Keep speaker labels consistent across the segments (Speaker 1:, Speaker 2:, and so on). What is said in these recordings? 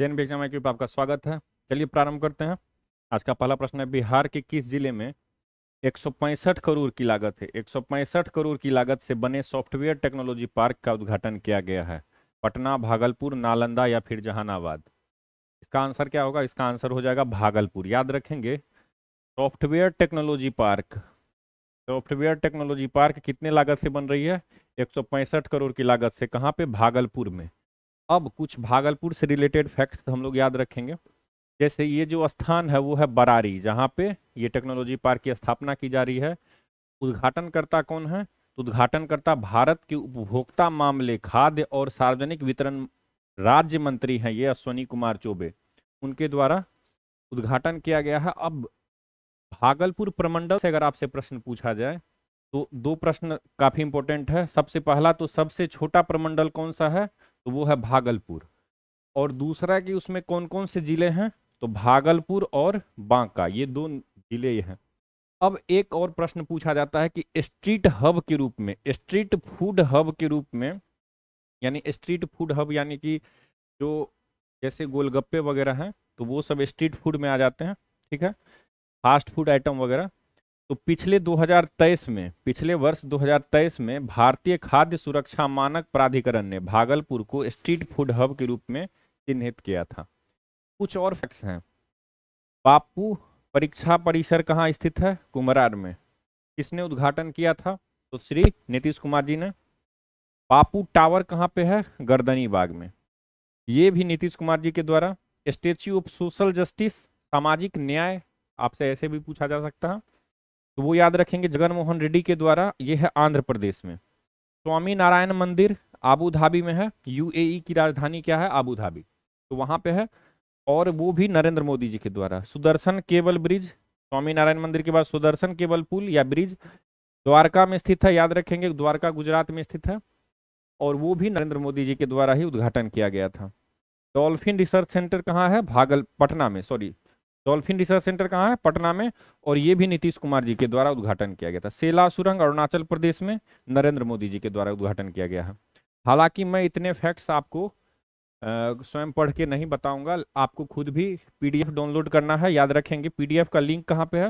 Speaker 1: जैन भी एग्जाम एक्यूब आपका स्वागत है चलिए प्रारंभ करते हैं आज का पहला प्रश्न है बिहार के किस जिले में एक करोड़ की लागत है एक करोड़ की लागत से बने सॉफ्टवेयर टेक्नोलॉजी पार्क का उद्घाटन किया गया है पटना भागलपुर नालंदा या फिर जहानाबाद इसका आंसर क्या होगा इसका आंसर हो जाएगा भागलपुर याद रखेंगे software technology park software technology park कितने लागत से बन रही है एक करोड़ की लागत से कहाँ पे भागलपुर में अब कुछ भागलपुर से रिलेटेड फैक्ट्स हम लोग याद रखेंगे जैसे ये जो स्थान है वो है बरारी जहाँ पे ये टेक्नोलॉजी पार्क की स्थापना की जा रही है उद्घाटनकर्ता कौन है उद्घाटनकर्ता भारत के उपभोक्ता मामले खाद्य और सार्वजनिक वितरण राज्य मंत्री हैं ये अश्वनी कुमार चौबे उनके द्वारा उद्घाटन किया गया है अब भागलपुर प्रमंडल से अगर आपसे प्रश्न पूछा जाए तो दो प्रश्न काफ़ी इंपॉर्टेंट है सबसे पहला तो सबसे छोटा प्रमंडल कौन सा है तो वो है भागलपुर और दूसरा कि उसमें कौन कौन से ज़िले हैं तो भागलपुर और बांका ये दो ज़िले हैं अब एक और प्रश्न पूछा जाता है कि स्ट्रीट हब के रूप में स्ट्रीट फूड हब के रूप में यानी स्ट्रीट फूड हब यानी कि जो जैसे गोलगप्पे वगैरह हैं तो वो सब स्ट्रीट फूड में आ जाते हैं ठीक है फास्ट फूड आइटम वगैरह तो पिछले 2023 में पिछले वर्ष 2023 में भारतीय खाद्य सुरक्षा मानक प्राधिकरण ने भागलपुर को स्ट्रीट फूड हब के रूप में चिन्हित किया था कुछ और फैक्ट्स हैं बापू परीक्षा परिसर कहाँ स्थित है कुमरार में किसने उद्घाटन किया था तो श्री नीतीश कुमार जी ने बापू टावर कहाँ पे है गर्दनी बाग में ये भी नीतीश कुमार जी के द्वारा स्टेच्यू ऑफ सोशल जस्टिस सामाजिक न्याय आपसे ऐसे भी पूछा जा सकता है तो वो याद रखेंगे जगनमोहन रेड्डी के द्वारा ये है आंध्र प्रदेश में स्वामी नारायण मंदिर आबू धाबी में है यूएई की राजधानी क्या है आबू धाबी तो वहां पे है और वो भी नरेंद्र मोदी जी के द्वारा Sudarshan cable bridge Swaminarayan मंदिर के बाद सुदर्शन केबल पुल या ब्रिज द्वारका में स्थित है याद रखेंगे द्वारका गुजरात में स्थित है और वो भी नरेंद्र मोदी जी के द्वारा ही उद्घाटन किया गया था डॉल्फिन रिसर्च सेंटर कहाँ है भागल पटना में सॉरी डॉल्फिन रिसर्च सेंटर कहाँ है पटना में और ये भी नीतीश कुमार जी के द्वारा उद्घाटन किया गया था सेला सुरंग अरुणाचल प्रदेश में नरेंद्र मोदी जी के द्वारा उद्घाटन किया गया है हालांकि मैं इतने फैक्ट्स आपको स्वयं पढ़ के नहीं बताऊंगा आपको खुद भी पीडीएफ डाउनलोड करना है याद रखेंगे पीडीएफ का लिंक कहाँ पे है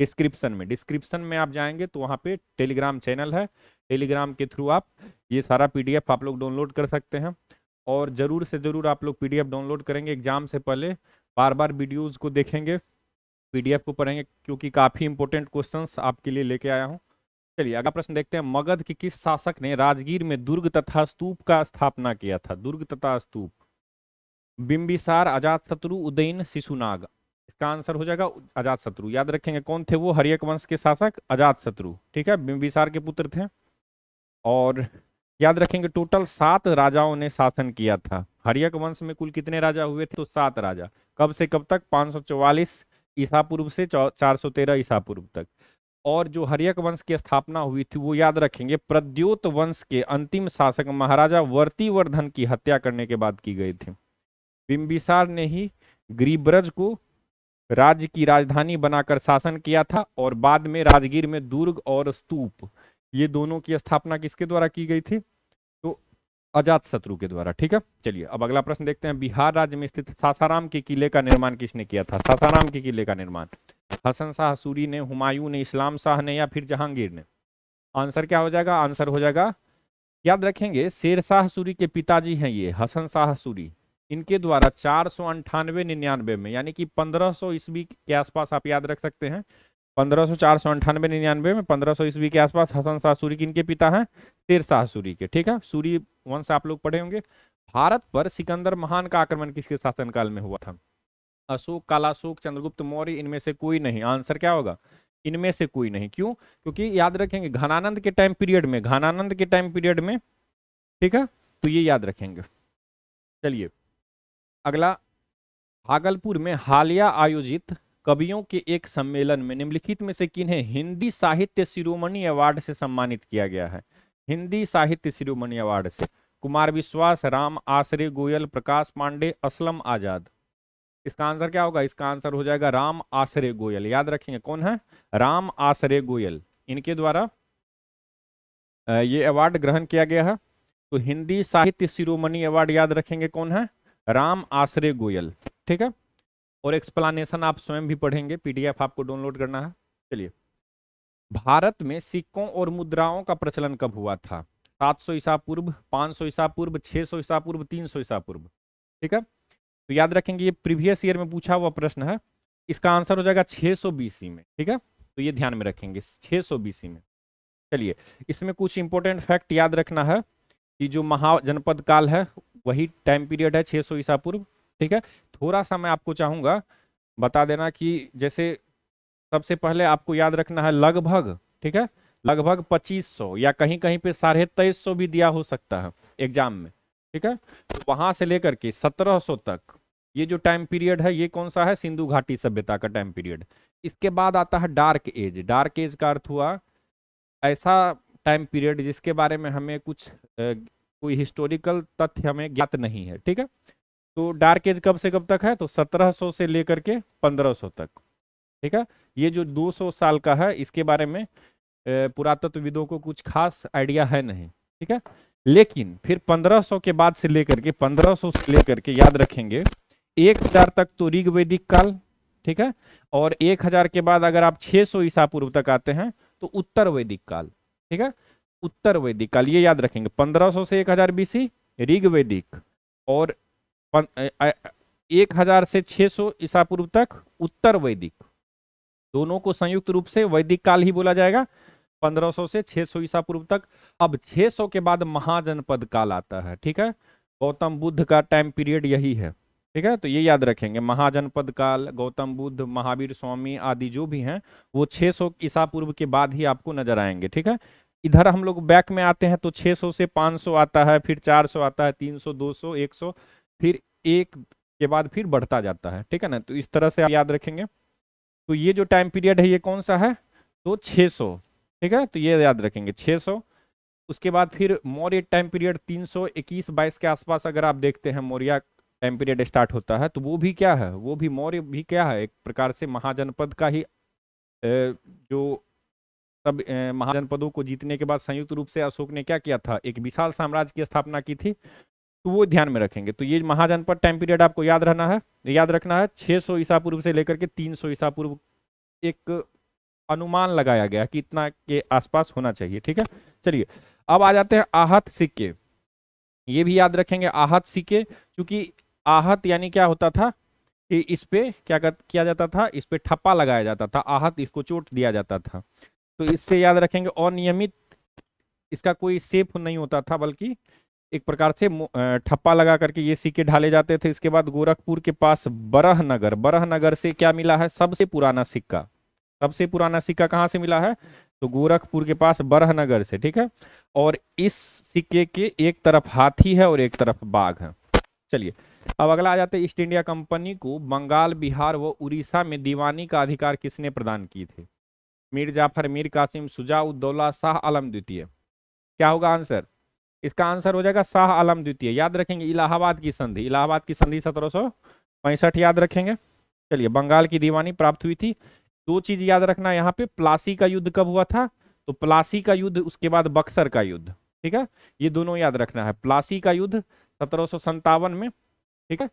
Speaker 1: डिस्क्रिप्शन में डिस्क्रिप्शन में आप जाएंगे तो वहाँ पे टेलीग्राम चैनल है टेलीग्राम के थ्रू आप ये सारा पीडीएफ आप लोग डाउनलोड कर सकते हैं और ज़रूर से ज़रूर आप लोग पीडीएफ डाउनलोड करेंगे एग्जाम से पहले बार बार वीडियोस को देखेंगे पीडीएफ को पढ़ेंगे क्योंकि काफ़ी इंपॉर्टेंट क्वेश्चंस आपके लिए लेके आया हूँ चलिए अगला प्रश्न देखते हैं मगध के किस शासक ने राजगीर में दुर्ग तथा स्तूप का स्थापना किया था दुर्ग तथा स्तूप बिंबिसार अजात शत्रु उदयन शिशुनाग इसका आंसर हो जाएगा अजात शत्रु याद रखेंगे कौन थे वो हरियक वंश के शासक अजात शत्रु ठीक है बिंबिसार के पुत्र थे और याद रखेंगे टोटल सात राजाओं ने शासन किया था हरियक वंश में कुल कितने राजा हुए थे तो सात राजा कब से कब तक 544 ईसा पूर्व से 413 ईसा पूर्व तक और जो हरियक वंश की स्थापना हुई थी वो याद रखेंगे प्रद्योत वंश के अंतिम शासक महाराजा वर्तीवर्धन की हत्या करने के बाद की गई थी बिम्बिसार ने ही ग्रीब्रज को राज्य की राजधानी बनाकर शासन किया था और बाद में राजगीर में दुर्ग और स्तूप ये दोनों की स्थापना किसके द्वारा की गई थी अजात शत्रु के द्वारा ठीक है चलिए अब अगला प्रश्न देखते हैं बिहार राज्य में स्थित सासाराम के किले का निर्माण किसने किया था सासाराम के किले का निर्माण हसन शाह सूरी ने हुमायूं ने इस्लाम शाह ने या फिर जहांगीर ने आंसर क्या हो जाएगा आंसर हो जाएगा याद रखेंगे शेर शाह सूरी के पिताजी हैं ये हसन शाह सूरी इनके द्वारा चार सौ अंठानवे निन्यानवे में यानी कि पंद्रह सौ ईस्वी के आसपास आप याद रख सकते हैं पंद्रह सौ चार सौ अंठानवे निन्यानवे में पंद्रह सौ ईस्वी के आसपास हसन शाह सूरी के पिता हैं शेर शाह सूरी के ठीक है सूरी वंश आप लोग पढ़े होंगे भारत पर सिकंदर महान का आक्रमण किसके शासनकाल में हुआ था अशोक कालाशोक चंद्रगुप्त मौर्य इनमें से कोई नहीं आंसर क्या होगा इनमें से कोई नहीं क्यों क्योंकि याद रखेंगे घनानंद के टाइम पीरियड में घनानंद के टाइम पीरियड में ठीक है तो ये याद रखेंगे चलिए अगला भागलपुर में हालिया आयोजित कवियों के एक सम्मेलन में निम्नलिखित में से किन है हिंदी साहित्य शिरोमणि अवार्ड से सम्मानित किया गया है हिंदी साहित्य शिरोमणि अवार्ड से कुमार विश्वास राम आश्रय गोयल प्रकाश पांडे असलम आजाद इसका आंसर क्या होगा इसका आंसर हो जाएगा राम आश्रय गोयल याद रखेंगे कौन है राम आश्रय गोयल इनके द्वारा ये अवार्ड ग्रहण किया गया है तो हिंदी साहित्य शिरोमणि अवार्ड याद रखेंगे कौन है राम आश्रय गोयल ठीक है और एक्सप्लानेशन आप स्वयं भी पढ़ेंगे पीडीएफ आपको डाउनलोड करना है चलिए भारत में सिक्कों और मुद्राओं का प्रचलन कब हुआ था 700 सौ ईसा पूर्व पाँच सौ ईसा पूर्व 600 सौ ईसा पूर्व 300 सौ ईसा पूर्व ठीक है तो याद रखेंगे ये प्रीवियस ईयर में पूछा हुआ प्रश्न है इसका आंसर हो जाएगा छह सौ बीसी में ठीक है तो ये ध्यान में रखेंगे छह सौ बीसी में चलिए इसमें कुछ इंपॉर्टेंट फैक्ट याद रखना है कि जो महाजनपद काल है वही टाइम पीरियड है छह सौ ईसा पूर्व ठीक है थोड़ा सा मैं आपको चाहूँगा बता देना कि जैसे सबसे पहले आपको याद रखना है लगभग ठीक है लगभग 2500 या कहीं कहीं पे साढ़े तेईस भी दिया हो सकता है एग्जाम में ठीक है तो वहां से लेकर के 1700 तक ये जो टाइम पीरियड है ये कौन सा है सिंधु घाटी सभ्यता का टाइम पीरियड इसके बाद आता है डार्क एज डार्क एज का अर्थ हुआ ऐसा टाइम पीरियड जिसके बारे में हमें कुछ कोई हिस्टोरिकल तथ्य हमें ज्ञात नहीं है ठीक है तो डार्क एज कब से कब तक है तो 1700 से लेकर के 1500 तक ठीक है ये जो 200 साल का है इसके बारे में पुरातत्वविदों को कुछ खास आइडिया है नहीं ठीक है लेकिन फिर 1500 के बाद से लेकर के 1500 से लेकर के याद रखेंगे एक हजार तक तो ऋग वैदिक काल ठीक है और एक हजार के बाद अगर आप 600 सौ ईसा पूर्व तक आते हैं तो उत्तर वैदिक काल ठीक है उत्तर वैदिक काल ये याद रखेंगे 1500 से 1000 बीसी ऋग वैदिक और एक हजार से छह सौ ईसा पूर्व तक उत्तर वैदिक दोनों को संयुक्त रूप से वैदिक काल ही बोला जाएगा पंद्रह सौ से सौ ईसा पूर्व तक अब सौ के बाद महाजनपद काल आता है ठीक है गौतम बुद्ध का टाइम पीरियड यही है ठीक है तो ये याद रखेंगे महाजनपद काल गौतम बुद्ध महावीर स्वामी आदि जो भी हैं वो 600 ईसा पूर्व के बाद ही आपको नजर आएंगे ठीक है इधर हम लोग बैक में आते हैं तो 600 से 500 आता है फिर 400 आता है 300 200 100 फिर एक के बाद फिर बढ़ता जाता है ठीक है ना तो इस तरह से आप याद रखेंगे तो ये जो टाइम पीरियड है ये कौन सा है तो 600 ठीक है तो ये याद रखेंगे 600 उसके बाद फिर मौर्य टाइम पीरियड 321 सौ के आसपास अगर आप देखते हैं मौर्य टाइम पीरियड स्टार्ट होता है तो वो भी क्या है वो भी मौर्य भी क्या है एक प्रकार से महाजनपद का ही जो सब महाजनपदों को जीतने के बाद संयुक्त रूप से अशोक ने क्या किया था एक विशाल साम्राज्य की स्थापना की थी तो वो ध्यान में रखेंगे तो ये महाजनपद टाइम पीरियड आपको याद रहना है याद रखना है 600 सौ ईसा पूर्व से लेकर के 300 सौ ईसा पूर्व एक अनुमान लगाया गया कि इतना के आसपास होना चाहिए ठीक है चलिए अब आ जाते हैं आहत सिक्के ये भी याद रखेंगे आहत सिक्के क्योंकि आहत यानी क्या होता था कि इस पे क्या कर, किया जाता था इस पे ठप्पा लगाया जाता था आहत इसको चोट दिया जाता था तो इससे याद रखेंगे अनियमित इसका कोई सेफ नहीं होता था बल्कि एक प्रकार से ठप्पा लगा करके ये सिक्के ढाले जाते थे इसके बाद गोरखपुर के पास बरह नगर बरह नगर से क्या मिला है सबसे पुराना सिक्का सबसे पुराना सिक्का कहाँ से मिला है तो गोरखपुर के पास बरह नगर से ठीक है और इस सिक्के के एक तरफ हाथी है और एक तरफ बाघ है चलिए अब अगला आ जाते ईस्ट इंडिया कंपनी को बंगाल बिहार व उड़ीसा में दीवानी का अधिकार किसने प्रदान किए थे मीर जाफर मीर कासिम सुजाउद्दौला शाह आलम द्वितीय क्या होगा आंसर इसका आंसर हो जाएगा शाह आलम द्वितीय याद रखेंगे इलाहाबाद की संधि इलाहाबाद की संधि सत्रह याद रखेंगे चलिए बंगाल की दीवानी प्राप्त हुई थी दो चीज याद रखना यहाँ पे प्लासी का युद्ध कब हुआ था तो प्लासी का युद्ध उसके बाद बक्सर का युद्ध ठीक है ये दोनों याद रखना है प्लासी का युद्ध सत्रह में ठीक है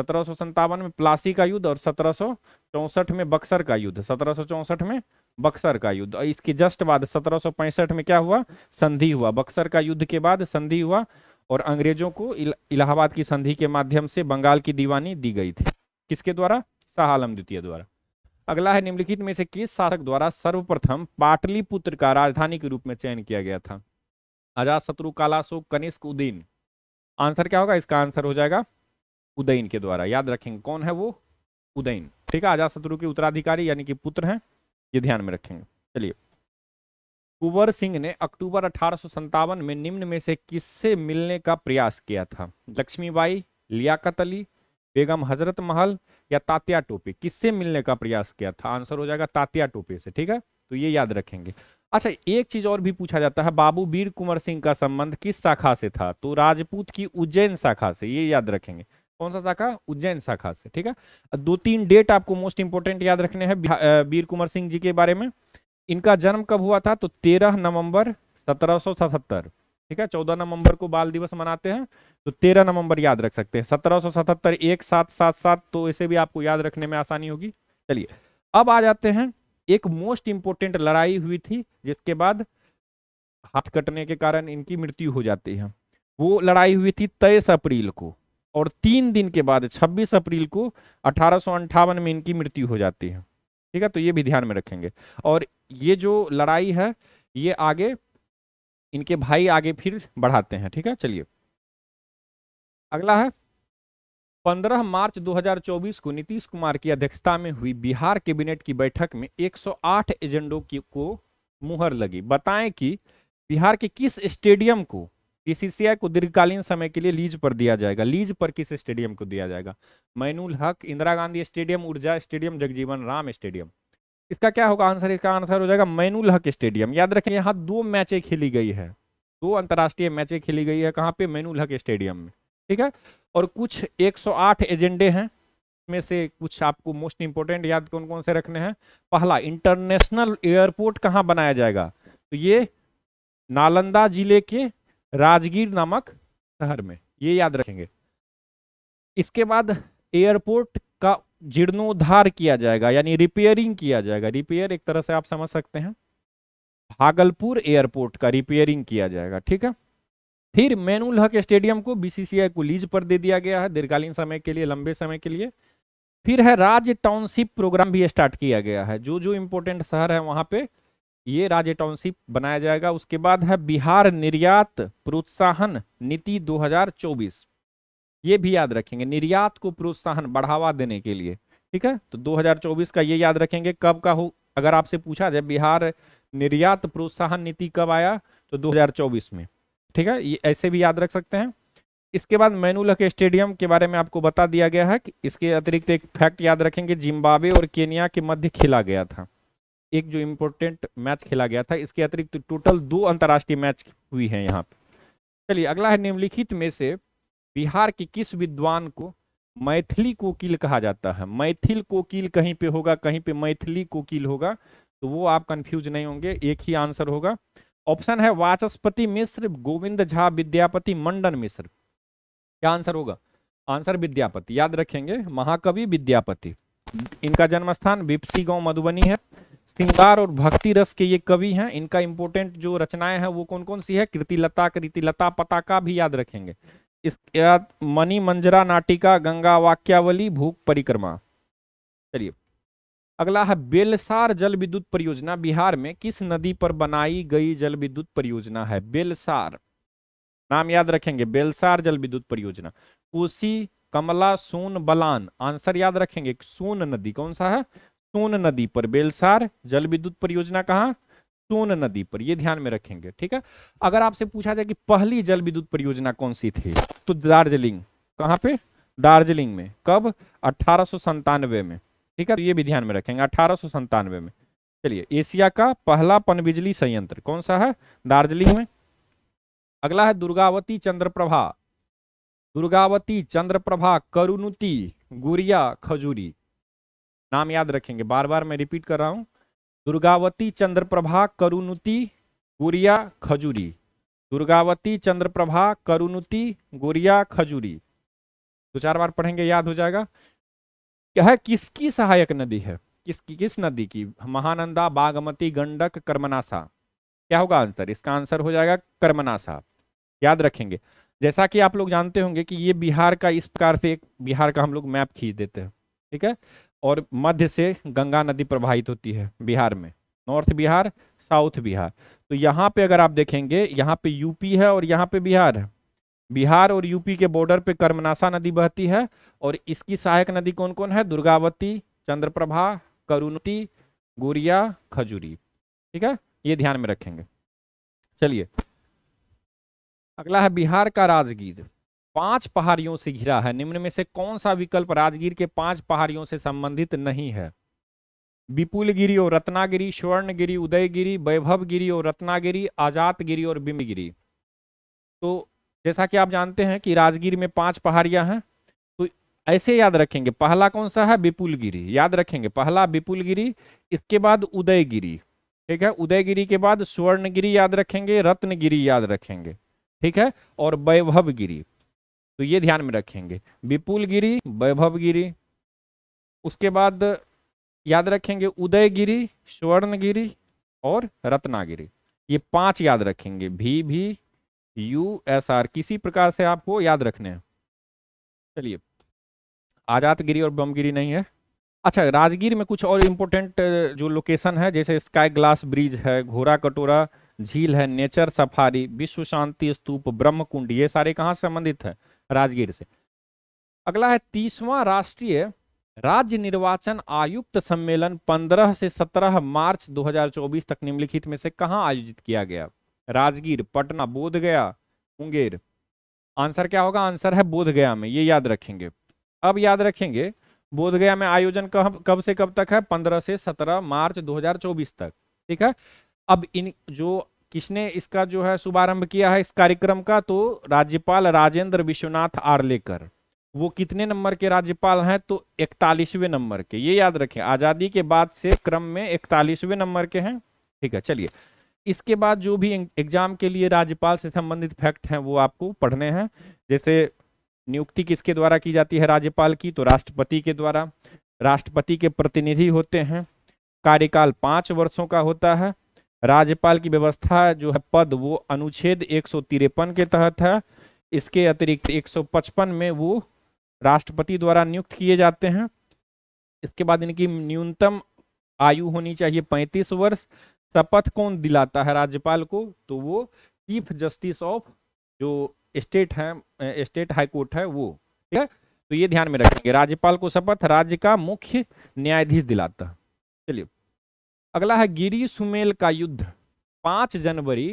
Speaker 1: सत्रह में प्लासी का युद्ध और सत्रह में बक्सर का युद्ध सत्रह में बक्सर का युद्ध इसके जस्ट बाद 1765 में क्या हुआ संधि हुआ बक्सर का युद्ध के बाद संधि हुआ और अंग्रेजों को इलाहाबाद की संधि के माध्यम से बंगाल की दीवानी दी गई थी किसके द्वारा शाह आलम द्वितीय द्वारा अगला है निम्नलिखित में से किस शासक द्वारा सर्वप्रथम पाटलिपुत्र का राजधानी के रूप में चयन किया गया था आजाद शत्रु कालाशोक कनिष्क उदयन आंसर क्या होगा इसका आंसर हो जाएगा उदयन के द्वारा याद रखेंगे कौन है वो उदयन ठीक है आजाद शत्रु के उत्तराधिकारी यानी कि पुत्र हैं ये ध्यान में रखेंगे चलिए कुंवर सिंह ने अक्टूबर अठारह में निम्न में से किससे मिलने का प्रयास किया था लक्ष्मीबाई लियाकत अली बेगम हजरत महल या तात्या टोपे किससे मिलने का प्रयास किया था आंसर हो जाएगा तात्या टोपे से ठीक है तो ये याद रखेंगे अच्छा एक चीज और भी पूछा जाता है बाबू वीर कुंवर सिंह का संबंध किस शाखा से था तो राजपूत की उज्जैन शाखा से ये याद रखेंगे कौन सा शाखा उज्जैन शाखा से ठीक है दो तीन डेट आपको मोस्ट इंपोर्टेंट याद रखने हैं वीर कुमार सिंह जी के बारे में इनका जन्म कब हुआ था तो तेरह नवंबर सत्रह ठीक है चौदह नवंबर को बाल दिवस मनाते हैं तो तेरह नवंबर याद रख सकते हैं सत्रह सौ सतहत्तर एक सात सात सात तो इसे भी आपको याद रखने में आसानी होगी चलिए अब आ जाते हैं एक मोस्ट इंपोर्टेंट लड़ाई हुई थी जिसके बाद हाथ कटने के कारण इनकी मृत्यु हो जाती है वो लड़ाई हुई थी तेईस अप्रैल को और तीन दिन के बाद 26 अप्रैल को अठारह में इनकी मृत्यु हो जाती है ठीक है तो ये भी ध्यान में रखेंगे और ये जो लड़ाई है ये आगे इनके भाई आगे फिर बढ़ाते हैं ठीक है चलिए अगला है 15 मार्च 2024 को नीतीश कुमार की अध्यक्षता में हुई बिहार कैबिनेट की बैठक में 108 एजेंडों की को मुहर लगी बताएं कि बिहार के किस स्टेडियम को बीसीसीआई को दीर्घकालीन समय के लिए लीज पर दिया जाएगा लीज पर किस स्टेडियम को दिया जाएगा Mainul Haq Indira Gandhi stadium Urja stadium Jagjivan Ram stadium इसका क्या होगा आंसर इसका आंसर हो जाएगा मैनुल हक स्टेडियम याद रखें यहाँ दो मैचें खेली गई है दो अंतर्राष्ट्रीय मैचें खेली गई है कहाँ पे मैनुल हक स्टेडियम में ठीक है और कुछ 108 एजेंडे हैं में से कुछ आपको मोस्ट इंपोर्टेंट याद कौन कौन से रखने हैं पहला इंटरनेशनल एयरपोर्ट कहाँ बनाया जाएगा तो ये नालंदा जिले के राजगीर नामक शहर में ये याद रखेंगे इसके बाद एयरपोर्ट का जीर्णोद्धार किया जाएगा यानी रिपेयरिंग किया जाएगा रिपेयर एक तरह से आप समझ सकते हैं भागलपुर एयरपोर्ट का रिपेयरिंग किया जाएगा ठीक है फिर मैनुल हक स्टेडियम को बीसीसीआई को लीज पर दे दिया गया है दीर्घकालीन समय के लिए लंबे समय के लिए फिर है राज्य टाउनशिप प्रोग्राम भी स्टार्ट किया गया है जो जो इंपोर्टेंट शहर है वहां पे ये राज्य टाउनशिप बनाया जाएगा उसके बाद है बिहार निर्यात प्रोत्साहन नीति 2024 ये भी याद रखेंगे निर्यात को प्रोत्साहन बढ़ावा देने के लिए ठीक है तो 2024 का ये याद रखेंगे कब का हो अगर आपसे पूछा जाए बिहार निर्यात प्रोत्साहन नीति कब आया तो 2024 में ठीक है ये ऐसे भी याद रख सकते हैं इसके बाद के स्टेडियम के बारे में आपको बता दिया गया है कि इसके अतिरिक्त एक फैक्ट याद रखेंगे जिम्बाबे और केनिया के मध्य खेला गया था एक जो इम्पोर्टेंट मैच खेला गया था इसके अतिरिक्त तो टोटल दो अंतर्राष्ट्रीय मैच हुई हैं यहाँ पे चलिए अगला है निम्नलिखित में से बिहार के किस विद्वान को मैथिली कोकिल कहा जाता है मैथिल कोकिल कहीं पे होगा कहीं पे मैथिली कोकिल होगा तो वो आप कंफ्यूज नहीं होंगे एक ही आंसर होगा ऑप्शन है वाचस्पति मिश्र गोविंद झा विद्यापति मंडन मिश्र क्या आंसर होगा आंसर विद्यापति याद रखेंगे महाकवि विद्यापति इनका जन्म स्थान बिपसी गांव मधुबनी है श्रृंगार और भक्ति रस के ये कवि हैं इनका इंपोर्टेंट जो रचनाएं हैं वो कौन कौन सी है कृतिलता कृतिलता पताका भी याद रखेंगे इसके बाद मणि मंजरा नाटिका गंगा वाक्यावली भूख परिक्रमा चलिए अगला है बेलसार जल विद्युत परियोजना बिहार में किस नदी पर बनाई गई जल विद्युत परियोजना है बेलसार नाम याद रखेंगे बेलसार जल विद्युत परियोजना कोसी कमला सोन बलान आंसर याद रखेंगे सोन नदी कौन सा है सोन नदी पर बेलसार जल विद्युत परियोजना कहाँ सोन नदी पर ये ध्यान में रखेंगे ठीक है अगर आपसे पूछा जाए कि पहली जल विद्युत परियोजना कौन सी थी तो दार्जिलिंग कहाँ पे दार्जिलिंग में कब अठारह में ठीक है तो ये भी ध्यान में रखेंगे अठारह में चलिए एशिया का पहला पनबिजली संयंत्र कौन सा है दार्जिलिंग में अगला है दुर्गावती चंद्रप्रभा दुर्गावती चंद्रप्रभा करुणुती गुरिया खजूरी नाम याद रखेंगे बार बार मैं रिपीट कर रहा हूँ दुर्गावती चंद्रप्रभा करुणुति गुरिया खजूरी दुर्गावती चंद्रप्रभा करुणुति गुरिया खजूरी दो चार बार पढ़ेंगे याद हो जाएगा यह किसकी सहायक नदी है किसकी किस नदी की महानंदा बागमती गंडक कर्मनाशा क्या होगा आंसर इसका आंसर हो जाएगा कर्मनाशा याद रखेंगे जैसा कि आप लोग जानते होंगे कि ये बिहार का इस प्रकार से एक बिहार का हम लोग मैप खींच देते हैं ठीक है और मध्य से गंगा नदी प्रवाहित होती है बिहार में नॉर्थ बिहार साउथ बिहार तो यहाँ पे अगर आप देखेंगे यहाँ पे यूपी है और यहाँ पे बिहार है बिहार और यूपी के बॉर्डर पे कर्मनाशा नदी बहती है और इसकी सहायक नदी कौन कौन है दुर्गावती चंद्रप्रभा करुणती गोरिया खजूरी ठीक है ये ध्यान में रखेंगे चलिए अगला है बिहार का राजगीर पांच पहाड़ियों से घिरा है निम्न में से कौन सा विकल्प राजगीर के पांच पहाड़ियों से संबंधित नहीं है विपुल गिरी और रत्नागिरी स्वर्णगिरी उदयगिरी वैभव गिरी और रत्नागिरी आजातगिरी और बिमगिरी तो जैसा कि आप जानते हैं कि राजगीर में पांच पहाड़ियां हैं तो ऐसे याद रखेंगे पहला कौन सा है गिरी याद रखेंगे पहला गिरी इसके बाद उदयगिरी ठीक है उदयगिरी के बाद स्वर्णगिरी याद रखेंगे रत्नगिरी याद रखेंगे ठीक है और वैभव गिरी तो ये ध्यान में रखेंगे विपुल गिरी वैभव गिरी उसके बाद याद रखेंगे उदयगिरी स्वर्णगिरी और रत्नागिरी ये पांच याद रखेंगे भी भी यू एस आर किसी प्रकार से आपको याद रखने हैं चलिए गिरी और बमगिरी नहीं है अच्छा राजगीर में कुछ और इम्पोर्टेंट जो लोकेशन है जैसे स्काई ग्लास ब्रिज है घोड़ा कटोरा झील है नेचर सफारी विश्व शांति स्तूप ब्रह्मकुंड ये सारे कहाँ से संबंधित है राजगीर से अगला है तीसवां राष्ट्रीय राज्य निर्वाचन आयुक्त सम्मेलन 15 से 17 मार्च 2024 तक निम्नलिखित में से कहा आयोजित किया गया राजगीर पटना बोध गया मुंगेर आंसर क्या होगा आंसर है बोध गया में ये याद रखेंगे अब याद रखेंगे बोध गया में आयोजन कब कब से कब तक है 15 से 17 मार्च 2024 तक ठीक है अब इन जो किसने इसका जो है शुभारंभ किया है इस कार्यक्रम का तो राज्यपाल राजेंद्र विश्वनाथ आर्लेकर वो कितने नंबर के राज्यपाल हैं तो इकतालीसवें नंबर के ये याद रखें आज़ादी के बाद से क्रम में इकतालीसवें नंबर के हैं ठीक है चलिए इसके बाद जो भी एग्जाम के लिए राज्यपाल से संबंधित फैक्ट हैं वो आपको पढ़ने हैं जैसे नियुक्ति किसके द्वारा की जाती है राज्यपाल की तो राष्ट्रपति के द्वारा राष्ट्रपति के प्रतिनिधि होते हैं कार्यकाल पाँच वर्षों का होता है राज्यपाल की व्यवस्था जो है पद वो अनुच्छेद एक के तहत है इसके अतिरिक्त 155 में वो राष्ट्रपति द्वारा नियुक्त किए जाते हैं इसके बाद इनकी न्यूनतम आयु होनी चाहिए 35 वर्ष शपथ कौन दिलाता है राज्यपाल को तो वो चीफ जस्टिस ऑफ जो स्टेट है स्टेट हाईकोर्ट है वो ठीक है तो ये ध्यान में रखेंगे राज्यपाल को शपथ राज्य का मुख्य न्यायाधीश दिलाता चलिए अगला है गिरी सुमेल का युद्ध पाँच जनवरी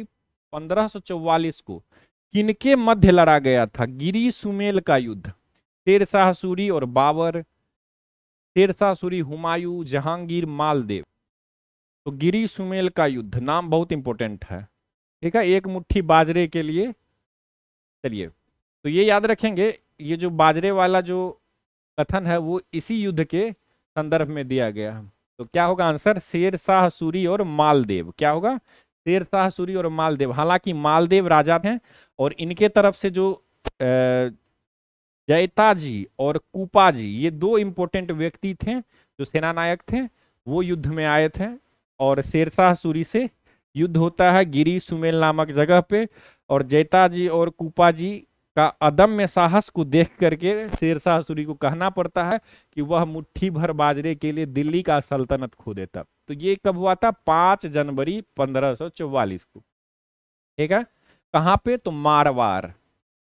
Speaker 1: चौवालीस को किनके मध्य लड़ा गया था गिरी सुमेल का युद्ध शेरशाह सूरी और बाबर शेरशाह सूरी हुमायूं जहांगीर मालदेव तो गिरी सुमेल का युद्ध नाम बहुत इंपॉर्टेंट है ठीक है एक मुट्ठी बाजरे के लिए चलिए तो ये याद रखेंगे ये जो बाजरे वाला जो कथन है वो इसी युद्ध के संदर्भ में दिया गया है तो क्या होगा आंसर शेर शाह सूरी और मालदेव क्या होगा शेर शाह सूरी और मालदेव हालांकि मालदेव राजा थे और इनके तरफ से जो जी और कुपाजी ये दो इंपॉर्टेंट व्यक्ति थे जो सेनानायक थे वो युद्ध में आए थे और शेरशाह सूरी से युद्ध होता है गिरी सुमेल नामक जगह पे और जैताजी और कुपाजी का अदम्य साहस को देख करके शेरशाह सूरी को कहना पड़ता है कि वह मुट्ठी भर बाजरे के लिए दिल्ली का सल्तनत खो देता तो ये कब हुआ था पांच जनवरी चौवालीस को ठीक है कहां पे तो मारवार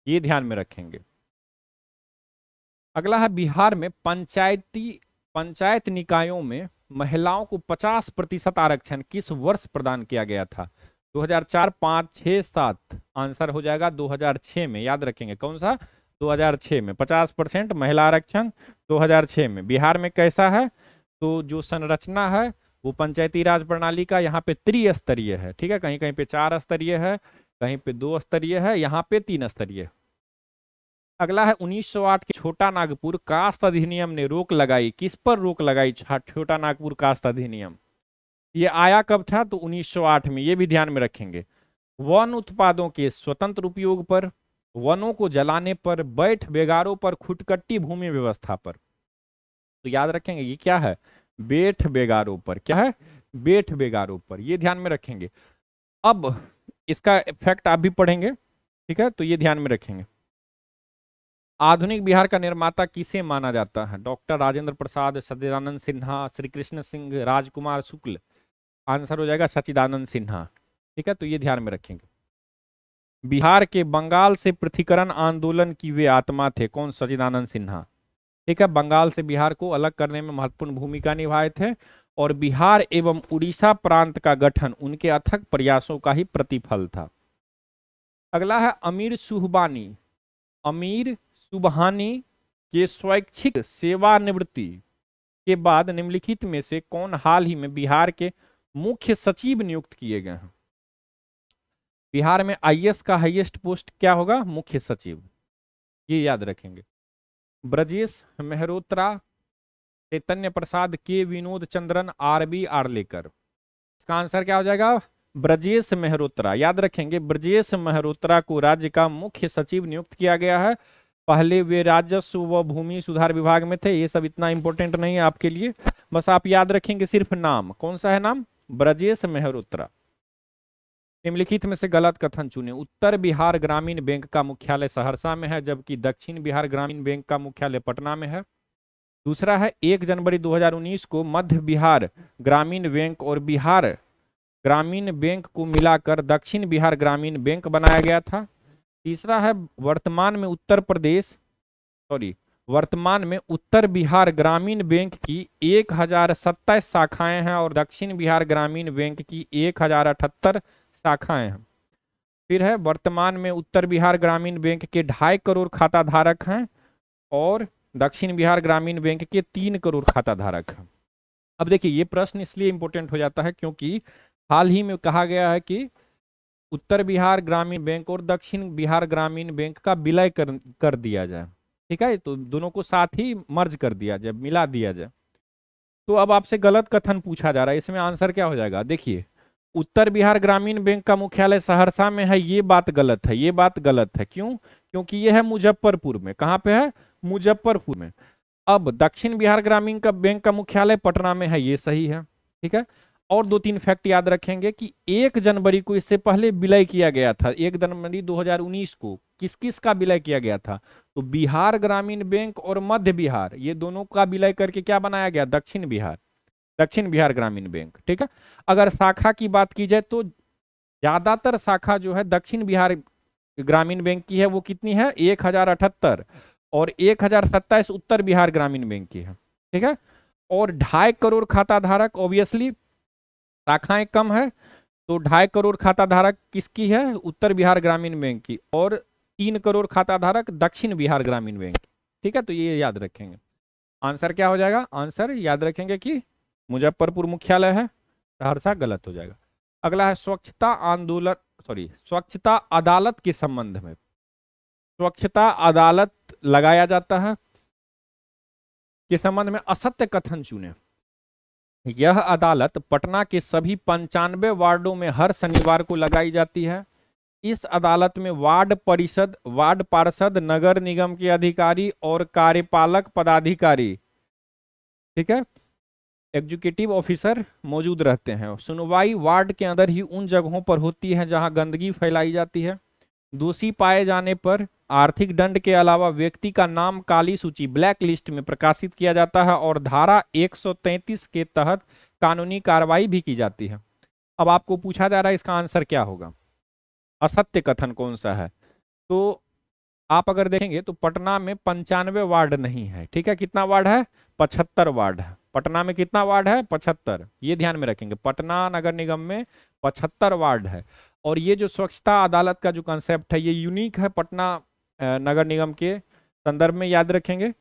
Speaker 1: ये ध्यान में रखेंगे अगला है बिहार में पंचायती पंचायत निकायों में महिलाओं को 50 प्रतिशत आरक्षण किस वर्ष प्रदान किया गया था 2004 हजार चार 7 आंसर हो जाएगा 2006 में याद रखेंगे कौन सा 2006 में 50 परसेंट महिला आरक्षण 2006 में बिहार में कैसा है तो जो संरचना है वो पंचायती राज प्रणाली का यहाँ पे त्रिस्तरीय है ठीक है कहीं कहीं पे चार स्तरीय है कहीं पे दो स्तरीय है यहाँ पे तीन स्तरीय अगला है 1908 के छोटा नागपुर कास्ट अधिनियम ने रोक लगाई किस पर रोक लगाई छोटा नागपुर कास्त अधिनियम ये आया कब था तो 1908 में ये भी ध्यान में रखेंगे वन उत्पादों के स्वतंत्र उपयोग पर वनों को जलाने पर बैठ बेगारों पर खुटकट्टी भूमि व्यवस्था पर तो याद रखेंगे ये क्या है बेठ बेगारों पर क्या है बेठ बेगारों पर ये ध्यान में रखेंगे अब इसका इफेक्ट आप भी पढ़ेंगे ठीक है तो ये ध्यान में रखेंगे आधुनिक बिहार का निर्माता किसे माना जाता है डॉक्टर राजेंद्र प्रसाद सत्यनारायण सिन्हा श्री कृष्ण सिंह राजकुमार शुक्ल आंसर हो जाएगा सचिदानंद सिन्हा ठीक है तो ये ध्यान में रखेंगे बिहार के बंगाल से पृथ्वीकरण आंदोलन की वे आत्मा थे कौन सचिदानंद सिन्हा ठीक है बंगाल से बिहार को अलग करने में महत्वपूर्ण भूमिका निभाए थे और बिहार एवं उड़ीसा प्रांत का गठन उनके अथक प्रयासों का ही प्रतिफल था अगला है अमीर सुहबानी अमीर सुबहानी के स्वैच्छिक सेवानिवृत्ति के बाद निम्नलिखित में से कौन हाल ही में बिहार के मुख्य सचिव नियुक्त किए गए हैं बिहार में आईएएस का हाईएस्ट पोस्ट क्या होगा मुख्य सचिव ये याद रखेंगे Brajesh Mehrotra Chaitanya Prasad K Vinod Chandran R B Arlekar इसका आंसर क्या हो जाएगा ब्रजेश मेहरोत्रा याद रखेंगे ब्रजेश मेहरोत्रा को राज्य का मुख्य सचिव नियुक्त किया गया है पहले वे राजस्व व भूमि सुधार विभाग में थे ये सब इतना इंपॉर्टेंट नहीं है आपके लिए बस आप याद रखेंगे सिर्फ नाम कौन सा है नाम ब्रजेश मेहर उत्तरा निम्नलिखित में से गलत कथन चुने उत्तर बिहार ग्रामीण बैंक का मुख्यालय सहरसा में है जबकि दक्षिण बिहार ग्रामीण बैंक का मुख्यालय पटना में है दूसरा है एक जनवरी 2019 को मध्य बिहार ग्रामीण बैंक और बिहार ग्रामीण बैंक को मिलाकर दक्षिण बिहार ग्रामीण बैंक बनाया गया था तीसरा है वर्तमान में उत्तर प्रदेश सॉरी वर्तमान में उत्तर बिहार ग्रामीण बैंक की एक हजार सत्ताईस शाखाएं हैं और दक्षिण बिहार ग्रामीण बैंक की एक हजार अठहत्तर शाखाएं हैं फिर है वर्तमान में उत्तर बिहार ग्रामीण बैंक के ढाई करोड़ खाता धारक हैं और दक्षिण बिहार ग्रामीण बैंक के तीन करोड़ खाता धारक हैं अब देखिए ये प्रश्न इसलिए इम्पोर्टेंट हो जाता है क्योंकि हाल ही में कहा गया है कि उत्तर बिहार ग्रामीण बैंक और दक्षिण बिहार ग्रामीण बैंक का विलय कर, कर दिया जाए ठीक है तो दोनों को साथ ही मर्ज कर दिया जाए मिला दिया जाए तो अब आपसे गलत कथन पूछा जा रहा है इसमें आंसर क्या हो जाएगा देखिए उत्तर बिहार ग्रामीण बैंक का मुख्यालय सहरसा में है ये बात गलत है ये बात गलत है क्यों क्योंकि ये है मुजफ्फरपुर में कहाँ पे है मुजफ्फरपुर में अब दक्षिण बिहार ग्रामीण का बैंक का मुख्यालय पटना में है ये सही है ठीक है और दो तीन फैक्ट याद रखेंगे कि एक जनवरी को इससे पहले विलय किया गया था एक जनवरी 2019 को किस किस का विलय किया गया था तो बिहार ग्रामीण बैंक और मध्य बिहार ये दोनों का विलय करके क्या बनाया गया दक्षिण बिहार दक्षिण बिहार ग्रामीण बैंक ठीक है अगर शाखा की बात की जाए तो ज्यादातर शाखा जो है दक्षिण बिहार ग्रामीण बैंक की है वो कितनी है एक और एक उत्तर बिहार ग्रामीण बैंक की है ठीक है और ढाई करोड़ खाता धारक ऑब्वियसली शाखाएं कम है तो ढाई करोड़ खाता धारक किसकी है उत्तर बिहार ग्रामीण बैंक की और तीन करोड़ खाता धारक दक्षिण बिहार ग्रामीण बैंक ठीक है तो ये याद रखेंगे आंसर क्या हो जाएगा आंसर याद रखेंगे कि मुजफ्फरपुर मुख्यालय है सहरसा गलत हो जाएगा अगला है स्वच्छता आंदोलन सॉरी स्वच्छता अदालत के संबंध में स्वच्छता अदालत लगाया जाता है के संबंध में असत्य कथन चुने यह अदालत पटना के सभी पंचानवे वार्डों में हर शनिवार को लगाई जाती है इस अदालत में वार्ड परिषद वार्ड पार्षद नगर निगम के अधिकारी और कार्यपालक पदाधिकारी ठीक है एग्जीक्यूटिव ऑफिसर मौजूद रहते हैं सुनवाई वार्ड के अंदर ही उन जगहों पर होती है जहां गंदगी फैलाई जाती है दोषी पाए जाने पर आर्थिक दंड के अलावा व्यक्ति का नाम काली सूची ब्लैक लिस्ट में प्रकाशित किया जाता है और धारा 133 के तहत कानूनी कार्रवाई भी की जाती है अब आपको पूछा जा रहा है इसका आंसर क्या होगा असत्य कथन कौन सा है तो आप अगर देखेंगे तो पटना में पंचानवे वार्ड नहीं है ठीक है कितना वार्ड है पचहत्तर वार्ड है पटना में कितना वार्ड है पचहत्तर ये ध्यान में रखेंगे पटना नगर निगम में पचहत्तर वार्ड है और ये जो स्वच्छता अदालत का जो कंसेप्ट है ये यूनिक है पटना नगर निगम के संदर्भ में याद रखेंगे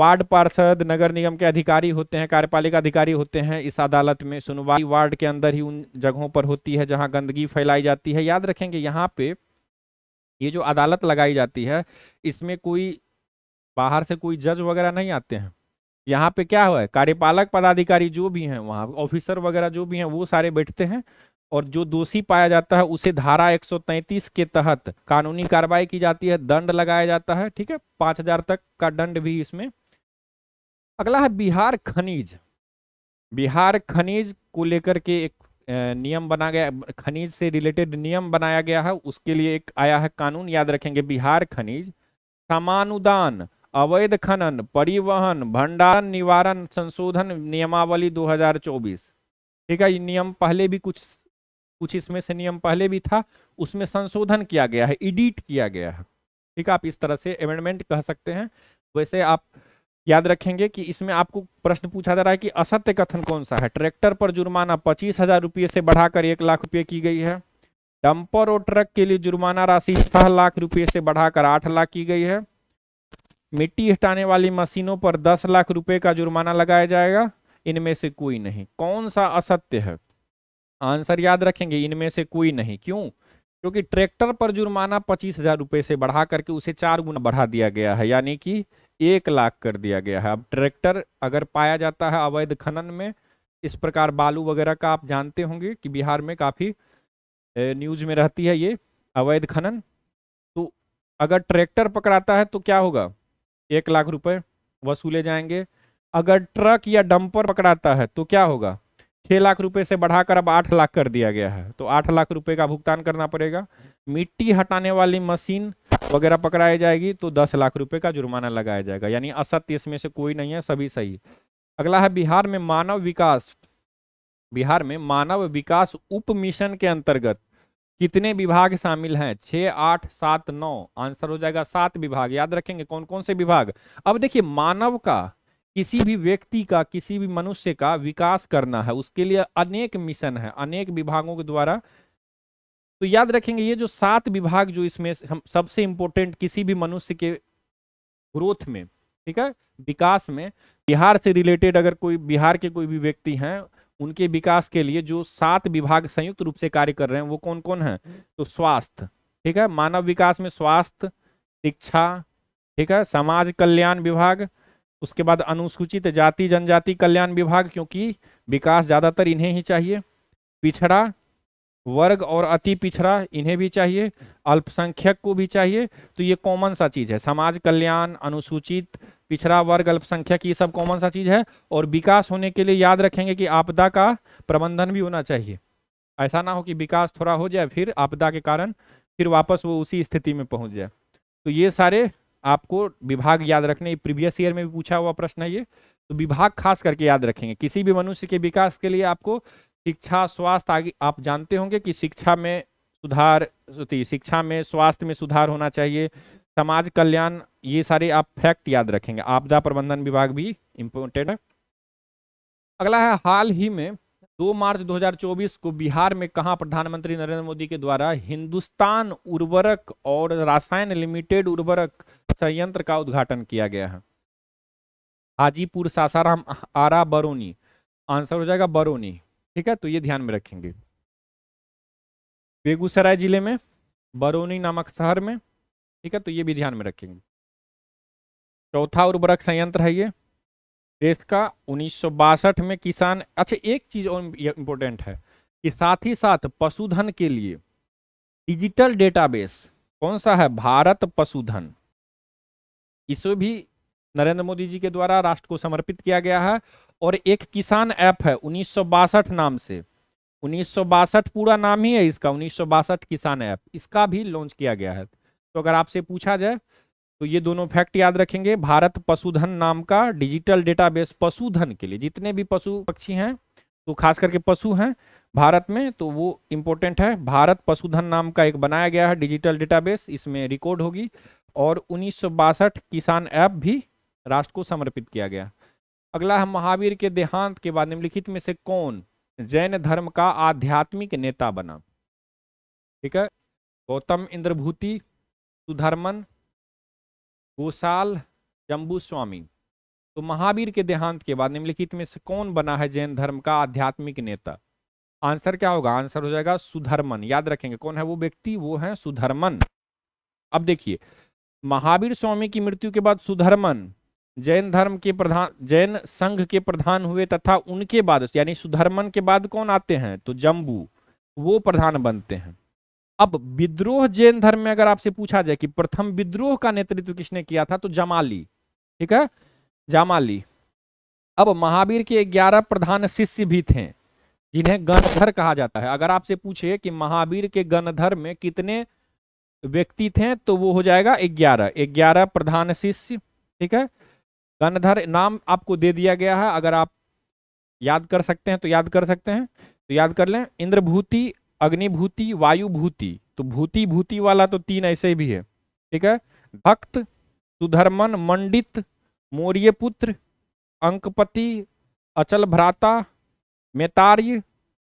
Speaker 1: वार्ड पार्षद नगर निगम के अधिकारी होते हैं कार्यपालिका अधिकारी होते हैं इस अदालत में सुनवाई वार्ड के अंदर ही उन जगहों पर होती है जहां गंदगी फैलाई जाती है याद रखेंगे यहाँ पे ये जो अदालत लगाई जाती है इसमें कोई बाहर से कोई जज वगैरह नहीं आते हैं यहाँ पे क्या हुआ है कार्यपालक पदाधिकारी जो भी हैं वहाँ ऑफिसर वगैरह जो भी हैं वो सारे बैठते हैं और जो दोषी पाया जाता है उसे धारा 133 के तहत कानूनी कार्रवाई की जाती है दंड लगाया जाता है ठीक है पांच हजार तक का दंड भी इसमें अगला है बिहार खनिज बिहार खनिज को लेकर के एक नियम बना गया खनिज से रिलेटेड नियम बनाया गया है उसके लिए एक आया है कानून याद रखेंगे बिहार खनिज समानुदान अवैध खनन परिवहन भंडारण निवारण संशोधन नियमावली 2024 ठीक है ये नियम पहले भी कुछ कुछ इसमें से नियम पहले भी था उसमें संशोधन किया गया है एडिट किया गया है ठीक है आप इस तरह से अमेंडमेंट कह सकते हैं वैसे आप याद रखेंगे कि इसमें आपको प्रश्न पूछा जा रहा है कि असत्य कथन कौन सा है ट्रैक्टर पर जुर्माना पच्चीस हजार रुपये से बढ़ाकर एक लाख रुपये की गई है डंपर और ट्रक के लिए जुर्माना राशि छह लाख रुपये से बढ़ाकर आठ लाख की गई है मिट्टी हटाने वाली मशीनों पर दस लाख रुपये का जुर्माना लगाया जाएगा इनमें से कोई नहीं कौन सा असत्य है आंसर याद रखेंगे इनमें से कोई नहीं क्यों क्योंकि ट्रैक्टर पर जुर्माना पच्चीस हजार रुपये से बढ़ा करके उसे चार गुना बढ़ा दिया गया है यानी कि एक लाख कर दिया गया है अब ट्रैक्टर अगर पाया जाता है अवैध खनन में इस प्रकार बालू वगैरह का आप जानते होंगे कि बिहार में काफ़ी न्यूज में रहती है ये अवैध खनन तो अगर ट्रैक्टर पकड़ाता है तो क्या होगा एक लाख रुपए वसूले जाएंगे अगर ट्रक या डंपर पकड़ाता है तो क्या होगा छह लाख रुपए से बढ़ाकर अब आठ लाख कर दिया गया है तो आठ लाख रुपए का भुगतान करना पड़ेगा मिट्टी हटाने वाली मशीन वगैरह पकड़ाई जाएगी तो दस लाख रुपए का जुर्माना लगाया जाएगा यानी असत्य इसमें से कोई नहीं है सभी सही अगला है बिहार में मानव विकास बिहार में मानव विकास उप मिशन के अंतर्गत कितने विभाग शामिल हैं छ आठ सात नौ आंसर हो जाएगा सात विभाग याद रखेंगे कौन कौन से विभाग अब देखिए मानव का किसी भी व्यक्ति का किसी भी मनुष्य का विकास करना है उसके लिए अनेक मिशन है अनेक विभागों के द्वारा तो याद रखेंगे ये जो सात विभाग जो इसमें हम सबसे इम्पोर्टेंट किसी भी मनुष्य के ग्रोथ में ठीक है विकास में बिहार से रिलेटेड अगर कोई बिहार के कोई भी व्यक्ति हैं उनके विकास के लिए जो सात विभाग संयुक्त रूप से कार्य कर रहे हैं वो कौन कौन है तो स्वास्थ्य ठीक है मानव विकास में स्वास्थ्य शिक्षा ठीक है समाज कल्याण विभाग उसके बाद अनुसूचित जाति जनजाति कल्याण विभाग क्योंकि विकास ज़्यादातर इन्हें ही चाहिए पिछड़ा वर्ग और अति पिछड़ा इन्हें भी चाहिए अल्पसंख्यक को भी चाहिए तो ये कॉमन सा चीज़ है समाज कल्याण अनुसूचित पिछड़ा वर्ग अल्पसंख्यक ये सब कॉमन सा चीज़ है और विकास होने के लिए याद रखेंगे कि आपदा का प्रबंधन भी होना चाहिए ऐसा ना हो कि विकास थोड़ा हो जाए फिर आपदा के कारण फिर वापस वो उसी स्थिति में पहुंच जाए तो ये सारे आपको विभाग याद रखने प्रीवियस ईयर में भी पूछा हुआ प्रश्न है ये तो विभाग खास करके याद रखेंगे किसी भी मनुष्य के विकास के लिए आपको शिक्षा स्वास्थ्य आगे आप जानते होंगे कि शिक्षा में सुधार शिक्षा में स्वास्थ्य में सुधार होना चाहिए समाज कल्याण ये सारे आप फैक्ट याद रखेंगे आपदा प्रबंधन विभाग भी इम्पोर्टेंट है अगला है हाल ही में दो मार्च 2024 को बिहार में कहा प्रधानमंत्री नरेंद्र मोदी के द्वारा हिंदुस्तान उर्वरक और रासायन लिमिटेड उर्वरक संयंत्र का उद्घाटन किया गया है हाजीपुर सासाराम आरा बरौनी आंसर हो जाएगा बरौनी ठीक है तो ये ध्यान में रखेंगे बेगूसराय जिले में बरौनी नामक शहर में ठीक है तो ये भी ध्यान में रखेंगे चौथा उर्वरक संयंत्र है ये देश का उन्नीस में किसान अच्छा एक चीज और इम्पोर्टेंट है कि साथ ही साथ पशुधन के लिए डिजिटल डेटाबेस कौन सा है भारत पशुधन इसे भी नरेंद्र मोदी जी के द्वारा राष्ट्र को समर्पित किया गया है और एक किसान ऐप है उन्नीस नाम से उन्नीस पूरा नाम ही है इसका उन्नीस किसान ऐप इसका भी लॉन्च किया गया है तो अगर आपसे पूछा जाए तो ये दोनों फैक्ट याद रखेंगे भारत पशुधन नाम का डिजिटल डेटाबेस पशुधन के लिए जितने भी पशु पक्षी हैं तो खास करके पशु हैं भारत में तो वो इम्पोर्टेंट है भारत पशुधन नाम का एक बनाया गया है डिजिटल डेटाबेस इसमें रिकॉर्ड होगी और उन्नीस किसान ऐप भी राष्ट्र को समर्पित किया गया अगला है महावीर के देहांत के बाद निम्नलिखित में से कौन जैन धर्म का आध्यात्मिक नेता बना ठीक है गौतम इंद्रभूति सुधर्मन गोसाल जम्बू स्वामी तो महावीर के देहांत के बाद निम्नलिखित में से कौन बना है जैन धर्म का आध्यात्मिक नेता आंसर क्या होगा आंसर हो जाएगा सुधर्मन याद रखेंगे कौन है वो व्यक्ति वो है सुधर्मन अब देखिए महावीर स्वामी की मृत्यु के बाद सुधर्मन जैन धर्म के प्रधान जैन संघ के प्रधान हुए तथा उनके बाद यानी सुधर्मन के बाद कौन आते हैं तो जम्बू वो प्रधान बनते हैं अब विद्रोह जैन धर्म में अगर आपसे पूछा जाए कि प्रथम विद्रोह का नेतृत्व किसने किया था तो जमाली ठीक है जामाली अब महावीर के ग्यारह प्रधान शिष्य भी थे जिन्हें गणधर कहा जाता है अगर आपसे पूछे कि महावीर के गणधर में कितने व्यक्ति थे तो वो हो जाएगा ग्यारह ग्यारह प्रधान शिष्य ठीक है गणधर नाम आपको दे दिया गया है अगर आप याद कर सकते हैं तो याद कर सकते हैं तो याद कर लें इंद्रभूति अग्निभूति वायुभूति तो भूति भूति वाला तो तीन ऐसे भी है ठीक है भक्त सुधर्मन मंडित मौर्य पुत्र अंकपति अचल भ्राता मेतार्य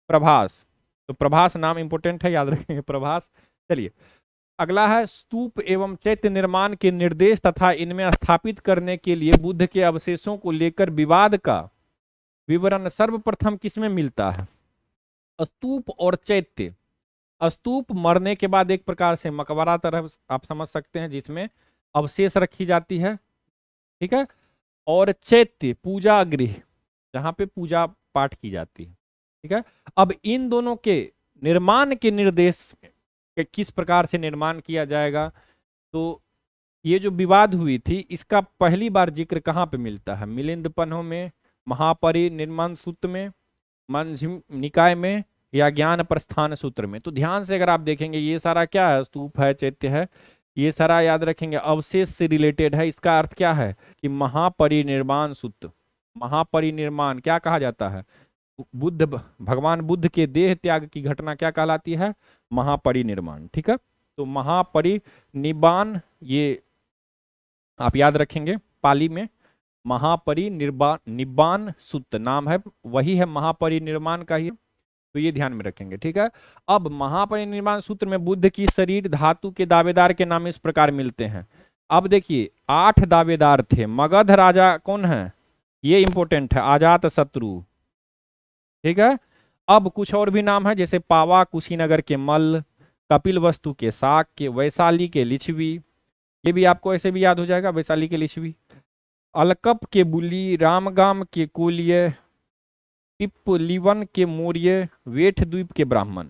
Speaker 1: प्रभास तो प्रभास नाम इंपोर्टेंट है याद रखेंगे प्रभास चलिए अगला है स्तूप एवं चैत्य निर्माण के निर्देश तथा इनमें स्थापित करने के लिए बुद्ध के अवशेषों को लेकर विवाद का विवरण सर्वप्रथम किसमें मिलता है स्तूप और चैत्य स्तूप मरने के बाद एक प्रकार से मकबरा तरह आप समझ सकते हैं जिसमें अवशेष रखी जाती है ठीक है और चैत्य पूजा गृह जहाँ पे पूजा पाठ की जाती है ठीक है अब इन दोनों के निर्माण के निर्देश के किस प्रकार से निर्माण किया जाएगा तो ये जो विवाद हुई थी इसका पहली बार जिक्र कहाँ पे मिलता है मिलिंद पन्हों में महापरि निर्माण सूत्र में मनसिम निकाय में या ज्ञान प्रस्थान सूत्र में तो ध्यान से अगर आप देखेंगे ये सारा क्या है स्तूप है चैत्य है ये सारा याद रखेंगे अवशेष से रिलेटेड है इसका अर्थ क्या है कि महापरिनिर्माण सूत्र महापरिनिर्माण क्या कहा जाता है बुद्ध भगवान बुद्ध के देह त्याग की घटना क्या कहलाती है महापरिनिर्माण ठीक है तो महापरिनिर्माण ये आप याद रखेंगे पाली में महापरिनिर्वाण सूत्र नाम है वही है महापरिनिर्माण का ही तो ये ध्यान में रखेंगे ठीक है अब महापरिनिर्माण सूत्र में बुद्ध की शरीर धातु के दावेदार के नाम इस प्रकार मिलते हैं अब देखिए आठ दावेदार थे मगध राजा कौन है ये इंपॉर्टेंट है आजात शत्रु ठीक है अब कुछ और भी नाम है जैसे पावा कुशीनगर के मल कपिल वस्तु के साक के वैशाली के लिछवी ये भी आपको ऐसे भी याद हो जाएगा वैशाली के लिछवी अलकप के बुली रामगाम के कोलिय पिप्पलिवन के मौर्य वेठ द्वीप के ब्राह्मण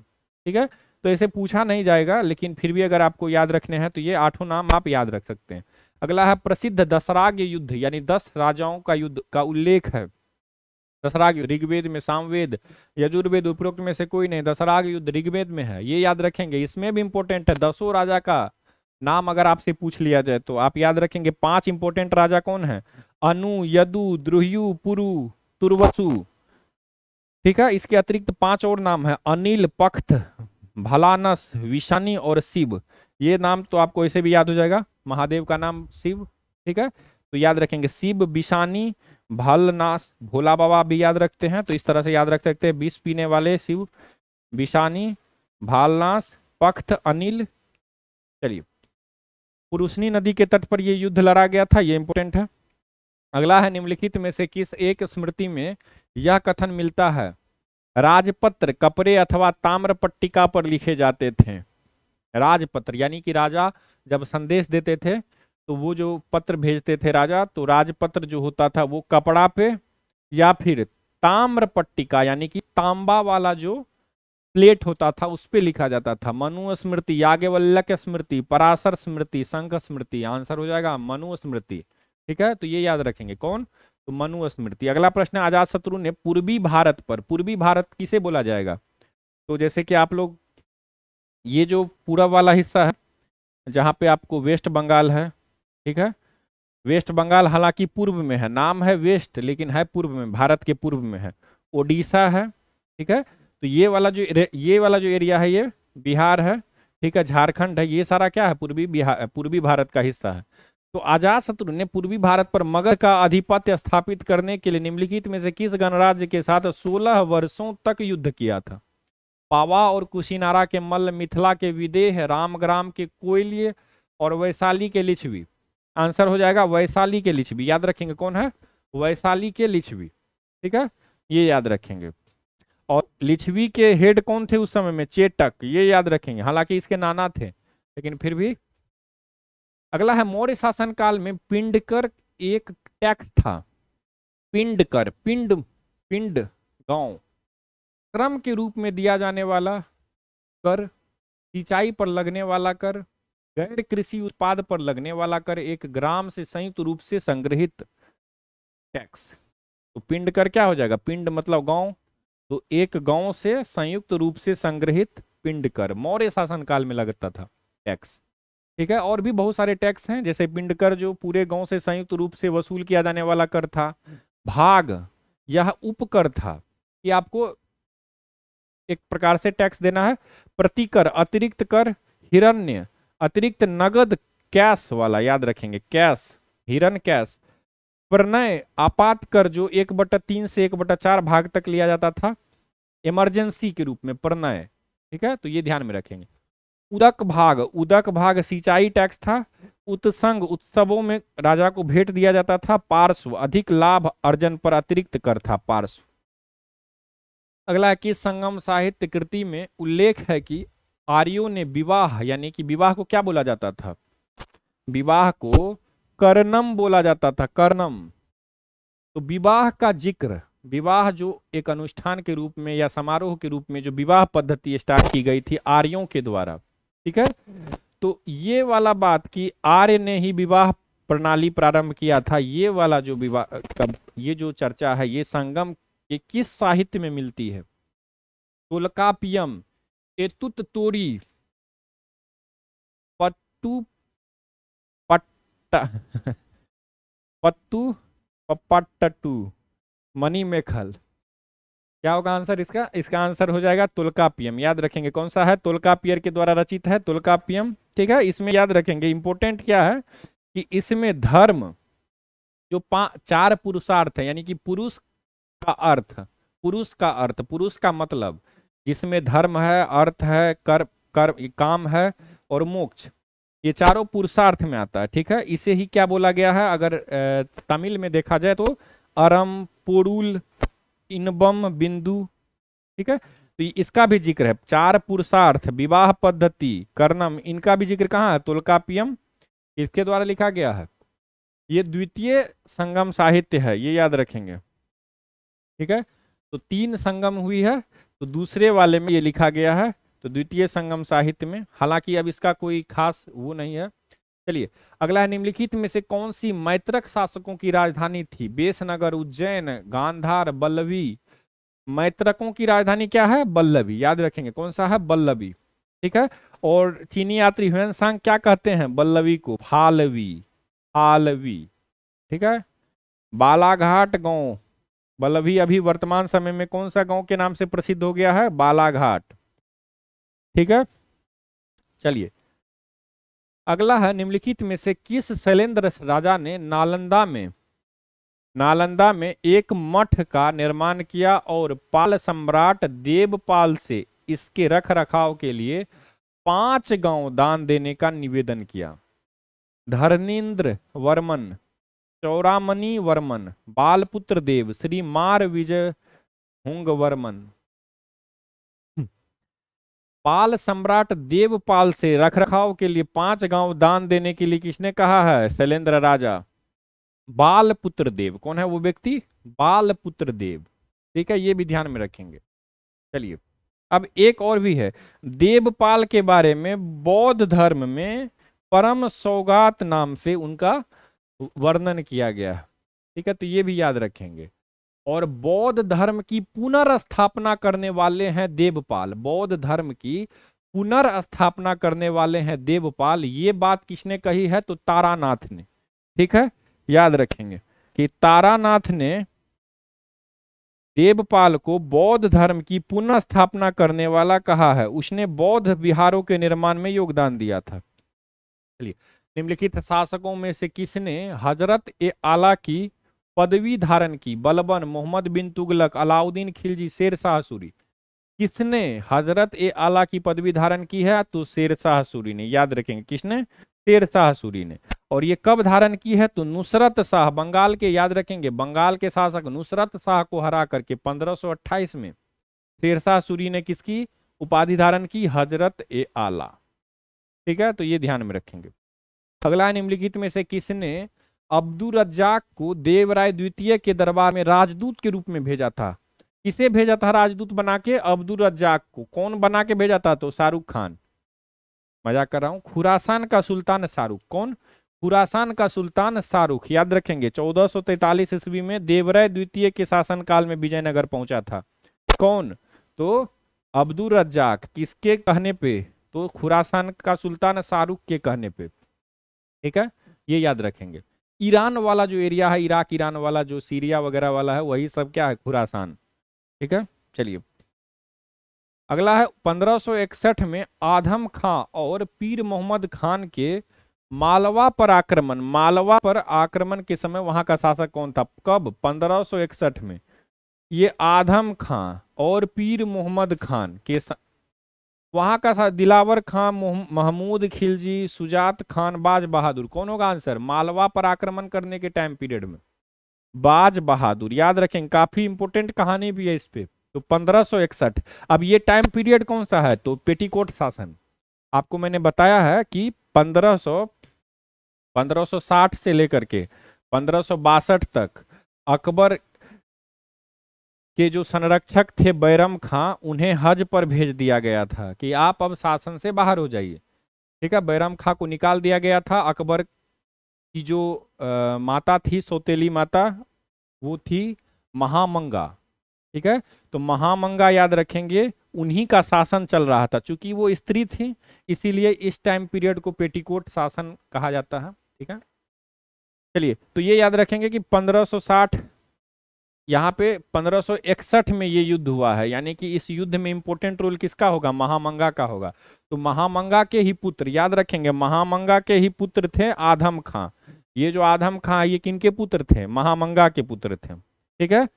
Speaker 1: ठीक है तो ऐसे पूछा नहीं जाएगा लेकिन फिर भी अगर आपको याद रखने हैं तो ये आठों नाम आप याद रख सकते हैं अगला है प्रसिद्ध दशराग युद्ध यानी दस राजाओं का युद्ध का उल्लेख है दशराग ऋग्वेद में सामवेद यजुर्वेद उपरोक्त में से कोई नहीं दशराग युद्ध ऋग्वेद में है ये याद रखेंगे इसमें भी इंपॉर्टेंट है दसों राजा का नाम अगर आपसे पूछ लिया जाए तो आप याद रखेंगे पांच इंपोर्टेंट राजा कौन है अनु यदु द्रुहयु पुरु तुर्वसु ठीक है इसके अतिरिक्त पांच और नाम है अनिल पख्त भलानस विशानी और शिव ये नाम तो आपको ऐसे भी याद हो जाएगा महादेव का नाम शिव ठीक है तो याद रखेंगे शिव विशानी भलनास भोला बाबा भी याद रखते हैं तो इस तरह से याद रख सकते हैं विष पीने वाले शिव विशानी भालनास पख्त अनिल चलिए पुरुषनी नदी के तट पर यह युद्ध लड़ा गया था यह इंपोर्टेंट है अगला है निम्नलिखित में से किस एक स्मृति में यह कथन मिलता है राजपत्र कपड़े अथवा ताम्र पट्टिका पर लिखे जाते थे राजपत्र यानी कि राजा जब संदेश देते थे तो वो जो पत्र भेजते थे राजा तो राजपत्र जो होता था वो कपड़ा पे या फिर ताम्र पट्टिका यानी कि तांबा वाला जो प्लेट होता था उस पर लिखा जाता था मनुस्मृति याज्ञवल्लक स्मृति पराशर स्मृति संघ स्मृति आंसर हो जाएगा मनुस्मृति ठीक है तो ये याद रखेंगे कौन तो मनु स्मृति अगला प्रश्न आजाद शत्रु ने पूर्वी भारत पर पूर्वी भारत किसे बोला जाएगा तो जैसे कि आप लोग ये जो पूरा वाला हिस्सा है जहाँ पे आपको वेस्ट बंगाल है ठीक है वेस्ट बंगाल हालांकि पूर्व में है नाम है वेस्ट लेकिन है पूर्व में भारत के पूर्व में है ओडिशा है ठीक है तो ये वाला जो ये वाला जो एरिया है ये बिहार है ठीक है झारखंड है ये सारा क्या है पूर्वी बिहार पूर्वी भारत का हिस्सा है तो आजाद शत्रु ने पूर्वी भारत पर मगध का आधिपत्य स्थापित करने के लिए निम्नलिखित में से किस गणराज्य के साथ 16 वर्षों तक युद्ध किया था पावा और कुशीनारा के मल्ल मिथिला के विदेह रामग्राम के कोयलिय और वैशाली के लिछवी आंसर हो जाएगा वैशाली के लिछवी याद रखेंगे कौन है वैशाली के लिछवी ठीक है ये याद रखेंगे और लिच्छवी के हेड कौन थे उस समय में चेटक ये याद रखेंगे हालांकि इसके नाना थे लेकिन फिर भी अगला है मौर्य शासन काल में पिंडकर एक टैक्स था पिंडकर पिंड पिंड गांव क्रम के रूप में दिया जाने वाला कर सिंचाई पर लगने वाला कर गैर कृषि उत्पाद पर लगने वाला कर एक ग्राम से संयुक्त रूप से संग्रहित टैक्स तो पिंड कर क्या हो जाएगा पिंड मतलब गांव तो एक गांव से संयुक्त रूप से संग्रहित पिंड कर मौर्य शासन काल में लगता था टैक्स ठीक है और भी बहुत सारे टैक्स हैं जैसे पिंड कर जो पूरे गांव से संयुक्त रूप से वसूल किया जाने वाला कर था भाग यह उपकर था कि आपको एक प्रकार से टैक्स देना है प्रतिकर अतिरिक्त कर हिरण्य अतिरिक्त नगद कैश वाला याद रखेंगे कैश हिरण कैश प्रणय आपात कर जो एक बटा तीन से एक बटा चार भाग तक लिया जाता था इमरजेंसी के रूप में प्रणय ठीक है तो ये ध्यान में रखेंगे उदक भाग उदक भाग सिंचाई टैक्स था उत्संग उत्सवों में राजा को भेंट दिया जाता था पार्श्व अधिक लाभ अर्जन पर अतिरिक्त कर था पार्श्व अगला कि संगम साहित्य कृति में उल्लेख है कि आर्यो ने विवाह यानी कि विवाह को क्या बोला जाता था विवाह को करनम बोला जाता था करनम तो विवाह का जिक्र विवाह जो एक अनुष्ठान के रूप में या समारोह के रूप में जो विवाह पद्धति स्टार्ट की गई थी आर्यों के द्वारा ठीक है तो ये वाला बात कि आर्य ने ही विवाह प्रणाली प्रारंभ किया था ये वाला जो विवाह ये जो चर्चा है ये संगम ये किस साहित्य में मिलती है तुलकापियम एतुत तोरी
Speaker 2: पट्टू पत्तू
Speaker 1: पत्तू टू मनी मेखल क्या होगा आंसर इसका इसका आंसर हो जाएगा तुलका पियम याद रखेंगे कौन सा है पियर के द्वारा रचित है तुलका पियम ठीक है इसमें याद रखेंगे इंपोर्टेंट क्या है कि इसमें धर्म जो पा चार पुरुषार्थ है यानी कि पुरुष का अर्थ पुरुष का अर्थ पुरुष का मतलब जिसमें धर्म है अर्थ है कर, कर काम है और मोक्ष ये चारों पुरुषार्थ में आता है ठीक है इसे ही क्या बोला गया है अगर तमिल में देखा जाए तो अरम पोरुल इनबम बिंदु ठीक है तो इसका भी जिक्र है चार पुरुषार्थ विवाह पद्धति कर्णम इनका भी जिक्र कहाँ है तुलकापियम इसके द्वारा लिखा गया है ये द्वितीय संगम साहित्य है ये याद रखेंगे ठीक है तो तीन संगम हुई है तो दूसरे वाले में ये लिखा गया है तो द्वितीय संगम साहित्य में हालांकि अब इसका कोई खास वो नहीं है चलिए अगला है निम्नलिखित में से कौन सी मैत्रक शासकों की राजधानी थी बेसनगर उज्जैन गांधार बल्लवी मैत्रकों की राजधानी क्या है बल्लवी याद रखेंगे कौन सा है बल्लवी ठीक है और चीनी यात्री ह्यून सांग क्या कहते हैं बल्लवी को फालवी फालवी ठीक है बालाघाट गांव बल्लवी अभी वर्तमान समय में कौन सा गांव के नाम से प्रसिद्ध हो गया है बालाघाट ठीक है चलिए अगला है निम्नलिखित में से किस शैलेंद्र राजा ने नालंदा में नालंदा में एक मठ का निर्माण किया और पाल सम्राट देवपाल से इसके रख रखाव के लिए पांच गांव दान देने का निवेदन किया धरनेन्द्र वर्मन चौरामणि वर्मन बालपुत्र देव श्री मार विजय हुंग वर्मन पाल सम्राट देवपाल से रखरखाव के लिए पांच गांव दान देने के लिए किसने कहा है शैलेंद्र राजा बाल पुत्र देव कौन है वो व्यक्ति बाल पुत्र देव ठीक है ये भी ध्यान में रखेंगे चलिए अब एक और भी है देवपाल के बारे में बौद्ध धर्म में परम सौगात नाम से उनका वर्णन किया गया है ठीक है तो ये भी याद रखेंगे और बौद्ध धर्म की पुनर्स्थापना करने वाले हैं देवपाल बौद्ध धर्म की पुनर्स्थापना करने वाले हैं देवपाल ये बात किसने कही है तो तारानाथ ने ठीक है याद रखेंगे कि तारानाथ ने देवपाल को बौद्ध धर्म की पुनः स्थापना करने वाला कहा है उसने बौद्ध बिहारों के निर्माण में योगदान दिया था चलिए निम्नलिखित शासकों में से किसने हजरत ए आला की पदवी धारण की बलबन मोहम्मद बिन तुगलक अलाउद्दीन खिलजी शेर शाह सूरी किसने हजरत ए आला की पदवी धारण की है तो शेर शाह सूरी ने याद रखेंगे किसने शेर शाह सूरी ने और ये कब धारण की है तो नुसरत शाह बंगाल के याद रखेंगे बंगाल के शासक नुसरत शाह को हरा करके पंद्रह में शेरशाह सूरी ने किसकी उपाधि धारण की हजरत ए आला ठीक है तो ये ध्यान में रखेंगे अगला निम्नलिखित में से किसने अब्दुल रज्जाक को देवराय द्वितीय के दरबार में राजदूत के रूप में भेजा था किसे भेजा था राजदूत बना के अब्दुल रज्जाक को कौन बना के भेजा था तो शाहरुख खान मजाक कर रहा हूँ खुरासान का सुल्तान शाहरुख कौन खुरासान का सुल्तान शाहरुख याद रखेंगे चौदह सौ तैतालीस ईस्वी में देवराय द्वितीय के शासनकाल में विजयनगर पहुंचा था कौन तो अब्दुल रज्जाक किसके कहने पे तो खुरासान का सुल्तान शाहरुख के कहने पे ठीक है ये याद रखेंगे ईरान वाला जो एरिया है इराक ईरान वाला जो सीरिया वगैरह वाला है वही सब क्या है खुरासान ठीक है चलिए अगला है 1561 में आधम खां और पीर मोहम्मद खान के मालवा पर आक्रमण मालवा पर आक्रमण के समय वहां का शासक कौन था कब 1561 में ये आधम खां और पीर मोहम्मद खान के वहां का था दिलावर खान महमूद खिलजी सुजात खान बाज बहादुर कौन होगा आंसर मालवा पर आक्रमण करने के टाइम पीरियड में बाज बहादुर याद रखें काफी इंपोर्टेंट कहानी भी है इस पे तो पंद्रह अब ये टाइम पीरियड कौन सा है तो पेटीकोट शासन आपको मैंने बताया है कि 1500 1560 से लेकर के पंद्रह तक अकबर के जो संरक्षक थे बैरम खां उन्हें हज पर भेज दिया गया था कि आप अब शासन से बाहर हो जाइए ठीक है बैरम खां को निकाल दिया गया था अकबर की जो आ, माता थी सोतेली माता वो थी महामंगा ठीक है तो महामंगा याद रखेंगे उन्हीं का शासन चल रहा था चूंकि वो स्त्री थी इसीलिए इस टाइम पीरियड को पेटीकोट शासन कहा जाता है ठीक है चलिए तो ये याद रखेंगे कि 1560 यहाँ पे 1561 में ये युद्ध हुआ है यानी कि इस युद्ध में इंपोर्टेंट रोल किसका होगा महामंगा का होगा तो महामंगा के ही पुत्र याद रखेंगे महामंगा के ही पुत्र थे आधम खां ये जो आधम खां ये किनके पुत्र थे महामंगा के पुत्र थे ठीक है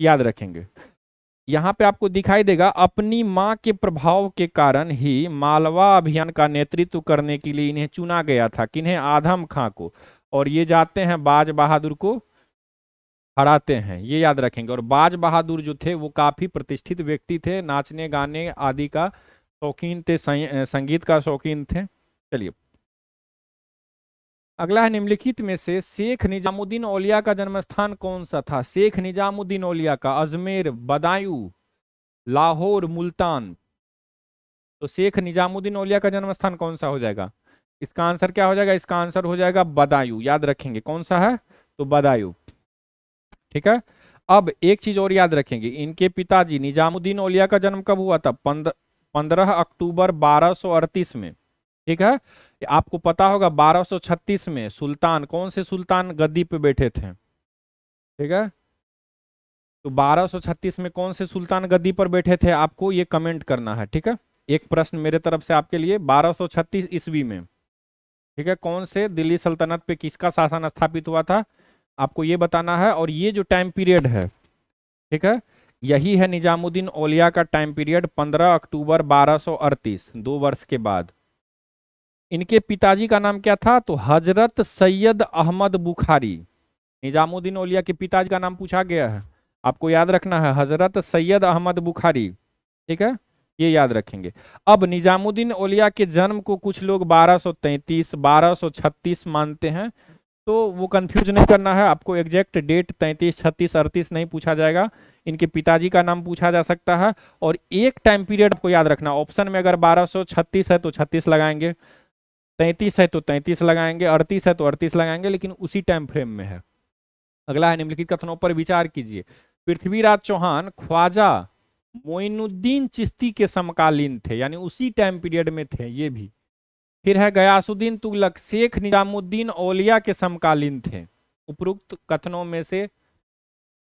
Speaker 1: याद रखेंगे यहाँ पे आपको दिखाई देगा अपनी माँ के प्रभाव के कारण ही मालवा अभियान का नेतृत्व करने के लिए इन्हें चुना गया था किन्हें आधम खां को और ये जाते हैं बाज बहादुर को हराते हैं ये याद रखेंगे और बाज बहादुर जो थे वो काफ़ी प्रतिष्ठित व्यक्ति थे नाचने गाने आदि का शौकीन थे संगीत का शौकीन थे चलिए अगला है निम्नलिखित में से शेख निजामुद्दीन ओलिया का जन्मस्थान कौन सा था शेख निजामुद्दीन ओलिया का अजमेर बदायूं लाहौर मुल्तान तो शेख निजामुद्दीन ओलिया का जन्मस्थान कौन सा हो जाएगा इसका आंसर क्या हो जाएगा इसका आंसर हो जाएगा बदायूं याद रखेंगे कौन सा है तो बदायूं ठीक है अब एक चीज और याद रखेंगे इनके पिताजी निजामुद्दीन ओलिया का जन्म कब हुआ था पंद्रह अक्टूबर बारह में ठीक है आपको पता होगा 1236 में सुल्तान कौन से सुल्तान गद्दी पे बैठे थे ठीक है तो 1236 में कौन से सुल्तान गद्दी पर बैठे थे आपको ये कमेंट करना है ठीक है एक प्रश्न मेरे तरफ से आपके लिए 1236 ईस्वी में ठीक है कौन से दिल्ली सल्तनत पे किसका शासन स्थापित हुआ था आपको ये बताना है और ये जो टाइम पीरियड है ठीक है यही है निजामुद्दीन ओलिया का टाइम पीरियड 15 अक्टूबर 1238 दो वर्ष के बाद इनके पिताजी का नाम क्या था तो हजरत सैयद अहमद बुखारी निजामुद्दीन ओलिया के पिताजी का नाम पूछा गया है आपको याद रखना है हजरत सैयद अहमद बुखारी ठीक है ये याद रखेंगे अब निजामुद्दीन ओलिया के जन्म को कुछ लोग 1233, 1236 मानते हैं तो वो कंफ्यूज नहीं करना है आपको एग्जैक्ट डेट तैंतीस छत्तीस अड़तीस नहीं पूछा जाएगा इनके पिताजी का नाम पूछा जा सकता है और एक टाइम पीरियड आपको याद रखना ऑप्शन में अगर बारह सौ छत्तीस है तो छत्तीस लगाएंगे तैंतीस है तो तैंतीस लगाएंगे अड़तीस है तो अड़तीस लगाएंगे लेकिन उसी टाइम फ्रेम में है अगला है निम्नलिखित कथनों पर विचार कीजिए पृथ्वीराज चौहान ख्वाजा मोइनुद्दीन चिश्ती के समकालीन थे यानी उसी टाइम पीरियड में थे ये भी फिर है गयासुद्दीन तुगलक शेख निजामुद्दीन ओलिया के समकालीन थे उपरोक्त कथनों में से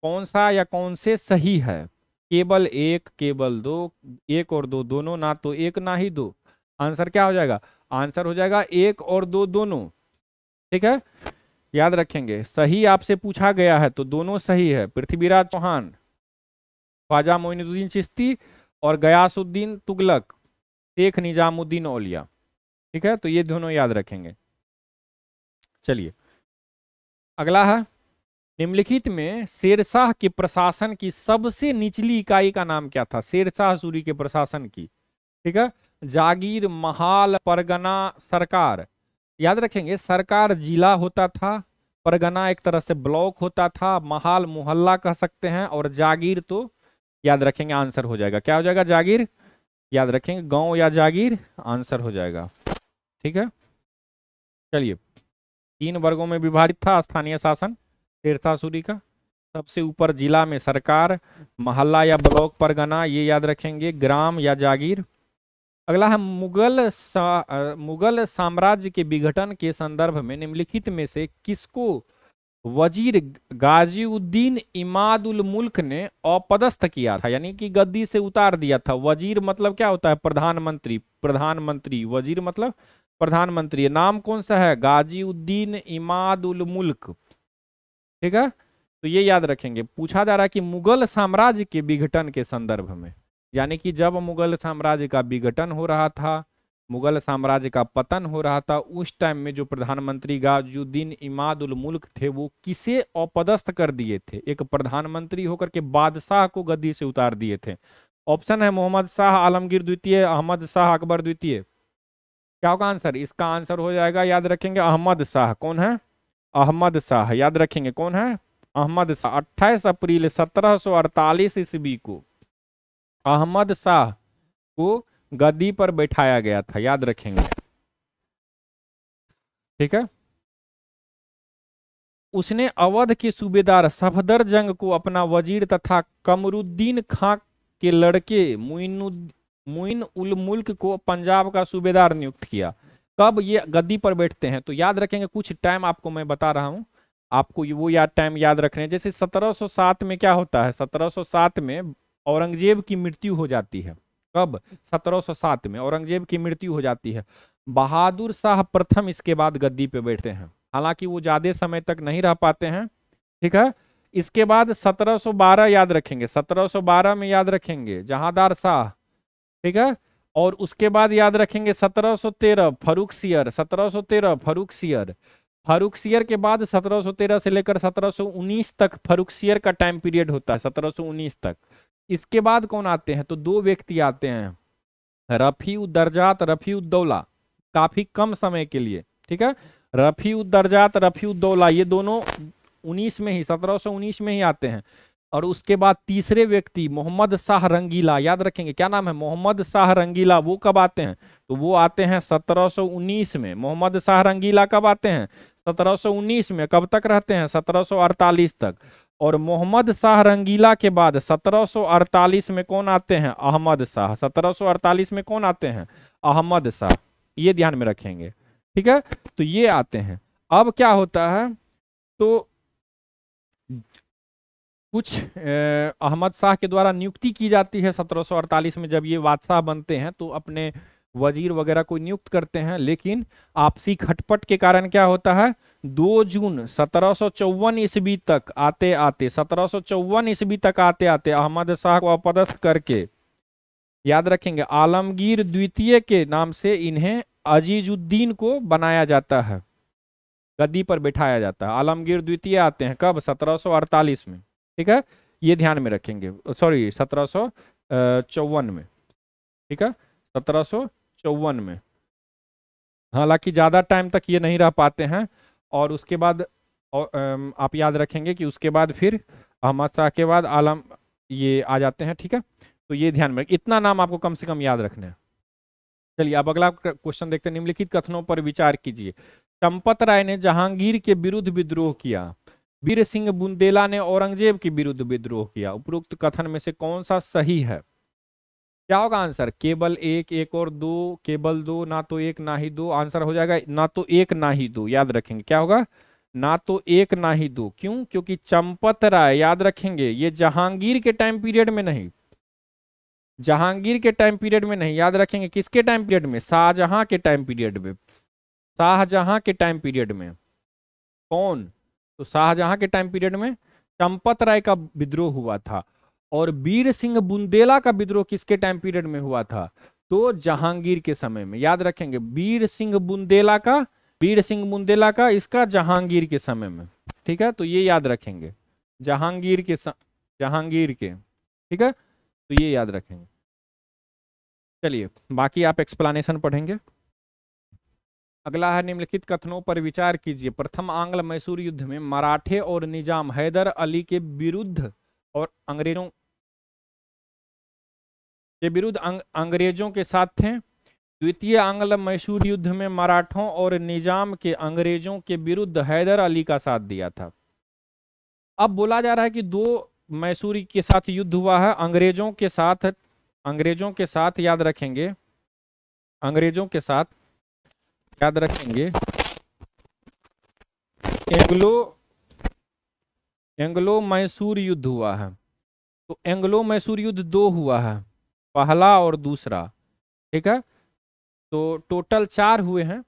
Speaker 1: कौन सा या कौन से सही है केवल एक केवल दो एक और दो दोनों ना तो एक ना ही दो आंसर क्या हो जाएगा आंसर हो जाएगा एक और दो दोनों ठीक है याद रखेंगे सही आपसे पूछा गया है तो दोनों सही है पृथ्वीराज चौहान ख्वाजा मोइनुद्दीन चिश्ती और गयासुद्दीन तुगलक शेख निजामुद्दीन ओलिया ठीक है तो ये दोनों याद रखेंगे चलिए अगला है निम्नलिखित में शेरशाह के प्रशासन की सबसे निचली इकाई का नाम क्या था शेरशाह सूरी के प्रशासन की ठीक है जागीर महाल परगना सरकार याद रखेंगे सरकार जिला होता था परगना एक तरह से ब्लॉक होता था महाल मोहल्ला कह सकते हैं और जागीर तो याद रखेंगे आंसर हो जाएगा क्या हो जाएगा जागीर याद रखेंगे गांव या जागीर आंसर हो जाएगा ठीक है चलिए तीन वर्गों में विभाजित था स्थानीय शासन तीर्थासुरी का सबसे ऊपर जिला में सरकार मोहल्ला या ब्लॉक परगना ये याद रखेंगे ग्राम या जागीर अगला है मुगल सा, मुगल साम्राज्य के विघटन के संदर्भ में निम्नलिखित में से किसको वजीर गाजीउद्दीन इमादुल मुल्क ने अपदस्थ किया था यानी कि गद्दी से उतार दिया था वजीर मतलब क्या होता है प्रधानमंत्री प्रधानमंत्री वजीर मतलब प्रधानमंत्री है नाम कौन सा है गाजीउद्दीन उल मुल्क ठीक है तो ये याद रखेंगे पूछा जा रहा है कि मुगल साम्राज्य के विघटन के संदर्भ में यानी कि जब मुगल साम्राज्य का विघटन हो रहा था मुगल साम्राज्य का पतन हो रहा था उस टाइम में जो प्रधानमंत्री गाजुद्दीन उल मुल्क थे वो किसे अपदस्थ कर दिए थे एक प्रधानमंत्री होकर के बादशाह को गद्दी से उतार दिए थे ऑप्शन है मोहम्मद शाह आलमगीर द्वितीय अहमद शाह अकबर द्वितीय क्या होगा आंसर इसका आंसर हो जाएगा याद रखेंगे अहमद शाह कौन है अहमद शाह याद रखेंगे कौन है अहमद शाह अट्ठाईस अप्रैल सत्रह अड़तालीस ईस्वी को अहमद शाह को गद्दी पर बैठाया गया था याद रखेंगे ठीक है उसने अवध के सूबेदार सफदर जंग को अपना वजीर तथा कमरुद्दीन खां के लड़के मुइनुद्दीन मुइन उल मुल्क को पंजाब का सूबेदार नियुक्त किया कब ये गद्दी पर बैठते हैं तो याद रखेंगे कुछ टाइम आपको मैं बता रहा हूँ आपको वो याद टाइम याद रखने हैं जैसे 1707 में क्या होता है 1707 में औरंगजेब की मृत्यु हो जाती है कब 1707 में औरंगजेब की मृत्यु हो जाती है बहादुर शाह प्रथम इसके बाद गद्दी पे बैठते हैं हालांकि वो ज़्यादा समय तक नहीं रह पाते हैं ठीक है इसके बाद 1712 याद रखेंगे 1712 में याद रखेंगे जहादार शाह ठीक है और उसके बाद याद रखेंगे 1713 फरूक सियर तेरह फरूक सियर फरूक सियर के बाद 1713 से लेकर 1719 तक फरूक सियर का टाइम पीरियड होता है 1719 तक इसके बाद कौन आते हैं तो दो व्यक्ति आते हैं रफी उदरजात रफी उद्दौला काफी कम समय के लिए ठीक है रफी उदरजात रफी उद्दौला ये दोनों 19 में ही 1719 में ही आते हैं और उसके बाद तीसरे व्यक्ति मोहम्मद शाह रंगीला याद रखेंगे क्या नाम है मोहम्मद शाह रंगीला वो कब आते हैं तो वो आते हैं 1719 में मोहम्मद शाह रंगीला कब आते हैं 1719 में कब तक रहते हैं 1748 तक और मोहम्मद शाह रंगीला के बाद 1748 में कौन आते हैं अहमद शाह 1748 में कौन आते हैं अहमद शाह ये ध्यान में रखेंगे ठीक है तो ये आते हैं अब क्या होता है तो कुछ अहमद शाह के द्वारा नियुक्ति की जाती है 1748 में जब ये बादशाह बनते हैं तो अपने वजीर वगैरह को नियुक्त करते हैं लेकिन आपसी खटपट के कारण क्या होता है दो जून सत्रह ईस्वी तक आते आते सत्रह ईस्वी तक आते आते अहमद शाह को अपदस्थ करके याद रखेंगे आलमगीर द्वितीय के नाम से इन्हें अजीजुद्दीन को बनाया जाता है गद्दी पर बैठाया जाता है आलमगीर द्वितीय आते हैं कब 1748 में ठीक है ये ध्यान में रखेंगे सॉरी सत्रह चौवन में ठीक है सत्रह चौवन में हालांकि ज़्यादा टाइम तक ये नहीं रह पाते हैं और उसके बाद और, आप याद रखेंगे कि उसके बाद फिर अहमद शाह के बाद आलम ये आ जाते हैं ठीक है तो ये ध्यान में इतना नाम आपको कम से कम याद रखना है चलिए अब अगला क्वेश्चन देखते हैं निम्नलिखित कथनों पर विचार कीजिए चंपत राय ने जहांगीर के विरुद्ध विद्रोह किया वीर सिंह बुंदेला ने औरंगजेब के विरुद्ध विद्रोह किया उपरोक्त कथन में से कौन सा सही है क्या होगा आंसर केवल एक एक और दो केवल दो ना तो एक ना ही दो आंसर हो जाएगा ना तो एक ना ही दो याद रखेंगे क्या होगा ना तो एक ना ही दो क्यों क्योंकि चंपत राय याद रखेंगे ये जहांगीर के टाइम पीरियड में नहीं जहांगीर के टाइम पीरियड में नहीं याद रखेंगे किसके टाइम पीरियड में शाहजहां के टाइम पीरियड में शाहजहां के टाइम पीरियड में कौन तो शाहजहां के टाइम पीरियड में चंपत राय का विद्रोह हुआ था और वीर सिंह बुंदेला का विद्रोह किसके टाइम पीरियड में हुआ था तो जहांगीर के समय में याद रखेंगे वीर सिंह बुंदेला का वीर सिंह बुंदेला का इसका जहांगीर के समय में ठीक है तो ये याद रखेंगे जहांगीर के जहांगीर के ठीक है तो ये याद रखेंगे चलिए बाकी आप एक्सप्लानेशन पढ़ेंगे अगला है निम्नलिखित कथनों पर विचार कीजिए प्रथम आंग्ल मैसूर युद्ध में मराठे और निजाम हैदर अली के विरुद्ध और अंग्रेजों के विरुद्ध अंग्रेजों के साथ थे द्वितीय आंग्ल मैसूर युद्ध में मराठों और निजाम के अंग्रेजों के विरुद्ध हैदर अली का साथ दिया था अब बोला जा रहा है कि दो मैसूरी के साथ युद्ध हुआ है अंग्रेजों के साथ अंग्रेजों के साथ याद रखेंगे अंग्रेजों के साथ याद रखेंगे एंग्लो एंग्लो मैसूर युद्ध हुआ है तो एंग्लो मैसूर युद्ध दो हुआ है पहला और दूसरा ठीक है तो टोटल चार हुए हैं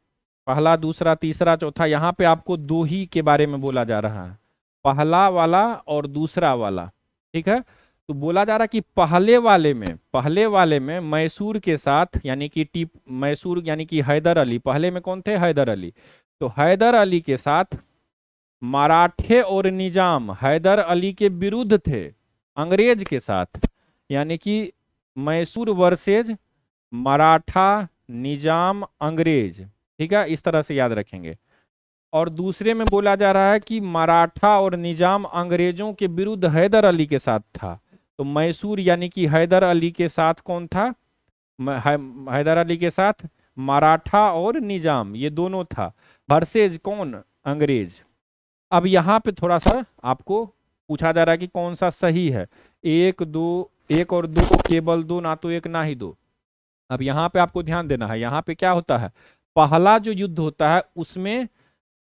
Speaker 1: पहला दूसरा तीसरा चौथा यहाँ पे आपको दो ही के बारे में बोला जा रहा है पहला वाला और दूसरा वाला ठीक है तो बोला जा रहा कि पहले वाले में पहले वाले में मैसूर के साथ यानी कि टीप मैसूर यानी कि हैदर अली पहले में कौन थे हैदर अली तो हैदर अली के साथ मराठे और निजाम हैदर अली के विरुद्ध थे अंग्रेज के साथ यानी कि मैसूर वर्सेज मराठा निजाम अंग्रेज ठीक है इस तरह से याद रखेंगे और दूसरे में बोला जा रहा है कि मराठा और निजाम अंग्रेजों के विरुद्ध हैदर अली के साथ था तो मैसूर यानी कि हैदर अली के साथ कौन था हैदर अली के साथ मराठा और निजाम ये दोनों था वर्सेज कौन अंग्रेज अब यहाँ पे थोड़ा सा आपको पूछा जा रहा है कि कौन सा सही है एक दो एक और दो केवल दो ना तो एक ना ही दो अब यहाँ पे आपको ध्यान देना है यहाँ पे क्या होता है पहला जो युद्ध होता है उसमें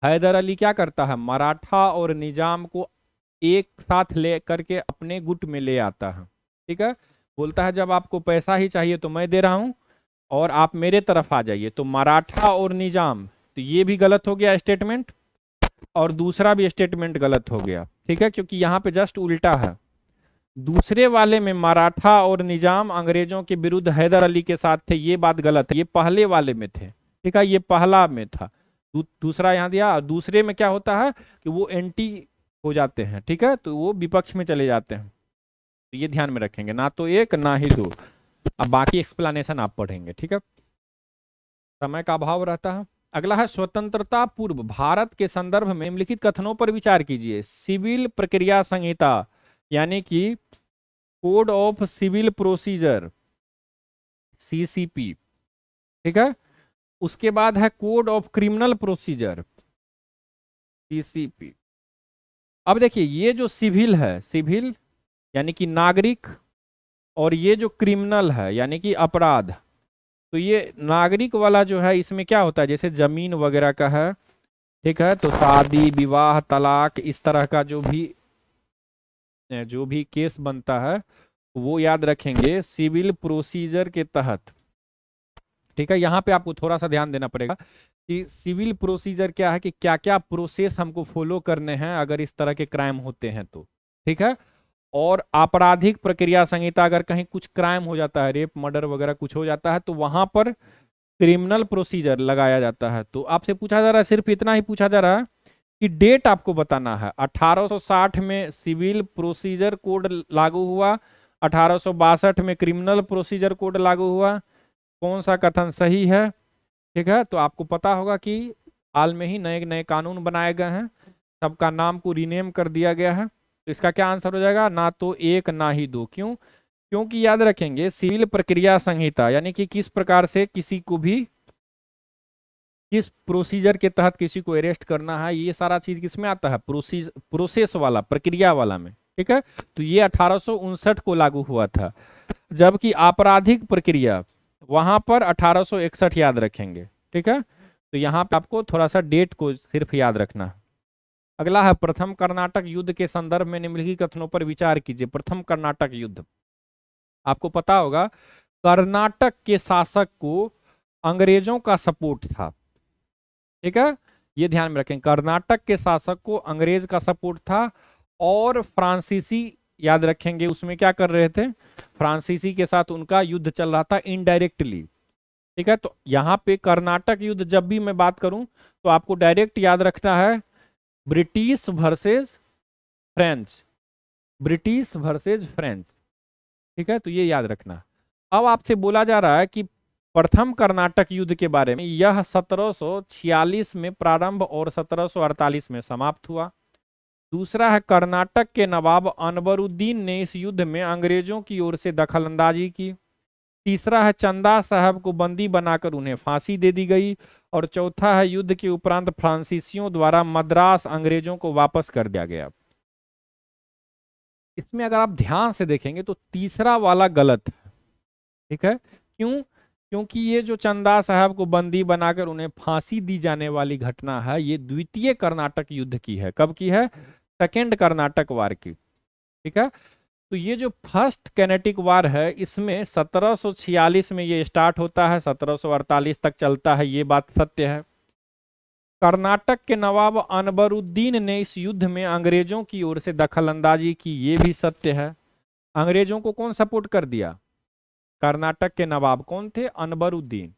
Speaker 1: हैदर अली क्या करता है मराठा और निजाम को एक साथ ले करके अपने गुट में ले आता है ठीक है बोलता है जब आपको पैसा ही चाहिए तो मैं दे रहा हूँ और आप मेरे तरफ आ जाइए तो मराठा और निजाम तो ये भी गलत हो गया स्टेटमेंट और दूसरा भी स्टेटमेंट गलत हो गया ठीक है क्योंकि यहाँ पे जस्ट उल्टा है दूसरे वाले में मराठा और निजाम अंग्रेजों के विरुद्ध हैदर अली के साथ थे ये बात गलत है ये पहले वाले में थे ठीक है ये पहला में था दूसरा यहाँ दिया दूसरे में क्या होता है कि वो एंटी हो जाते हैं ठीक है तो वो विपक्ष में चले जाते हैं तो ये ध्यान में रखेंगे ना तो एक ना ही दो अब बाकी एक्सप्लेनेशन आप पढ़ेंगे ठीक है समय का अभाव रहता है अगला है स्वतंत्रता पूर्व भारत के संदर्भ में निम्नलिखित कथनों पर विचार कीजिए सिविल प्रक्रिया संहिता यानी कि code of civil procedure CCP ठीक है उसके बाद है code of criminal procedure CCP अब देखिए ये जो सिविल है सिविल यानी कि नागरिक और ये जो क्रिमिनल है यानी कि अपराध तो ये नागरिक वाला जो है इसमें क्या होता है जैसे जमीन वगैरह का है ठीक है तो शादी विवाह तलाक इस तरह का जो भी जो भी केस बनता है वो याद रखेंगे सिविल प्रोसीजर के तहत ठीक है यहाँ पे आपको थोड़ा सा ध्यान देना पड़ेगा कि सिविल प्रोसीजर क्या है कि क्या क्या प्रोसेस हमको फॉलो करने हैं अगर इस तरह के क्राइम होते हैं तो ठीक है और आपराधिक प्रक्रिया संहिता अगर कहीं कुछ क्राइम हो जाता है रेप मर्डर वगैरह कुछ हो जाता है तो वहां पर क्रिमिनल प्रोसीजर लगाया जाता है तो आपसे पूछा जा रहा है सिर्फ इतना ही पूछा जा रहा है कि डेट आपको बताना है 1860 में सिविल प्रोसीजर कोड लागू हुआ अठारह में क्रिमिनल प्रोसीजर कोड लागू हुआ कौन सा कथन सही है ठीक है तो आपको पता होगा कि हाल में ही नए नए कानून बनाए गए हैं सबका नाम को रीनेम कर दिया गया है तो इसका क्या आंसर हो जाएगा ना तो एक ना ही दो क्यों क्योंकि याद रखेंगे सिविल प्रक्रिया संहिता यानी कि किस प्रकार से किसी को भी किस प्रोसीजर के तहत किसी को अरेस्ट करना है ये सारा चीज किसमें आता है प्रोसीज प्रोसेस वाला प्रक्रिया वाला में ठीक है तो ये अठारह को लागू हुआ था जबकि आपराधिक प्रक्रिया वहां पर 1861 याद रखेंगे ठीक है तो यहाँ पे आपको थोड़ा सा डेट को सिर्फ याद रखना अगला है प्रथम कर्नाटक युद्ध के संदर्भ में निम्नलिखित कथनों पर विचार कीजिए प्रथम कर्नाटक युद्ध आपको पता होगा कर्नाटक के शासक को अंग्रेजों का सपोर्ट था ठीक है ये ध्यान में रखें कर्नाटक के शासक को अंग्रेज का सपोर्ट था और फ्रांसीसी याद रखेंगे उसमें क्या कर रहे थे फ्रांसीसी के साथ उनका युद्ध चल रहा था इनडायरेक्टली ठीक है तो यहाँ पे कर्नाटक युद्ध जब भी मैं बात करूं तो आपको डायरेक्ट याद रखना है British versus French British versus French ठीक है तो ये याद रखना अब आपसे बोला जा रहा है कि प्रथम कर्नाटक युद्ध के बारे में यह 1746 में प्रारंभ और 1748 में समाप्त हुआ दूसरा है कर्नाटक के नवाब अनबरुद्दीन ने इस युद्ध में अंग्रेजों की ओर से दखलंदाजी की तीसरा है चंदा साहब को बंदी बनाकर उन्हें फांसी दे दी गई और चौथा है युद्ध के उपरांत फ्रांसीसियों द्वारा मद्रास अंग्रेजों को वापस कर दिया गया इसमें अगर आप ध्यान से देखेंगे तो तीसरा वाला गलत है ठीक है क्यों क्योंकि ये जो चंदा साहब को बंदी बनाकर उन्हें फांसी दी जाने वाली घटना है ये द्वितीय कर्नाटक युद्ध की है कब की है सेकेंड कर्नाटक वार की ठीक है तो ये जो फर्स्ट कैनेटिक वार है इसमें 1746 में ये स्टार्ट होता है 1748 तक चलता है ये बात सत्य है कर्नाटक के नवाब अनबरुद्दीन ने इस युद्ध में अंग्रेजों की ओर से दखल अंदाजी की ये भी सत्य है अंग्रेजों को कौन सपोर्ट कर दिया कर्नाटक के नवाब कौन थे अनबरुद्दीन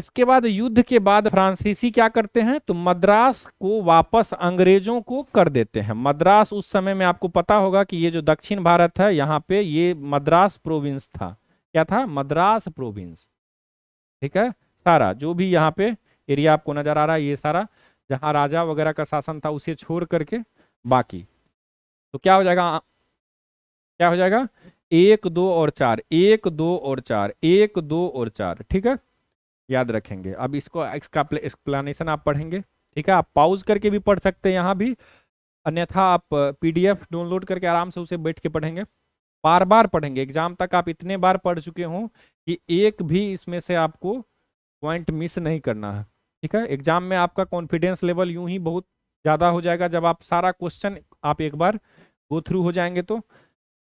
Speaker 1: इसके बाद युद्ध के बाद फ्रांसीसी क्या करते हैं तो मद्रास को वापस अंग्रेजों को कर देते हैं मद्रास उस समय में आपको पता होगा कि ये जो दक्षिण भारत है यहाँ पे ये मद्रास प्रोविंस था क्या था मद्रास प्रोविंस ठीक है सारा जो भी यहाँ पे एरिया आपको नजर आ रहा है ये सारा जहाँ राजा वगैरह का शासन था उसे छोड़ करके बाकी तो क्या हो जाएगा क्या हो जाएगा एक दो और चार एक दो और चार एक दो और चार ठीक है याद रखेंगे अब इसको इसका एक्सप्लेनेशन आप पढ़ेंगे ठीक है आप पाउज करके भी पढ़ सकते हैं यहाँ भी अन्यथा आप पीडीएफ डाउनलोड करके आराम से उसे बैठ के पढ़ेंगे बार बार पढ़ेंगे एग्जाम तक आप इतने बार पढ़ चुके हों कि एक भी इसमें से आपको पॉइंट मिस नहीं करना है ठीक है एग्जाम में आपका कॉन्फिडेंस लेवल यूं ही बहुत ज़्यादा हो जाएगा जब आप सारा क्वेश्चन आप एक बार गो थ्रू हो जाएंगे तो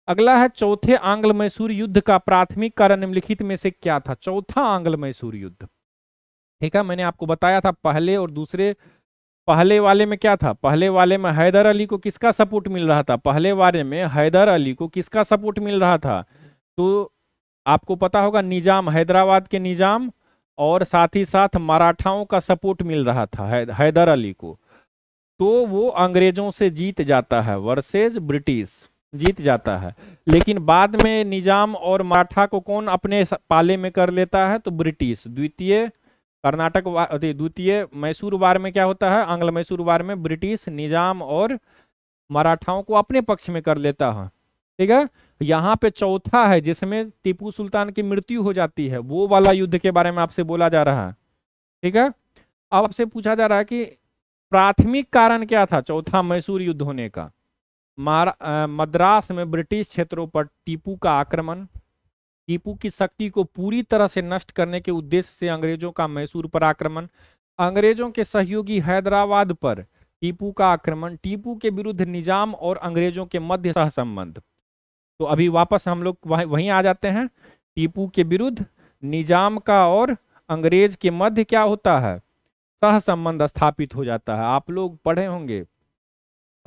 Speaker 1: अगला है चौथे आंग्ल मैसूर युद्ध का प्राथमिक कारण निम्नलिखित में से क्या था चौथा आंग्ल मैसूर युद्ध ठीक है मैंने आपको बताया था पहले और दूसरे पहले वाले में क्या था पहले वाले में हैदर अली को किसका सपोर्ट मिल रहा था पहले वाले में हैदर अली को किसका सपोर्ट मिल रहा था तो आपको पता होगा निजाम हैदराबाद के निजाम और साथ ही साथ मराठाओं का सपोर्ट मिल रहा था हैदर अली को तो वो अंग्रेजों से जीत जाता है वर्सेज ब्रिटिश जीत जाता है लेकिन बाद में निजाम और मराठा को कौन अपने पाले में कर लेता है तो ब्रिटिश द्वितीय कर्नाटक द्वितीय मैसूर वार में क्या होता है आंग्ल मैसूर वार में ब्रिटिश निजाम और मराठाओं को अपने पक्ष में कर लेता है ठीक है यहाँ पे चौथा है जिसमें टीपू सुल्तान की मृत्यु हो जाती है वो वाला युद्ध के बारे में आपसे बोला जा रहा है ठीक है अब आपसे पूछा जा रहा है कि प्राथमिक कारण क्या था चौथा मैसूर युद्ध होने का मद्रास में ब्रिटिश क्षेत्रों पर टीपू का आक्रमण टीपू की शक्ति को पूरी तरह से नष्ट करने के उद्देश्य से अंग्रेजों का मैसूर पर आक्रमण अंग्रेजों के सहयोगी हैदराबाद पर टीपू का आक्रमण टीपू के विरुद्ध निजाम और अंग्रेजों के मध्य सहसंबंध तो अभी वापस हम लोग वह, वहीं आ जाते हैं टीपू के विरुद्ध निजाम का और अंग्रेज के मध्य क्या होता है सहसंबंध स्थापित हो जाता है आप लोग पढ़े होंगे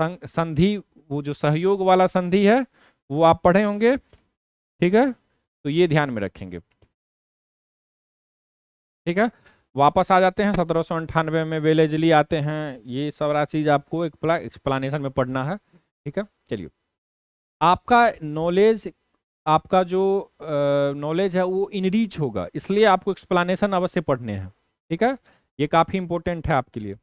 Speaker 1: संधि वो जो सहयोग वाला संधि है वो आप पढ़े होंगे ठीक है तो ये ध्यान में रखेंगे ठीक है वापस आ जाते हैं सत्रह सौ अंठानवे में वेलेजली आते हैं ये सारा चीज आपको एक एक्सप्लानेशन में पढ़ना है ठीक है चलिए आपका नॉलेज आपका जो नॉलेज है वो इनरीच होगा इसलिए आपको एक्सप्लानेशन अवश्य पढ़ने हैं ठीक है ये काफ़ी इंपॉर्टेंट है आपके लिए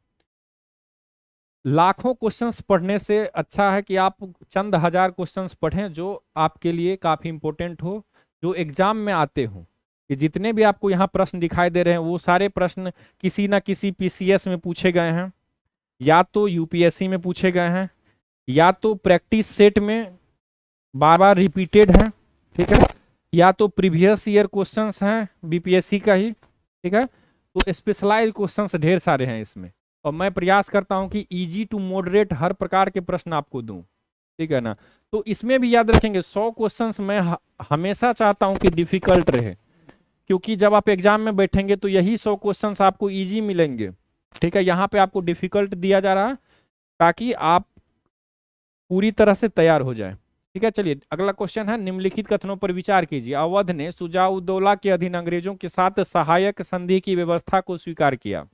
Speaker 1: लाखों क्वेश्चंस पढ़ने से अच्छा है कि आप चंद हजार क्वेश्चंस पढ़ें जो आपके लिए काफ़ी इंपॉर्टेंट हो जो एग्जाम में आते हों कि जितने भी आपको यहाँ प्रश्न दिखाई दे रहे हैं वो सारे प्रश्न किसी ना किसी पीसीएस में पूछे गए हैं या तो यूपीएससी में पूछे गए हैं या तो प्रैक्टिस सेट में बार बार रिपीटेड हैं ठीक है या तो प्रीवियस ईयर क्वेश्चन हैं बीपीएससी का ही ठीक है तो स्पेशलाइज क्वेश्चन ढेर सारे हैं इसमें और मैं प्रयास करता हूं कि इजी टू मॉडरेट हर प्रकार के प्रश्न आपको दूं ठीक है ना तो इसमें भी याद रखेंगे सौ क्वेश्चन मैं हमेशा चाहता हूं कि डिफिकल्ट रहे क्योंकि जब आप एग्जाम में बैठेंगे तो यही सौ क्वेश्चन आपको ईजी मिलेंगे ठीक है यहाँ पे आपको डिफिकल्ट दिया जा रहा ताकि आप पूरी तरह से तैयार हो जाए ठीक है चलिए अगला क्वेश्चन है निम्नलिखित कथनों पर विचार कीजिए अवध ने सुजाउदौला के अधीन अंग्रेजों के साथ सहायक संधि की व्यवस्था को स्वीकार किया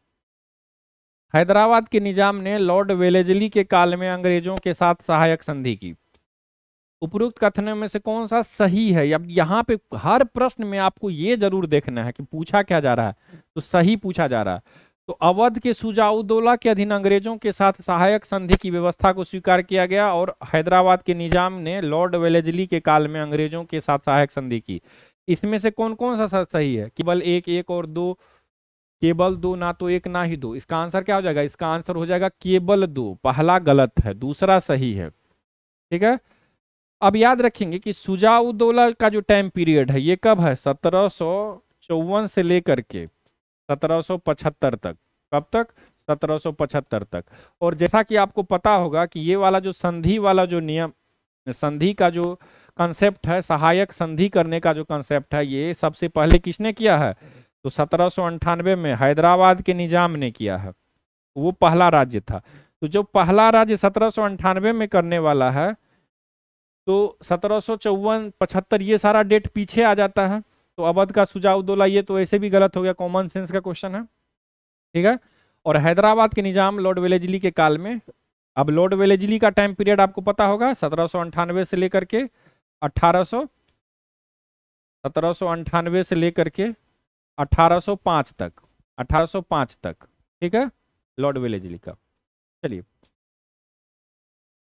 Speaker 1: हैदराबाद के निजाम ने लॉर्ड वेलेजली के काल में अंग्रेजों के साथ सहायक संधि की उपरोक्त कथन में से कौन सा सही है अब यहाँ पे हर प्रश्न में आपको ये जरूर देखना है कि पूछा क्या जा रहा है तो सही पूछा जा रहा है तो अवध के सुजाउदोला के अधीन अंग्रेजों के साथ सहायक संधि की व्यवस्था को स्वीकार किया गया और हैदराबाद के निजाम ने लॉर्ड वेलेजली के काल में अंग्रेजों के साथ सहायक संधि की इसमें से कौन कौन सा सही है केवल एक एक और दो केवल दो ना तो एक ना ही दो इसका आंसर क्या हो जाएगा इसका आंसर हो जाएगा केवल दो पहला गलत है दूसरा सही है ठीक है अब याद रखेंगे कि सुजाउदौला का जो टाइम पीरियड है ये कब है सत्रह चौवन से लेकर के सत्रह तक कब तक पचहत्तर तक और जैसा कि आपको पता होगा कि ये वाला जो संधि वाला जो नियम संधि का जो कंसेप्ट है सहायक संधि करने का जो कंसेप्ट है ये सबसे पहले किसने किया है तो सत्रह में हैदराबाद के निजाम ने किया है वो पहला राज्य था तो जो पहला राज्य सत्रह में करने वाला है तो सत्रह सौ पचहत्तर ये सारा डेट पीछे आ जाता है तो अवध का सुझाव सुजाउदोला ये तो ऐसे भी गलत हो गया कॉमन सेंस का क्वेश्चन है ठीक है और हैदराबाद के निजाम लॉर्ड वेलेजली के काल में अब लॉर्ड वेलेजली का टाइम पीरियड आपको पता होगा सत्रह से लेकर के अठारह सौ से लेकर के 1805 तक 1805 तक ठीक है लॉर्ड वेलेजली का चलिए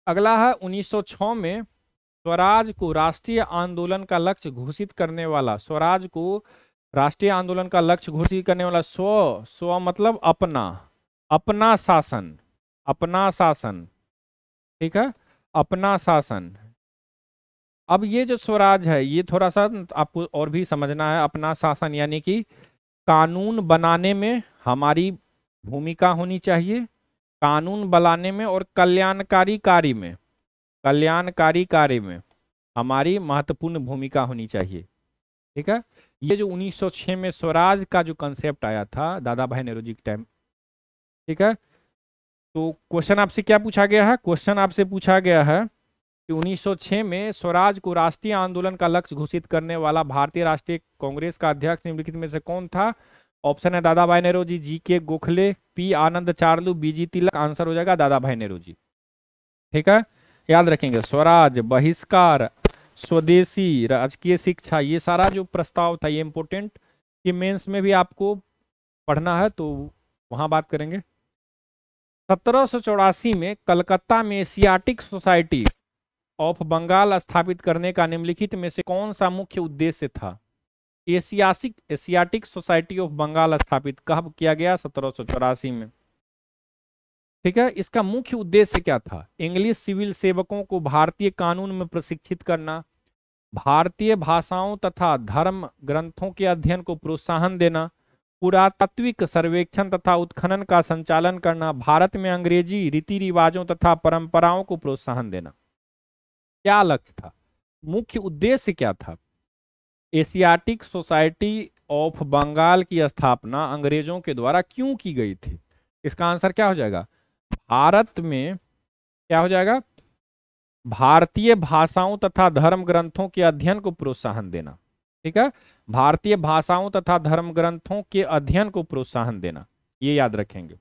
Speaker 1: अगला है 1906 में स्वराज को राष्ट्रीय आंदोलन का लक्ष्य घोषित करने वाला स्वराज को राष्ट्रीय आंदोलन का लक्ष्य घोषित करने वाला स्व स्व मतलब अपना अपना शासन अपना शासन ठीक है अपना शासन अब ये जो स्वराज है ये थोड़ा सा आपको और भी समझना है अपना शासन यानी कि कानून बनाने में हमारी भूमिका होनी चाहिए कानून बनाने में और कल्याणकारी कार्य में कल्याणकारी कार्य में हमारी महत्वपूर्ण भूमिका होनी चाहिए ठीक है ये जो 1906 में स्वराज का जो कंसेप्ट आया था दादा भाई नेहरू जी के टाइम ठीक है तो क्वेश्चन आपसे क्या पूछा गया है क्वेश्चन आपसे पूछा गया है कि 1906 में स्वराज को राष्ट्रीय आंदोलन का लक्ष्य घोषित करने वाला भारतीय राष्ट्रीय कांग्रेस का अध्यक्ष निम्नलिखित में से कौन था ऑप्शन है दादा भाई Nehru ji G K Gokhale P Anand Charlu B G Tilak answer हो जाएगा दादा भाई नेहरू जी ठीक है याद रखेंगे स्वराज बहिष्कार स्वदेशी राजकीय शिक्षा ये सारा जो प्रस्ताव था ये इम्पोर्टेंट कि मेंस में भी आपको पढ़ना है तो वहाँ बात करेंगे सत्रह में कलकत्ता में एशियाटिक सोसाइटी ऑफ बंगाल स्थापित करने का निम्नलिखित में से कौन सा मुख्य उद्देश्य था एशियासिक एशियाटिक सोसाइटी ऑफ बंगाल स्थापित कब किया गया सत्रह में ठीक है इसका मुख्य उद्देश्य क्या था इंग्लिश सिविल सेवकों को भारतीय कानून में प्रशिक्षित करना भारतीय भाषाओं तथा धर्म ग्रंथों के अध्ययन को प्रोत्साहन देना पुरातात्विक सर्वेक्षण तथा उत्खनन का संचालन करना भारत में अंग्रेजी रीति रिवाजों तथा परंपराओं को प्रोत्साहन देना क्या लक्ष्य था मुख्य उद्देश्य क्या था एशियाटिक सोसाइटी ऑफ बंगाल की स्थापना अंग्रेजों के द्वारा क्यों की गई थी इसका आंसर क्या हो जाएगा भारत में क्या हो जाएगा भारतीय भाषाओं तथा धर्म ग्रंथों के अध्ययन को प्रोत्साहन देना ठीक है भारतीय भाषाओं तथा धर्म ग्रंथों के अध्ययन को प्रोत्साहन देना ये याद रखेंगे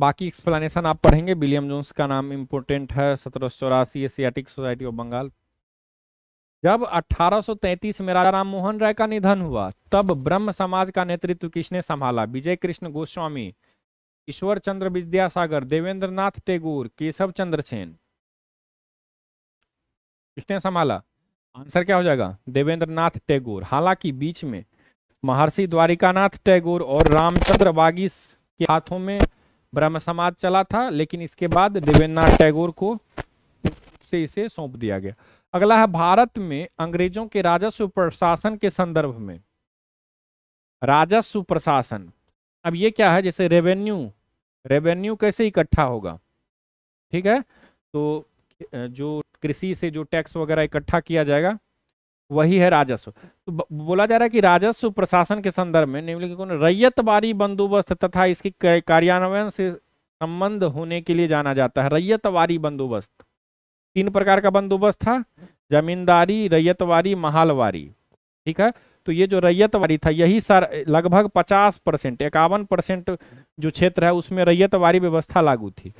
Speaker 1: बाकी एक्सप्लेनेशन आप पढ़ेंगे विलियम जोन्स का नाम इम्पोर्टेंट है सत्रह सौ चौरासी एशियाटिक सोसाइटी ऑफ बंगाल जब 1833 में राजा राम मोहन राय का निधन हुआ तब ब्रह्म समाज का नेतृत्व किसने संभाला विजय कृष्ण गोस्वामी ईश्वर चंद्र विद्यासागर देवेंद्र नाथ टेगोर केशव चंद्र सेन किसने संभाला आंसर क्या हो जाएगा देवेंद्र नाथ टैगोर हालांकि बीच में महर्षि द्वारिकानाथ टैगोर और रामचंद्र बागीस के हाथों में ब्रह्म समाज चला था लेकिन इसके बाद देवेंद्रनाथ टैगोर को से इसे सौंप दिया गया अगला है भारत में अंग्रेजों के राजस्व प्रशासन के संदर्भ में राजस्व प्रशासन अब ये क्या है जैसे रेवेन्यू रेवेन्यू कैसे इकट्ठा होगा ठीक है तो जो कृषि से जो टैक्स वगैरह इकट्ठा किया जाएगा वही है राजस्व तो बोला जा रहा है कि राजस्व प्रशासन के संदर्भ में निम्नलिखित रैयतवारी बंदोबस्त तथा इसकी कार्यान्वयन से संबंध होने के लिए जाना जाता है रैयतवारी बंदोबस्त तीन प्रकार का बंदोबस्त था जमींदारी रैयतवारी महालवारी ठीक है तो ये जो रैयत वारी था यही सर लगभग पचास परसेंट इक्यावन परसेंट जो क्षेत्र है उसमें रैयत वारी व्यवस्था लागू थी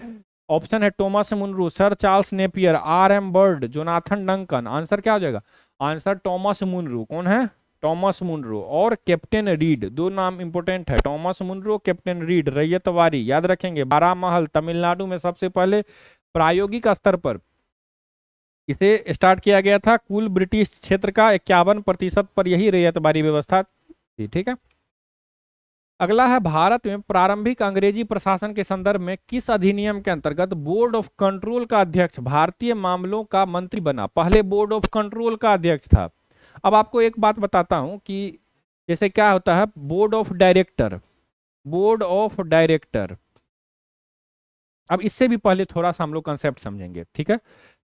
Speaker 1: ऑप्शन है Thomas Munro sir Charles Napier R M Bird Jonathan Duncan answer क्या हो जाएगा आंसर टॉमस मुनरू कौन है टॉमस मुनरो और कैप्टन रीड दो नाम इंपोर्टेंट है टॉमस मुनरो कैप्टन रीड रैयत वारी याद रखेंगे बारा महल तमिलनाडु में सबसे पहले प्रायोगिक स्तर पर इसे स्टार्ट किया गया था कुल ब्रिटिश क्षेत्र का इक्यावन प्रतिशत पर यही बारी व्यवस्था थी ठीक है अगला है भारत में प्रारंभिक अंग्रेजी प्रशासन के संदर्भ में किस अधिनियम के अंतर्गत बोर्ड ऑफ कंट्रोल का अध्यक्ष भारतीय मामलों का मंत्री बना पहले बोर्ड ऑफ कंट्रोल का अध्यक्ष था अब आपको एक बात बताता हूं कि जैसे क्या होता है board of director board of director अब इससे भी पहले थोड़ा सा हम लोग कंसेप्ट समझेंगे ठीक है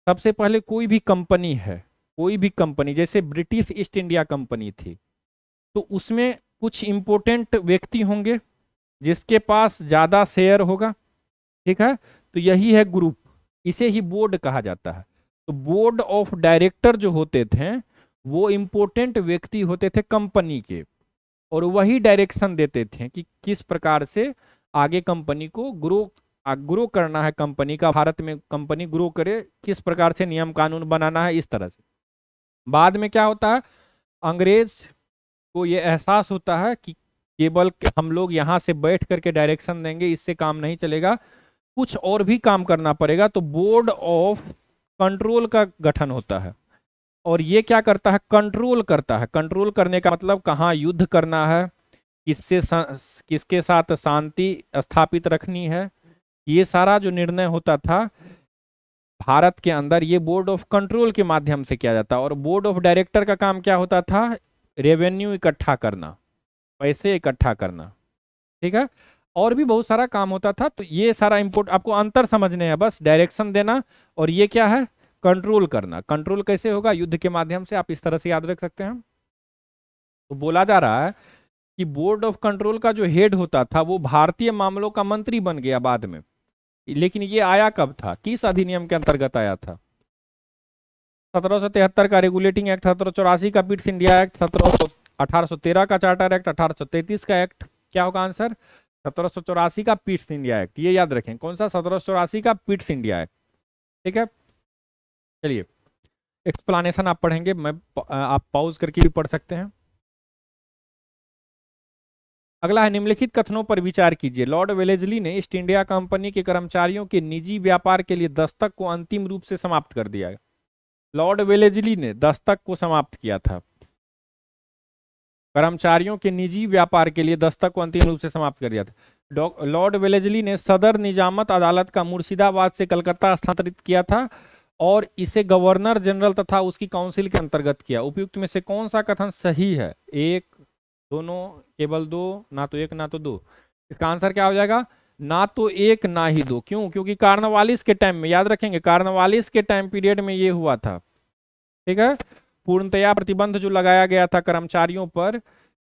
Speaker 1: सबसे पहले कोई भी कंपनी है कोई भी कंपनी जैसे ब्रिटिश ईस्ट इंडिया कंपनी थी तो उसमें कुछ इम्पोर्टेंट व्यक्ति होंगे जिसके पास ज़्यादा शेयर होगा ठीक है तो यही है ग्रुप इसे ही बोर्ड कहा जाता है तो बोर्ड ऑफ डायरेक्टर जो होते थे वो इम्पोर्टेंट व्यक्ति होते थे कंपनी के और वही डायरेक्शन देते थे कि किस प्रकार से आगे कंपनी को ग्रो ग्रो करना है कंपनी का भारत में कंपनी ग्रो करे किस प्रकार से नियम कानून बनाना है इस तरह से बाद में क्या होता है अंग्रेज को ये एहसास होता है कि केवल हम लोग यहाँ से बैठ करके डायरेक्शन देंगे इससे काम नहीं चलेगा कुछ और भी काम करना पड़ेगा तो बोर्ड ऑफ कंट्रोल का गठन होता है और ये क्या करता है कंट्रोल करता है कंट्रोल करने का मतलब कहाँ युद्ध करना है किससे किसके साथ शांति स्थापित रखनी है ये सारा जो निर्णय होता था भारत के अंदर ये बोर्ड ऑफ कंट्रोल के माध्यम से किया जाता और बोर्ड ऑफ डायरेक्टर का काम क्या होता था रेवेन्यू इकट्ठा करना पैसे इकट्ठा करना ठीक है और भी बहुत सारा काम होता था तो ये सारा इम्पोर्ट आपको अंतर समझने हैं बस डायरेक्शन देना और ये क्या है कंट्रोल करना कंट्रोल कैसे होगा युद्ध के माध्यम से आप इस तरह से याद रख सकते हैं तो बोला जा रहा है कि बोर्ड ऑफ कंट्रोल का जो हेड होता था वो भारतीय मामलों का मंत्री बन गया बाद में लेकिन ये आया कब था किस अधिनियम के अंतर्गत आया था सत्रह सौ तिहत्तर का रेगुलेटिंग एक्ट सत्रह चौरासी का पिट्स इंडिया एक्ट सत्रह अठारह का चार्टर एक्ट अठारह का एक्ट क्या होगा आंसर सत्रह सौ चौरासी का पिट्स इंडिया एक्ट ये याद रखें कौन सा सत्रह सौ चौरासी का पिट्स इंडिया एक्ट ठीक है चलिए एक्सप्लानेशन आप पढ़ेंगे मैं आप पाउज करके भी पढ़ सकते हैं अगला है निम्नलिखित कथनों पर विचार कीजिए लॉर्ड वेलेजली ने ईस्ट इंडिया कंपनी के कर्मचारियों के निजी व्यापार के लिए दस्तक को अंतिम रूप से समाप्त कर दिया है लॉर्ड वेलेजली ने दस्तक को समाप्त किया था कर्मचारियों के निजी व्यापार के लिए दस्तक को अंतिम रूप से समाप्त कर दिया था लॉर्ड वेलेजली ने सदर निजामत अदालत का मुर्शिदाबाद से कलकत्ता स्थानांतरित किया था और इसे गवर्नर जनरल तथा उसकी काउंसिल के अंतर्गत किया उपयुक्त में से कौन सा कथन सही है एक दोनों केवल दो ना तो एक ना तो दो इसका आंसर क्या हो जाएगा ना तो एक ना ही दो क्यों क्योंकि कार्नवालिस के टाइम में याद रखेंगे कार्नवालिस के टाइम पीरियड में ये हुआ था ठीक है पूर्णतया प्रतिबंध जो लगाया गया था कर्मचारियों पर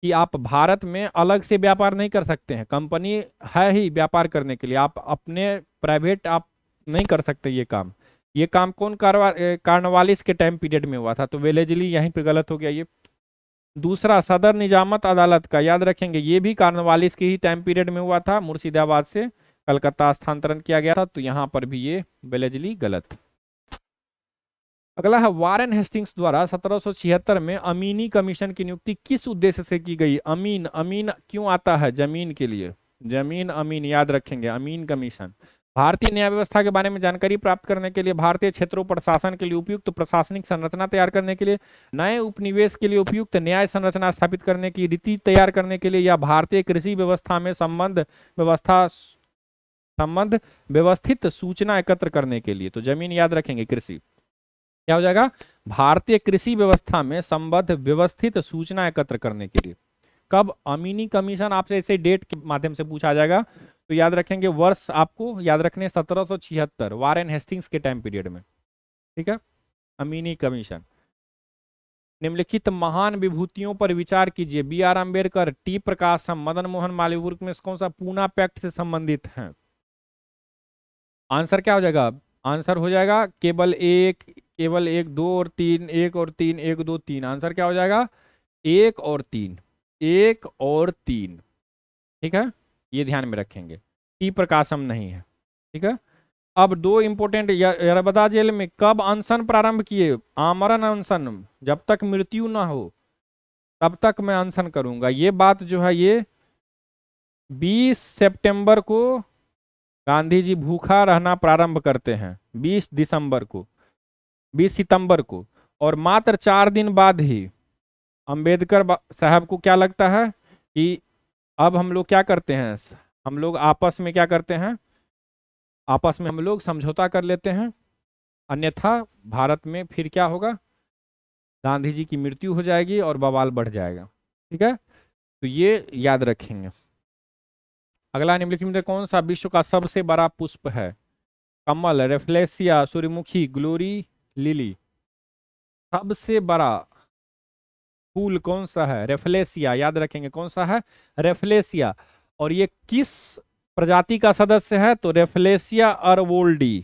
Speaker 1: कि आप भारत में अलग से व्यापार नहीं कर सकते हैं कंपनी है ही व्यापार करने के लिए आप अपने प्राइवेट आप नहीं कर सकते ये काम ये काम कौन कार्नवालिस के टाइम पीरियड में हुआ था तो वेलेजली यहीं पे गलत हो गया ये दूसरा सदर निजामत अदालत का याद रखेंगे ये भी कार्नवालिस के ही टाइम पीरियड में हुआ था मुर्शिदाबाद से कलकत्ता स्थानांतरण किया गया था तो यहाँ पर भी ये बेलेजली गलत अगला है वारेन हेस्टिंग्स द्वारा 1776 में अमीनी कमीशन की नियुक्ति किस उद्देश्य से की गई अमीन अमीन क्यों आता है जमीन के लिए जमीन अमीन याद रखेंगे अमीन कमीशन भारतीय न्याय व्यवस्था के बारे में जानकारी प्राप्त करने के लिए भारतीय क्षेत्रों प्रशासन के लिए उपयुक्त प्रशासनिक संरचना तैयार करने के लिए नए उपनिवेश के लिए उपयुक्त न्याय संरचना स्थापित करने की रीति तैयार करने के लिए या भारतीय कृषि व्यवस्था में संबंध व्यवस्था संबंध व्यवस्थित सूचना एकत्र करने के लिए तो जमीन याद रखेंगे कृषि क्या हो जाएगा भारतीय कृषि व्यवस्था में संबद्ध व्यवस्थित सूचना एकत्र करने के लिए कब अमीनी कमीशन आपसे इसे डेट के माध्यम से पूछा जाएगा तो याद रखेंगे वर्ष आपको याद रखने सत्रह सौ छिहत्तर वारेन हेस्टिंग्स के टाइम पीरियड में ठीक है अमीनी कमीशन निम्नलिखित महान विभूतियों पर विचार कीजिए B R Ambedkar T Prakasam Madan Mohan Malipur में कौन सा पूना पैक्ट से संबंधित है आंसर क्या हो जाएगा आंसर हो जाएगा केवल एक केवल एक दो और तीन एक और तीन एक दो तीन आंसर क्या हो जाएगा एक और तीन एक और तीन ठीक है ये ध्यान में रखेंगे टी प्रकाशम नहीं है ठीक है अब दो इंपोर्टेंट यरबदा जेल में कब अनशन प्रारंभ किए आमरण अनशन जब तक मृत्यु ना हो तब तक मैं अनशन करूंगा ये बात जो है ये 20 सितंबर को गांधी जी भूखा रहना प्रारंभ करते हैं 20 दिसंबर को 20 सितंबर को और मात्र चार दिन बाद ही अंबेडकर साहब को क्या लगता है कि अब हम लोग क्या करते हैं हम लोग आपस में क्या करते हैं आपस में हम लोग समझौता कर लेते हैं अन्यथा भारत में फिर क्या होगा गांधी जी की मृत्यु हो जाएगी और बवाल बढ़ जाएगा ठीक है तो ये याद रखेंगे अगला निम्नलिखित में कौन सा विश्व का सबसे बड़ा पुष्प है कमल रेफ्लेसिया सूर्यमुखी ग्लोरी लिली सबसे बड़ा फूल कौन सा है रेफलेसिया याद रखेंगे कौन सा है रेफलेसिया और ये किस प्रजाति का सदस्य है तो रेफलेसिया अरवोल्डी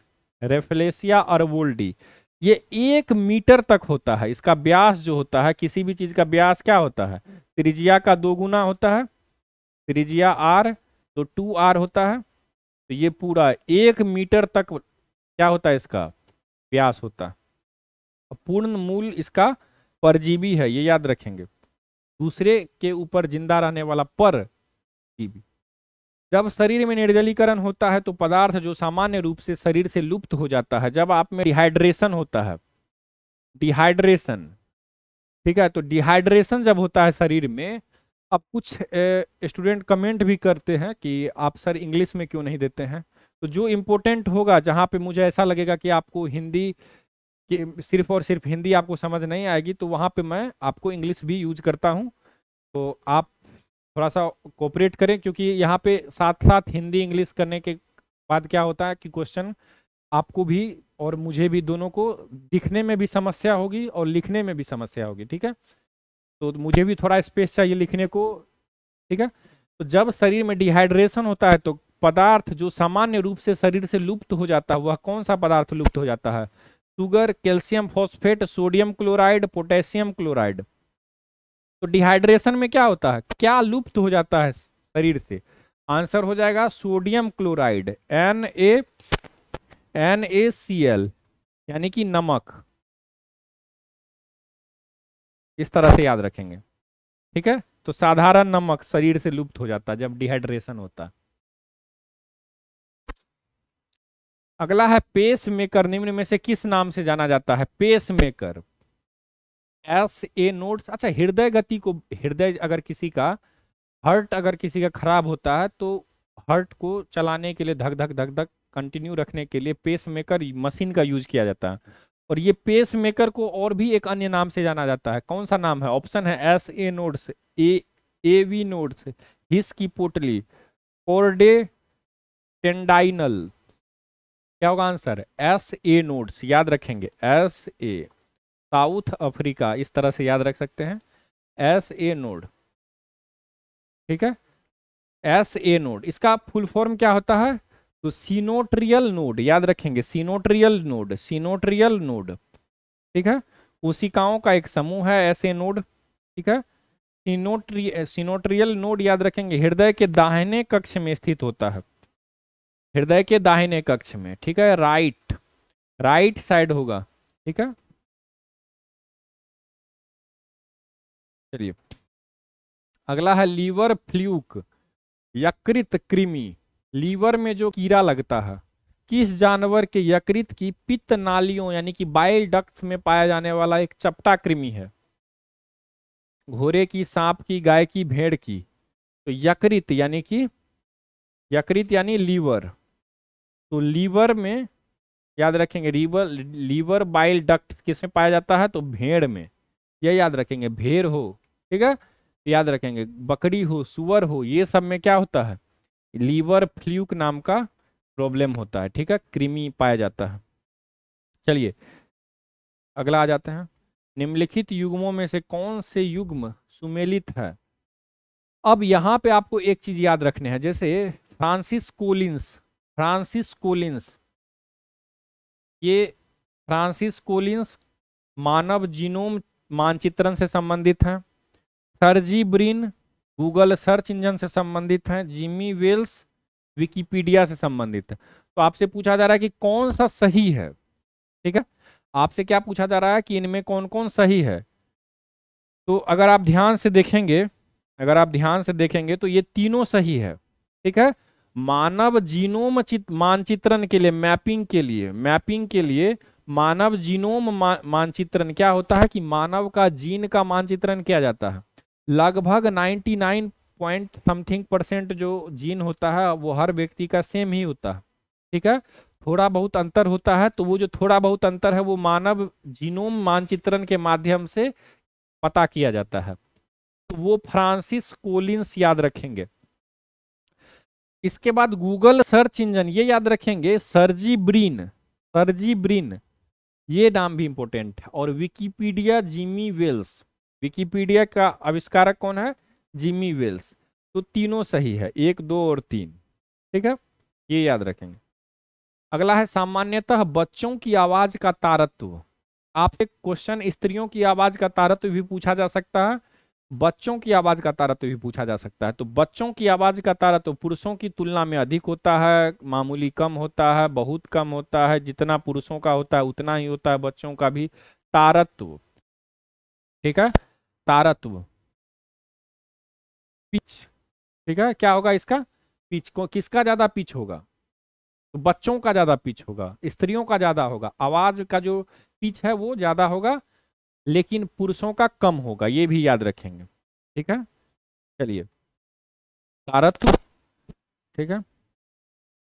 Speaker 1: रेफलेसिया अरवोल्डी ये एक मीटर तक होता है इसका ब्यास जो होता है किसी भी चीज का ब्यास क्या होता है त्रिजिया का दो गुना होता है त्रिजिया आर तो टू आर होता है तो ये पूरा एक मीटर तक क्या होता है इसका ब्यास होता है पूर्ण मूल इसका परजीवी है ये याद रखेंगे दूसरे के ऊपर जिंदा रहने वाला पर जीवी जब शरीर में निर्जलीकरण होता है तो पदार्थ जो सामान्य रूप से शरीर से लुप्त हो जाता है जब आप में डिहाइड्रेशन होता है डिहाइड्रेशन ठीक है तो डिहाइड्रेशन जब होता है शरीर में अब कुछ स्टूडेंट कमेंट भी करते हैं कि आप सर इंग्लिश में क्यों नहीं देते हैं तो जो इम्पोर्टेंट होगा जहाँ पे मुझे ऐसा लगेगा कि आपको हिंदी कि सिर्फ और सिर्फ हिंदी आपको समझ नहीं आएगी तो वहाँ पे मैं आपको इंग्लिश भी यूज करता हूँ तो आप थोड़ा सा कोऑपरेट करें क्योंकि यहाँ पे साथ साथ हिंदी इंग्लिश करने के बाद क्या होता है कि क्वेश्चन आपको भी और मुझे भी दोनों को दिखने में भी समस्या होगी और लिखने में भी समस्या होगी ठीक है तो मुझे भी थोड़ा स्पेस चाहिए लिखने को ठीक है तो जब शरीर में डिहाइड्रेशन होता है तो पदार्थ जो सामान्य रूप से शरीर से लुप्त हो जाता है वह कौन सा पदार्थ लुप्त हो जाता है sugar calcium phosphate sodium chloride potassium chloride तो डिहाइड्रेशन में क्या होता है क्या लुप्त हो जाता है शरीर से आंसर हो जाएगा sodium chloride N A N A C L यानी कि नमक इस तरह से याद रखेंगे ठीक है तो साधारण नमक शरीर से लुप्त हो जाता है जब डिहाइड्रेशन होता है अगला है पेस मेकर निम्न में से किस नाम से जाना जाता है pacemaker S A notes अच्छा हृदय गति को हृदय अगर किसी का हर्ट अगर किसी का खराब होता है तो हर्ट को चलाने के लिए धक धक धक धक कंटिन्यू रखने के लिए पेस मेकर मशीन का यूज किया जाता है और ये पेस मेकर को और भी एक अन्य नाम से जाना जाता है कौन सा नाम है ऑप्शन है S A notes A A V notes His की पोटली कोर्डे टेंडाइनल क्या होगा आंसर एस ए नोट्स याद रखेंगे एस ए साउथ अफ्रीका इस तरह से याद रख सकते हैं एस ए नोड ठीक है एस ए नोड इसका फुल फॉर्म क्या होता है तो सीनोट्रियल नोड याद रखेंगे सीनोट्रियल नोड सीनोट्रियल नोड ठीक है उसीकाओं का एक समूह है एस ए नोड ठीक है सीनोट्री सीनोट्रियल नोड याद रखेंगे हृदय के दाहिने कक्ष में स्थित होता है हृदय के दाहिने कक्ष में ठीक है राइट राइट
Speaker 2: साइड होगा ठीक है
Speaker 1: चलिए अगला है लीवर फ्लूक यकृत कृमि लीवर में जो कीड़ा लगता है किस जानवर के यकृत की पित्त नालियों यानी कि बाइल डक्स में पाया जाने वाला एक चपटा कृमि है घोड़े की सांप की गाय की भेड़ की तो यकृत यानी कि यकृत यानी लीवर तो लीवर में याद रखेंगे लीवर लीवर बाइल डक्ट किस में पाया जाता है तो भेड़ में यह याद रखेंगे भेड़ हो ठीक है याद रखेंगे बकरी हो सुअर हो ये सब में क्या होता है लीवर फ्लूक नाम का प्रॉब्लम होता है ठीक है क्रिमी पाया जाता है चलिए अगला आ जाते हैं निम्नलिखित युग्मों में से कौन से युग्म सुमेलित है अब यहाँ पे आपको एक चीज याद रखने हैं जैसे फ्रांसिस कोलिंस फ्रांसिस कोलिंस ये फ्रांसिस कोलिंस मानव जीनोम मानचित्रण से संबंधित हैं सरजी ब्रिन गूगल सर्च इंजन से संबंधित हैं जिमी वेल्स विकिपीडिया से संबंधित है तो आपसे पूछा जा रहा है कि कौन सा सही है ठीक है आपसे क्या पूछा जा रहा है कि इनमें कौन कौन सही है तो अगर आप ध्यान से देखेंगे अगर आप ध्यान से देखेंगे तो ये तीनों सही है ठीक है मानव जीनोम मानचित्रण के लिए मैपिंग के लिए मैपिंग के लिए मानव जीनोम मा, मानचित्रण क्या होता है कि मानव का जीन का मानचित्रण किया जाता है लगभग 99 पॉइंट समथिंग परसेंट जो जीन होता है वो हर व्यक्ति का सेम ही होता है ठीक है थोड़ा बहुत अंतर होता है तो वो जो थोड़ा बहुत अंतर है वो मानव जीनोम मानचित्रण के माध्यम से पता किया जाता है तो वो फ्रांसिस कोलिंस याद रखेंगे इसके बाद गूगल सर्च इंजन ये याद रखेंगे सर्जी ब्रीन सर्जी ब्रीन ये नाम भी इंपॉर्टेंट है और विकीपीडिया जिमी वेल्स विकीपीडिया का आविष्कारक कौन है जिमी वेल्स तो तीनों सही है एक दो और तीन ठीक है ये याद रखेंगे अगला है सामान्यतः बच्चों की आवाज का तारत्व आपसे क्वेश्चन स्त्रियों की आवाज का तारत्व भी पूछा जा सकता है बच्चों की आवाज का तारा तो भी पूछा जा सकता है तो बच्चों की आवाज का तारा तो पुरुषों की तुलना में अधिक होता है मामूली कम होता है बहुत कम होता है जितना पुरुषों का होता है उतना ही होता है बच्चों का भी तारत्व ठीक है तारत्व पिच ठीक है क्या होगा इसका पिच को किसका ज्यादा पिच होगा तो बच्चों का ज्यादा पिच होगा स्त्रियों का ज्यादा होगा आवाज का जो पिच है वो ज्यादा होगा लेकिन पुरुषों का कम होगा ये भी याद रखेंगे ठीक है चलिए तारत्व ठीक है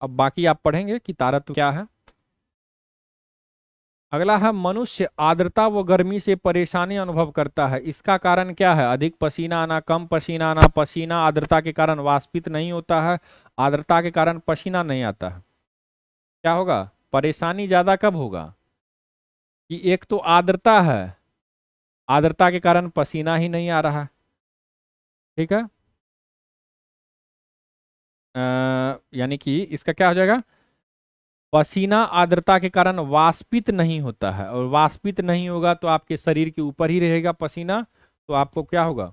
Speaker 1: अब बाकी आप पढ़ेंगे कि तारत्व क्या है अगला है मनुष्य आर्द्रता व गर्मी से परेशानी अनुभव करता है इसका कारण क्या है अधिक पसीना आना कम पसीना आना पसीना आर्द्रता के कारण वाष्पित नहीं होता है आर्द्रता के कारण पसीना नहीं आता है क्या होगा परेशानी ज़्यादा कब होगा कि एक तो आर्द्रता है आर्द्रता के कारण पसीना ही नहीं आ
Speaker 2: रहा ठीक है
Speaker 1: यानी कि इसका क्या हो जाएगा पसीना आर्द्रता के कारण वाष्पित नहीं होता है और वाष्पित नहीं होगा तो आपके शरीर के ऊपर ही रहेगा पसीना तो आपको क्या होगा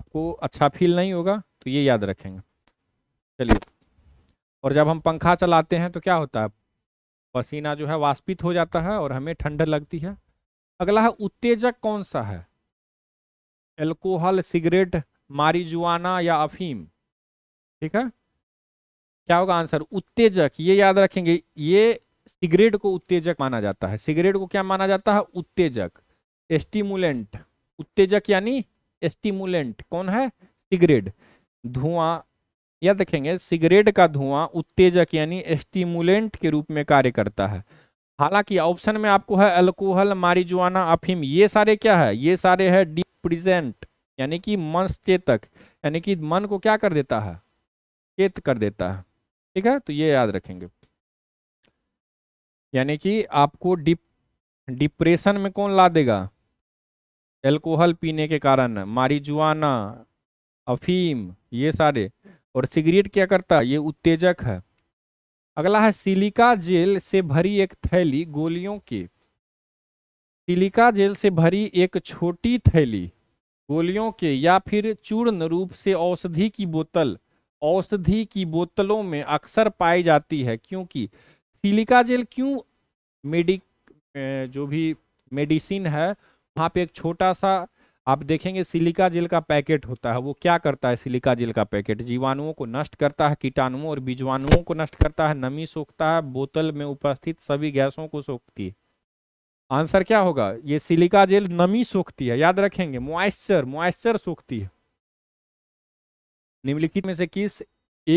Speaker 1: आपको अच्छा फील नहीं होगा तो ये याद रखेंगे चलिए और जब हम पंखा चलाते हैं तो क्या होता है पसीना जो है वाष्पित हो जाता है और हमें ठंड लगती है अगला है उत्तेजक कौन सा है एल्कोहल सिगरेट मारिजुआना या अफीम ठीक है क्या होगा आंसर उत्तेजक ये याद रखेंगे ये सिगरेट को उत्तेजक माना जाता है सिगरेट को क्या माना जाता है उत्तेजक एस्टिमुलेंट उत्तेजक यानी एस्टिमुलेंट कौन है सिगरेट धुआं या देखेंगे सिगरेट का धुआं उत्तेजक यानी एस्टिमुलेंट के रूप में कार्य करता है हालांकि ऑप्शन में आपको है अल्कोहल मारिजुआना अफीम ये सारे क्या है ये सारे है डिप्रिजेंट यानी कि मन चेतक यानी कि मन को क्या कर देता है चेत कर देता है ठीक है तो ये याद रखेंगे यानी कि आपको डिप डिप्रेशन में कौन ला देगा एल्कोहल पीने के कारण मारिजुआना अफीम ये सारे और सिगरेट क्या करता है ये उत्तेजक है अगला है सिलिका जेल से भरी एक थैली गोलियों की सिलिका जेल से भरी एक छोटी थैली गोलियों के या फिर चूर्ण रूप से औषधि की बोतल औषधि की बोतलों में अक्सर पाई जाती है क्योंकि सिलिका जेल क्यों मेडिक जो भी मेडिसिन है वहाँ पे एक छोटा सा आप देखेंगे सिलिका जेल का पैकेट होता है वो क्या करता है सिलिका जेल का पैकेट जीवाणुओं को नष्ट करता है कीटाणुओं और बीजाणुओं को नष्ट करता है नमी सोखता है बोतल में उपस्थित सभी गैसों को सोखती है आंसर क्या होगा ये सिलिका जेल नमी सोखती है याद रखेंगे मॉइस्चर मॉइस्चर सोखती है निम्नलिखित में से किस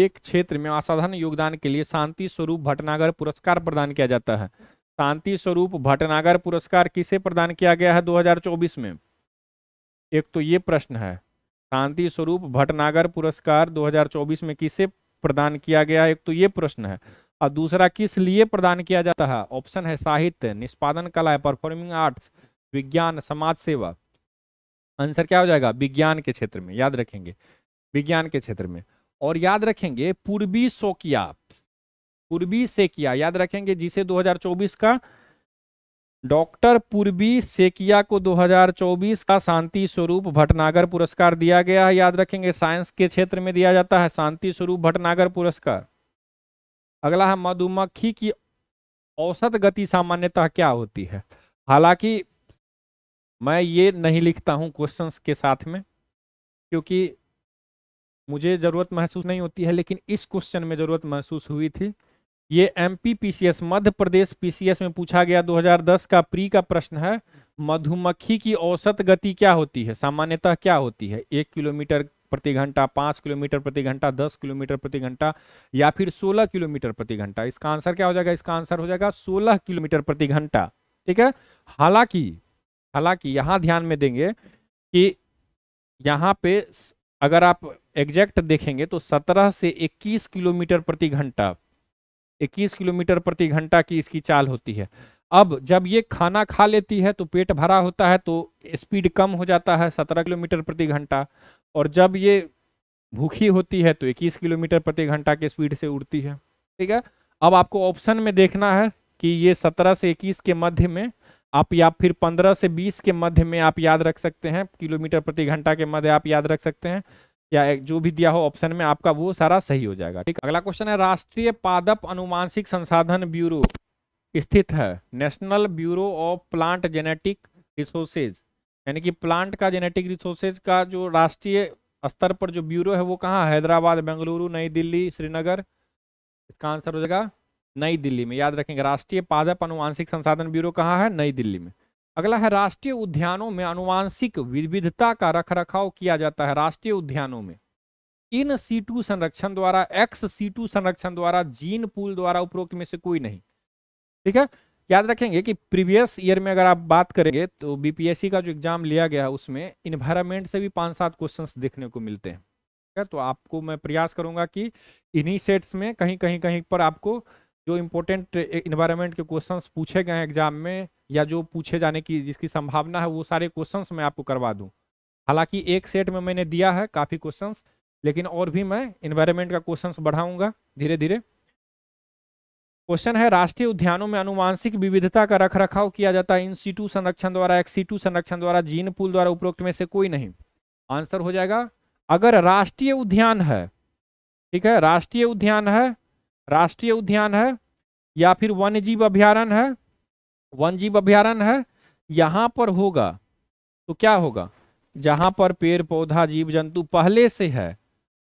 Speaker 1: एक क्षेत्र में असाधारण योगदान के लिए शांति स्वरूप भटनागर पुरस्कार प्रदान किया जाता है शांति स्वरूप भटनागर पुरस्कार किसे प्रदान किया गया है 2024 में एक तो ये प्रश्न है शांति स्वरूप भटनागर पुरस्कार 2024 में किसे प्रदान किया गया एक तो ये प्रश्न है और दूसरा किस लिए प्रदान किया जाता है ऑप्शन है साहित्य निष्पादन कला है परफॉर्मिंग आर्ट्स विज्ञान समाज सेवा आंसर क्या हो जाएगा विज्ञान के क्षेत्र में याद रखेंगे विज्ञान के क्षेत्र में और याद रखेंगे पूर्वी सोकिया पूर्वी से किया याद रखेंगे जिसे 2024 का डॉक्टर पूर्वी सेकिया को 2024 का शांति स्वरूप भटनागर पुरस्कार दिया गया है याद रखेंगे साइंस के क्षेत्र में दिया जाता है शांति स्वरूप भटनागर पुरस्कार अगला है मधुमक्खी की औसत गति सामान्यतः क्या होती है हालांकि मैं ये नहीं लिखता हूँ क्वेश्चंस के साथ में क्योंकि मुझे ज़रूरत महसूस नहीं होती है लेकिन इस क्वेश्चन में ज़रूरत महसूस हुई थी ये M PCS Madhya Pradesh PCS में पूछा गया 2010 का प्री का प्रश्न है मधुमक्खी की औसत गति क्या होती है सामान्यतः क्या होती है एक किलोमीटर प्रति घंटा पांच किलोमीटर प्रति घंटा दस किलोमीटर प्रति घंटा या फिर सोलह किलोमीटर प्रति घंटा इसका आंसर क्या हो जाएगा इसका आंसर हो जाएगा सोलह किलोमीटर प्रति घंटा ठीक है हालांकि हालांकि यहां ध्यान में देंगे कि यहां पे अगर आप एग्जैक्ट देखेंगे तो सत्रह से इक्कीस किलोमीटर प्रति घंटा 21 किलोमीटर प्रति घंटा की इसकी चाल होती है अब जब ये खाना खा लेती है तो पेट भरा होता है तो स्पीड कम हो जाता है 17 किलोमीटर प्रति घंटा और जब ये भूखी होती है तो 21 किलोमीटर प्रति घंटा के स्पीड से उड़ती है ठीक है अब आपको ऑप्शन में देखना है कि ये 17 से 21 के मध्य में आप या फिर 15 से 20 के मध्य में आप याद रख सकते हैं किलोमीटर प्रति घंटा के मध्य आप याद रख सकते हैं या जो भी दिया हो ऑप्शन में आपका वो सारा सही हो जाएगा ठीक अगला क्वेश्चन है राष्ट्रीय पादप अनुमानसिक संसाधन ब्यूरो स्थित है national bureau of plant genetic resources यानी कि प्लांट का जेनेटिक रिसोर्सेज का जो राष्ट्रीय स्तर पर जो ब्यूरो है वो कहाँ हैदराबाद बेंगलुरु नई दिल्ली श्रीनगर इसका आंसर हो जाएगा नई दिल्ली में याद रखेंगे राष्ट्रीय पादप अनुवांशिक संसाधन ब्यूरो कहाँ है नई दिल्ली में अगला है राष्ट्रीय उद्यानों में अनुवांशिक विविधता का रख रखाव किया जाता है राष्ट्रीय उद्यानों में इन सीटू संरक्षण द्वारा एक्स सीटू संरक्षण द्वारा जीन पूल द्वारा उपरोक्त में से कोई नहीं ठीक है याद रखेंगे कि प्रीवियस ईयर में अगर आप बात करेंगे तो बीपीएससी का जो एग्जाम लिया गया उसमें इन्वायरमेंट से भी पांच सात क्वेश्चन देखने को मिलते हैं तो आपको मैं प्रयास करूंगा कि इन्हीं सेट्स में कहीं कहीं कहीं पर आपको जो इम्पोर्टेंट इन्वायरमेंट के क्वेश्चंस पूछे गए हैं एग्जाम में या जो पूछे जाने की जिसकी संभावना है वो सारे क्वेश्चंस मैं आपको करवा दूं हालांकि एक सेट में मैंने दिया है काफ़ी क्वेश्चंस लेकिन और भी मैं इन्वायरमेंट का क्वेश्चंस बढ़ाऊंगा धीरे धीरे क्वेश्चन है राष्ट्रीय उद्यानों में अनुवांशिक विविधता का रख रखाव किया जाता है इन सीटू संरक्षण द्वारा एक सीटू संरक्षण द्वारा जीन पुल द्वारा उपरोक्त में से कोई नहीं आंसर हो जाएगा अगर राष्ट्रीय उद्यान है ठीक है राष्ट्रीय उद्यान है राष्ट्रीय उद्यान है या फिर वन्य जीव अभ्यारण है वन जीव अभ्यारण है यहाँ पर होगा तो क्या होगा जहाँ पर पेड़ पौधा जीव जंतु पहले से है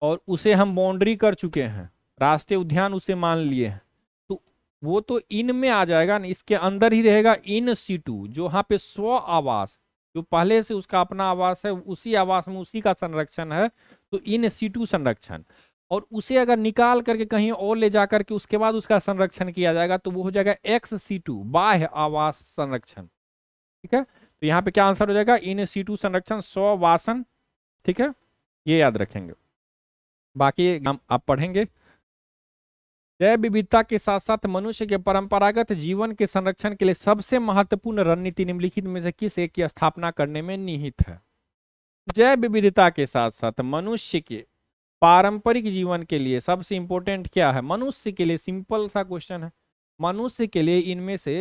Speaker 1: और उसे हम बाउंड्री कर चुके हैं राष्ट्रीय उद्यान उसे मान लिए हैं तो वो तो इन में आ जाएगा ना इसके अंदर ही रहेगा इन सीटू जो यहाँ पे स्व आवास जो पहले से उसका अपना आवास है उसी आवास में उसी का संरक्षण है तो इन सीटू संरक्षण और उसे अगर निकाल करके कहीं और ले जाकर के उसके बाद उसका संरक्षण किया जाएगा तो वो हो जाएगा एक्स सी टू बाह्य आवास संरक्षण ठीक है तो यहाँ पे क्या आंसर हो जाएगा इन सी टू संरक्षण सौ ठीक है ये याद रखेंगे बाकी हम आप पढ़ेंगे जैव विविधता के साथ साथ मनुष्य के परंपरागत जीवन के संरक्षण के लिए सबसे महत्वपूर्ण रणनीति निम्नलिखित में से किस एक की स्थापना करने में निहित है जैव विविधता के साथ साथ मनुष्य के पारंपरिक जीवन के लिए सबसे इंपॉर्टेंट क्या है मनुष्य के लिए सिंपल सा क्वेश्चन है मनुष्य के लिए इनमें से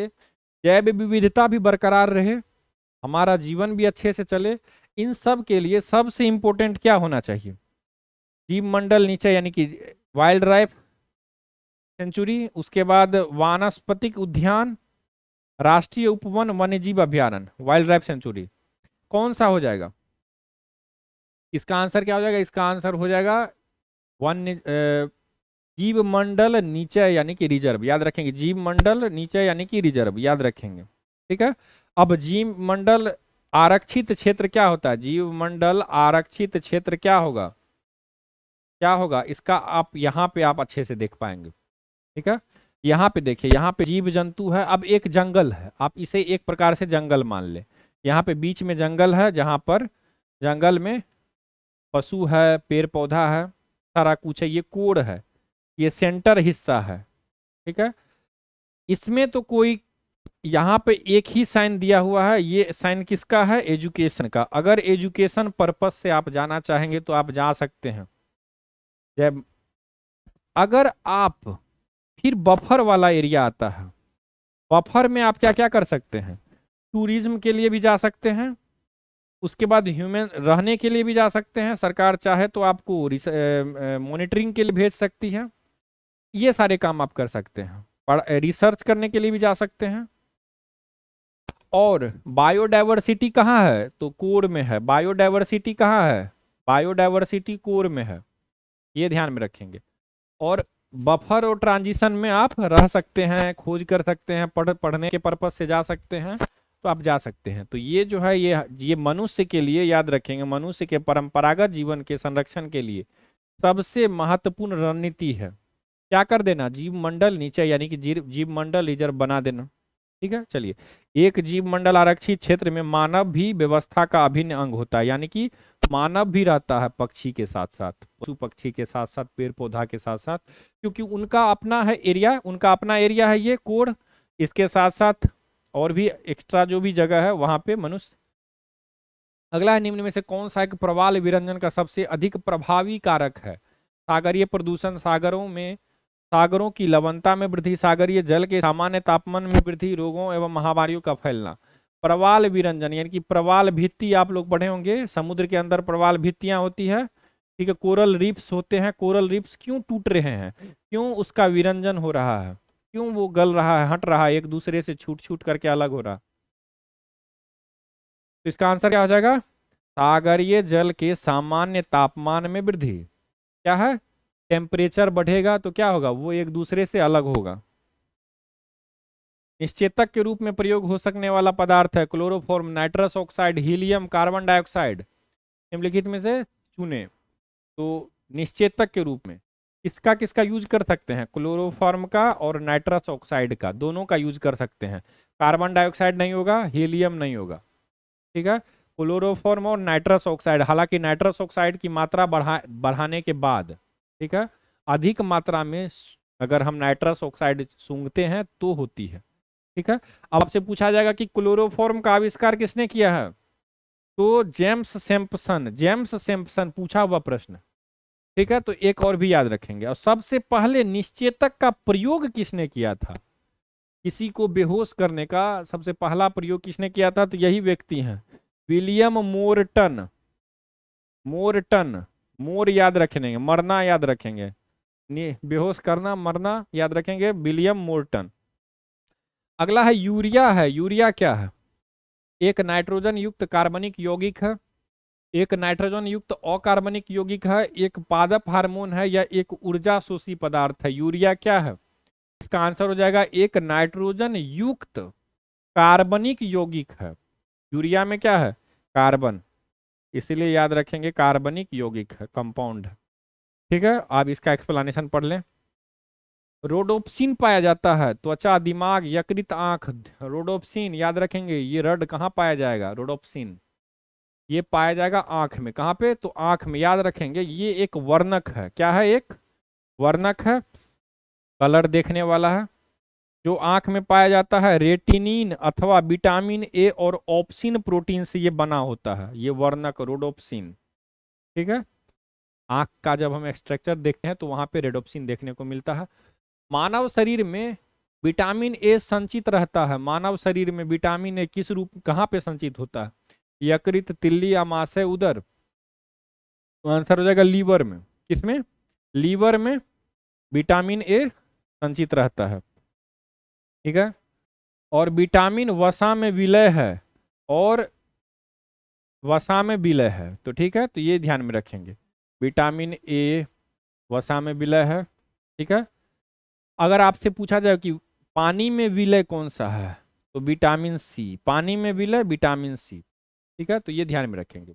Speaker 1: जैव विविधता भी बरकरार रहे हमारा जीवन भी अच्छे से चले इन सब के लिए सबसे इंपॉर्टेंट क्या होना चाहिए जीव मंडल नीचे यानी कि वाइल्ड लाइफ सेंचुरी उसके बाद वानस्पतिक उद्यान राष्ट्रीय उपवन वन्यजीव अभ्यारण वाइल्ड लाइफ सेंचुरी कौन सा हो जाएगा इसका आंसर क्या हो जाएगा इसका आंसर हो जाएगा वन जीव मंडल नीचे यानी कि रिजर्व याद रखेंगे जीव मंडल नीचे यानी कि रिजर्व याद रखेंगे ठीक है अब जीव मंडल आरक्षित क्षेत्र क्या होता है जीव मंडल आरक्षित क्षेत्र क्या होगा क्या होगा इसका आप यहाँ पे आप अच्छे से देख पाएंगे ठीक है यहाँ पे देखिए यहाँ पे जीव जंतु है अब एक जंगल है आप इसे एक प्रकार से जंगल मान ले यहाँ पे बीच में जंगल है जहाँ पर जंगल में पशु है पेड़ पौधा है सारा कुछ है ये कोर है ये सेंटर हिस्सा है ठीक है इसमें तो कोई यहाँ पे एक ही साइन दिया हुआ है ये साइन किसका है एजुकेशन का अगर एजुकेशन पर्पज से आप जाना चाहेंगे तो आप जा सकते हैं जब अगर आप फिर बफर वाला एरिया आता है बफर में आप क्या क्या कर सकते हैं टूरिज्म के लिए भी जा सकते हैं उसके बाद ह्यूमन रहने के लिए भी जा सकते हैं सरकार चाहे तो आपको मॉनिटरिंग के लिए भेज सकती है ये सारे काम आप कर सकते हैं रिसर्च करने के लिए भी जा सकते हैं और बायोडाइवर्सिटी कहाँ है तो कोर में है बायोडाइवर्सिटी कहाँ है बायोडाइवर्सिटी कोर में है ये ध्यान में रखेंगे और बफर और ट्रांजिशन में आप रह सकते हैं खोज कर सकते हैं पढ़ पढ़ने के पर्पज से जा सकते हैं तो आप जा सकते हैं तो ये जो है ये ये मनुष्य के लिए याद रखेंगे मनुष्य के परंपरागत जीवन के संरक्षण के लिए सबसे महत्वपूर्ण रणनीति है क्या कर देना जीव मंडल नीचे यानी कि जीव जीव मंडल रिजर्व बना देना ठीक है चलिए एक जीव मंडल आरक्षित क्षेत्र में मानव भी व्यवस्था का अभिन्न अंग होता है यानी कि मानव भी रहता है पक्षी के साथ साथ पशु पक्षी के साथ साथ पेड़ पौधा के साथ साथ क्योंकि उनका अपना है एरिया उनका अपना एरिया है ये कोड इसके साथ साथ और भी एक्स्ट्रा जो भी जगह है वहाँ पे मनुष्य अगला निम्न में से कौन सा एक प्रवाल विरंजन का सबसे अधिक प्रभावी कारक है सागरीय प्रदूषण सागरों में सागरों की लवणता में वृद्धि सागरीय जल के सामान्य तापमान में वृद्धि रोगों एवं महामारियों का फैलना प्रवाल विरंजन यानी कि प्रवाल भित्ति आप लोग पढ़े होंगे समुद्र के अंदर प्रवाल भित्तियां होती है ठीक है कोरल रिप्स होते हैं कोरल रिप्स क्यों टूट रहे हैं क्यों उसका विरंजन हो रहा है क्यों वो गल रहा है हट रहा है एक दूसरे से छूट छूट करके अलग हो रहा तो इसका आंसर क्या हो जाएगा सागरीय जल के सामान्य तापमान में वृद्धि क्या है टेम्परेचर बढ़ेगा तो क्या होगा वो एक दूसरे से अलग होगा निश्चेतक के रूप में प्रयोग हो सकने वाला पदार्थ है chloroform nitrous oxide helium carbon dioxide निम्नलिखित में से चुने तो निश्चेतक के रूप में इसका किसका यूज कर सकते हैं क्लोरोफॉर्म का और नाइट्रस ऑक्साइड का दोनों का यूज कर सकते हैं कार्बन डाइऑक्साइड नहीं होगा हीलियम नहीं होगा ठीक है क्लोरोफॉर्म और नाइट्रस ऑक्साइड हालांकि नाइट्रस ऑक्साइड की मात्रा बढ़ा बढ़ाने के बाद ठीक है अधिक मात्रा में अगर हम नाइट्रस ऑक्साइड सूंघते हैं तो होती है ठीक है अब आपसे पूछा जाएगा कि क्लोरोफॉर्म का आविष्कार किसने किया है तो जेम्स सेम्पसन जेम्स सेम्पसन पूछा हुआ प्रश्न ठीक है तो एक और भी याद रखेंगे और सबसे पहले निश्चेतक का प्रयोग किसने किया था किसी को बेहोश करने का सबसे पहला प्रयोग किसने किया था तो यही व्यक्ति हैं विलियम मोरटन मोरटन मोर याद रखेंगे मरना याद रखेंगे बेहोश करना मरना याद रखेंगे विलियम मोर्टन अगला है यूरिया है यूरिया क्या है एक नाइट्रोजन युक्त कार्बनिक यौगिक है एक नाइट्रोजन युक्त अकार्बनिक यौगिक है एक पादप हार्मोन है या एक ऊर्जा शोषी पदार्थ है यूरिया क्या है इसका आंसर हो जाएगा एक नाइट्रोजन युक्त कार्बनिक यौगिक है यूरिया में क्या है कार्बन इसीलिए याद रखेंगे कार्बनिक यौगिक है कंपाउंड ठीक है आप इसका एक्सप्लेनेशन पढ़ लें रोडोप्सिन पाया जाता है त्वचा दिमाग यकृत आंख रोडोप्सिन याद रखेंगे ये रड कहाँ पाया जाएगा रोडोप्सिन ये पाया जाएगा आंख में कहां पे तो आंख में याद रखेंगे ये एक वर्णक है क्या है एक वर्णक है कलर देखने वाला है जो आंख में पाया जाता है रेटिनिन अथवा विटामिन ए और ऑप्सिन प्रोटीन से ये बना होता है ये वर्णक रोडोप्सिन ठीक है आंख का जब हम स्ट्रक्चर देखते हैं तो वहां पे रेडोप्सिन देखने को मिलता है मानव शरीर में विटामिन ए संचित रहता है मानव शरीर में विटामिन ए किस रूप कहाँ पे संचित होता है यकृत तिल्ली आमाशय उधर तो आंसर हो जाएगा लीवर में किसमें लीवर में विटामिन ए संचित रहता है ठीक है और विटामिन वसा में विलय है और वसा में विलय है तो ठीक है तो ये ध्यान में रखेंगे विटामिन ए वसा में विलय है ठीक है अगर आपसे पूछा जाए कि पानी में विलय कौन सा है तो विटामिन सी पानी में विलय विटामिन सी ठीक है तो ये ध्यान में रखेंगे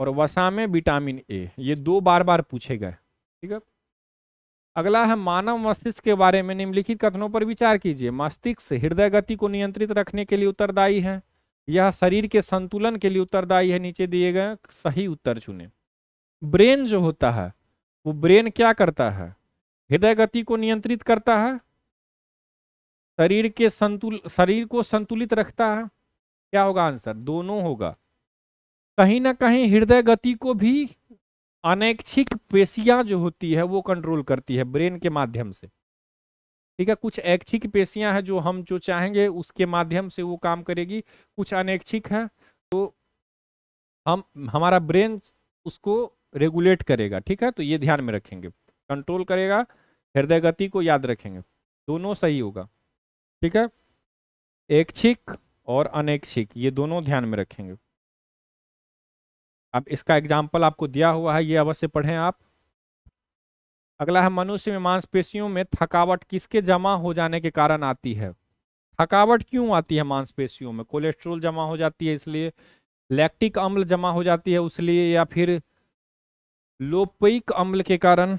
Speaker 1: और वसा में विटामिन ए ये दो बार बार पूछे गए ठीक है अगला है मानव मस्तिष्क के बारे में निम्नलिखित कथनों पर विचार कीजिए मस्तिष्क हृदय गति को नियंत्रित रखने के लिए उत्तरदायी है यह शरीर के संतुलन के लिए उत्तरदायी है नीचे दिए गए सही उत्तर चुने ब्रेन जो होता है वो ब्रेन क्या करता है हृदय गति को नियंत्रित करता है शरीर के संतुल शरीर को संतुलित रखता है क्या होगा आंसर दोनों होगा कहीं ना कहीं हृदय गति को भी अनैच्छिक पेशियां जो होती है वो कंट्रोल करती है ब्रेन के माध्यम से ठीक है कुछ ऐच्छिक पेशियां हैं जो हम जो चाहेंगे उसके माध्यम से वो काम करेगी कुछ अनैच्छिक है तो हम हमारा ब्रेन उसको रेगुलेट करेगा ठीक है तो ये ध्यान में रखेंगे कंट्रोल करेगा हृदय गति को याद रखेंगे दोनों सही होगा ठीक है ऐच्छिक और अनैच्छिक ये दोनों ध्यान में रखेंगे अब इसका एग्जाम्पल आपको दिया हुआ है ये अवश्य पढ़ें आप अगला है मनुष्य में मांसपेशियों में थकावट किसके जमा हो जाने के कारण आती है थकावट क्यों आती है मांसपेशियों में कोलेस्ट्रोल जमा हो जाती है इसलिए लैक्टिक अम्ल जमा हो जाती है उसलिए या फिर लोपिक अम्ल के कारण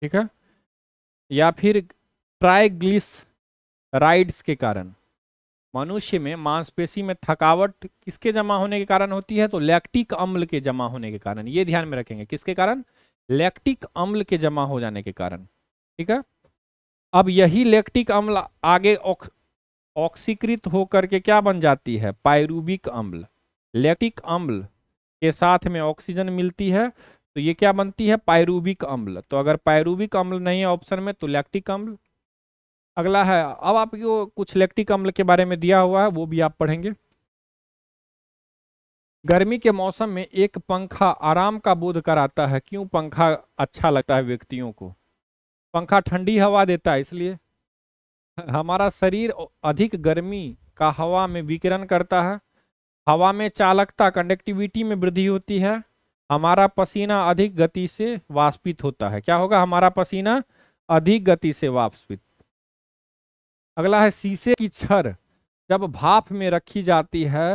Speaker 1: ठीक है या फिर ट्राइग्लिस राइड्स के कारण मनुष्य में मांसपेशी में थकावट किसके जमा होने के कारण होती है तो लैक्टिक अम्ल के जमा होने के कारण ये ध्यान में रखेंगे किसके कारण लैक्टिक अम्ल के जमा हो जाने के कारण ठीक है अब यही लैक्टिक अम्ल आगे ऑक्सीकृत होकर के क्या बन जाती है पायरूबिक अम्ल लैक्टिक अम्ल के साथ में ऑक्सीजन मिलती है तो ये क्या बनती है पायरूबिक अम्ल तो अगर पायरूबिक अम्ल नहीं है ऑप्शन में तो लैक्टिक अम्ल अगला है अब आपको कुछ लैक्टिक अम्ल के बारे में दिया हुआ है वो भी आप पढ़ेंगे गर्मी के मौसम में एक पंखा आराम का बोध कराता है क्यों पंखा अच्छा लगता है व्यक्तियों को पंखा ठंडी हवा देता है इसलिए हमारा शरीर अधिक गर्मी का हवा में विकिरण करता है हवा में चालकता कंडक्टिविटी में वृद्धि होती है हमारा पसीना अधिक गति से वाष्पित होता है क्या होगा हमारा पसीना अधिक गति से वाष्पित अगला है शीशे की छर जब भाप में रखी जाती है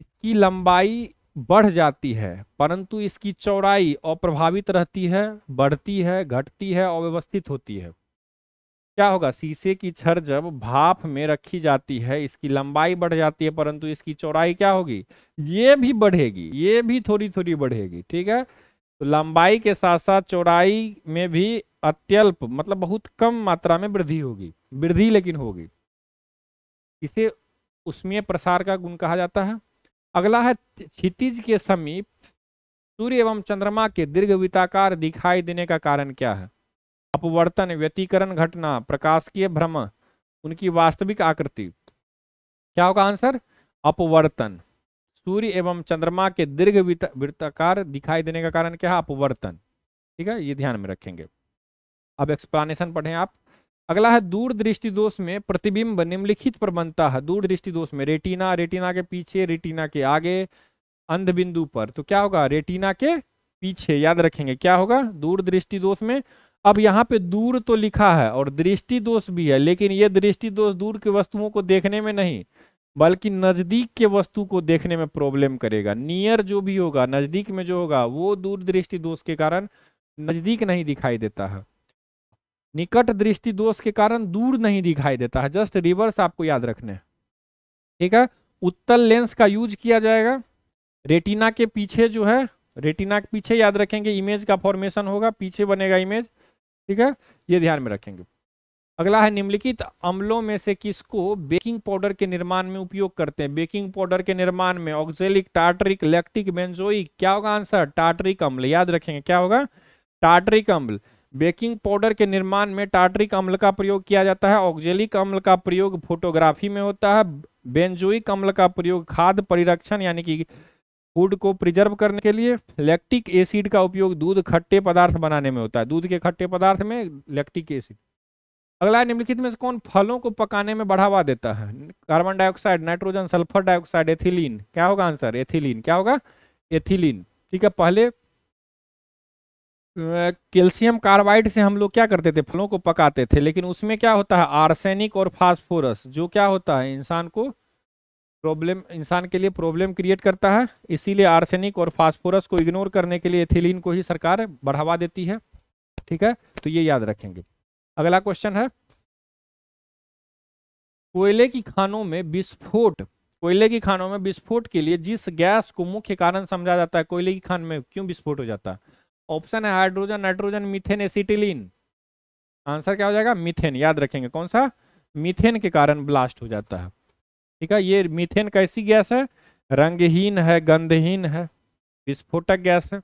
Speaker 1: इसकी लंबाई बढ़ जाती है परंतु इसकी चौड़ाई अप्रभावित रहती है बढ़ती है घटती है अव्यवस्थित होती है क्या होगा शीशे की छर जब भाप में रखी जाती है इसकी लंबाई बढ़ जाती है परंतु इसकी चौड़ाई क्या होगी ये भी बढ़ेगी ये भी थोड़ी थोड़ी बढ़ेगी ठीक है तो लंबाई के साथ साथ चौड़ाई में भी अत्यल्प मतलब बहुत कम मात्रा में वृद्धि होगी वृद्धि लेकिन होगी इसे उसमें प्रसार का गुण कहा जाता है अगला है क्षितिज के समीप सूर्य एवं चंद्रमा के दीर्घ वित्ताकार दिखाई देने का कारण क्या है अपवर्तन व्यतीकरण घटना प्रकाश की भ्रम उनकी वास्तविक आकृति क्या होगा आंसर अपवर्तन सूर्य एवं चंद्रमा के दीर्घ वृत्ताकार दिखाई देने का कारण क्या है अपवर्तन ठीक है ये ध्यान में रखेंगे अब एक्सप्लानेशन पढ़ें आप अगला है दूरदृष्टि दोष में प्रतिबिंब निम्नलिखित पर बनता है दूर दृष्टि दोष में रेटिना रेटिना के पीछे रेटिना के आगे अंध बिंदु पर तो क्या होगा रेटिना के पीछे याद रखेंगे क्या होगा दूर दृष्टि दोष में अब यहाँ पे दूर तो लिखा है और दृष्टि दोष भी है लेकिन ये दृष्टि दोष दूर के वस्तुओं को देखने में नहीं बल्कि नजदीक के वस्तु को देखने में प्रॉब्लम करेगा नियर जो भी होगा नजदीक में जो होगा वो दूर दृष्टि दोष के कारण नजदीक नहीं दिखाई देता है निकट दृष्टि दोष के कारण दूर नहीं दिखाई देता है जस्ट रिवर्स आपको याद रखने ठीक है उत्तल लेंस का यूज किया जाएगा रेटिना के पीछे जो है रेटिना के पीछे याद रखेंगे इमेज का फॉर्मेशन होगा पीछे बनेगा इमेज ठीक है ये ध्यान में रखेंगे अगला है निम्नलिखित अम्लों में से किसको बेकिंग पाउडर के निर्माण में उपयोग करते हैं बेकिंग पाउडर के निर्माण में ऑक्जेलिक टाटरिक लैक्टिक बेंजोइक क्या होगा आंसर टाटरिक अम्ल याद रखेंगे क्या होगा टाटरिक अम्ल बेकिंग पाउडर के निर्माण में टाटरिक अम्ल का प्रयोग किया जाता है ऑक्जेलिक अम्ल का प्रयोग फोटोग्राफी में होता है बेंजोइक अम्ल का प्रयोग खाद परिरक्षण यानी कि फूड को प्रिजर्व करने के लिए लैक्टिक एसिड का उपयोग दूध खट्टे पदार्थ बनाने में होता है दूध के खट्टे पदार्थ में लैक्टिक एसिड अगला निम्नलिखित में से कौन फलों को पकाने में बढ़ावा देता है carbon dioxide nitrogen sulphur dioxide ethylene क्या होगा आंसर एथिलीन क्या होगा एथिलीन ठीक है पहले कैल्शियम कार्बाइड से हम लोग क्या करते थे फलों को पकाते थे लेकिन उसमें क्या होता है आर्सेनिक और फास्फोरस जो क्या होता है इंसान को प्रॉब्लम इंसान के लिए प्रॉब्लम क्रिएट करता है इसीलिए आर्सेनिक और फास्फोरस को इग्नोर करने के लिए एथिलीन को ही सरकार बढ़ावा देती है ठीक है तो ये याद रखेंगे अगला क्वेश्चन है कोयले की खानों में विस्फोट कोयले की खानों में विस्फोट के लिए जिस गैस को मुख्य कारण समझा जाता है कोयले की खान में क्यों विस्फोट हो जाता है ऑप्शन है hydrogen nitrogen methane acetylene answer क्या हो जाएगा मिथेन याद रखेंगे कौन सा मिथेन के कारण ब्लास्ट हो जाता है ठीक है ये मिथेन कैसी गैस है रंगहीन है गंधहीन है विस्फोटक गैस है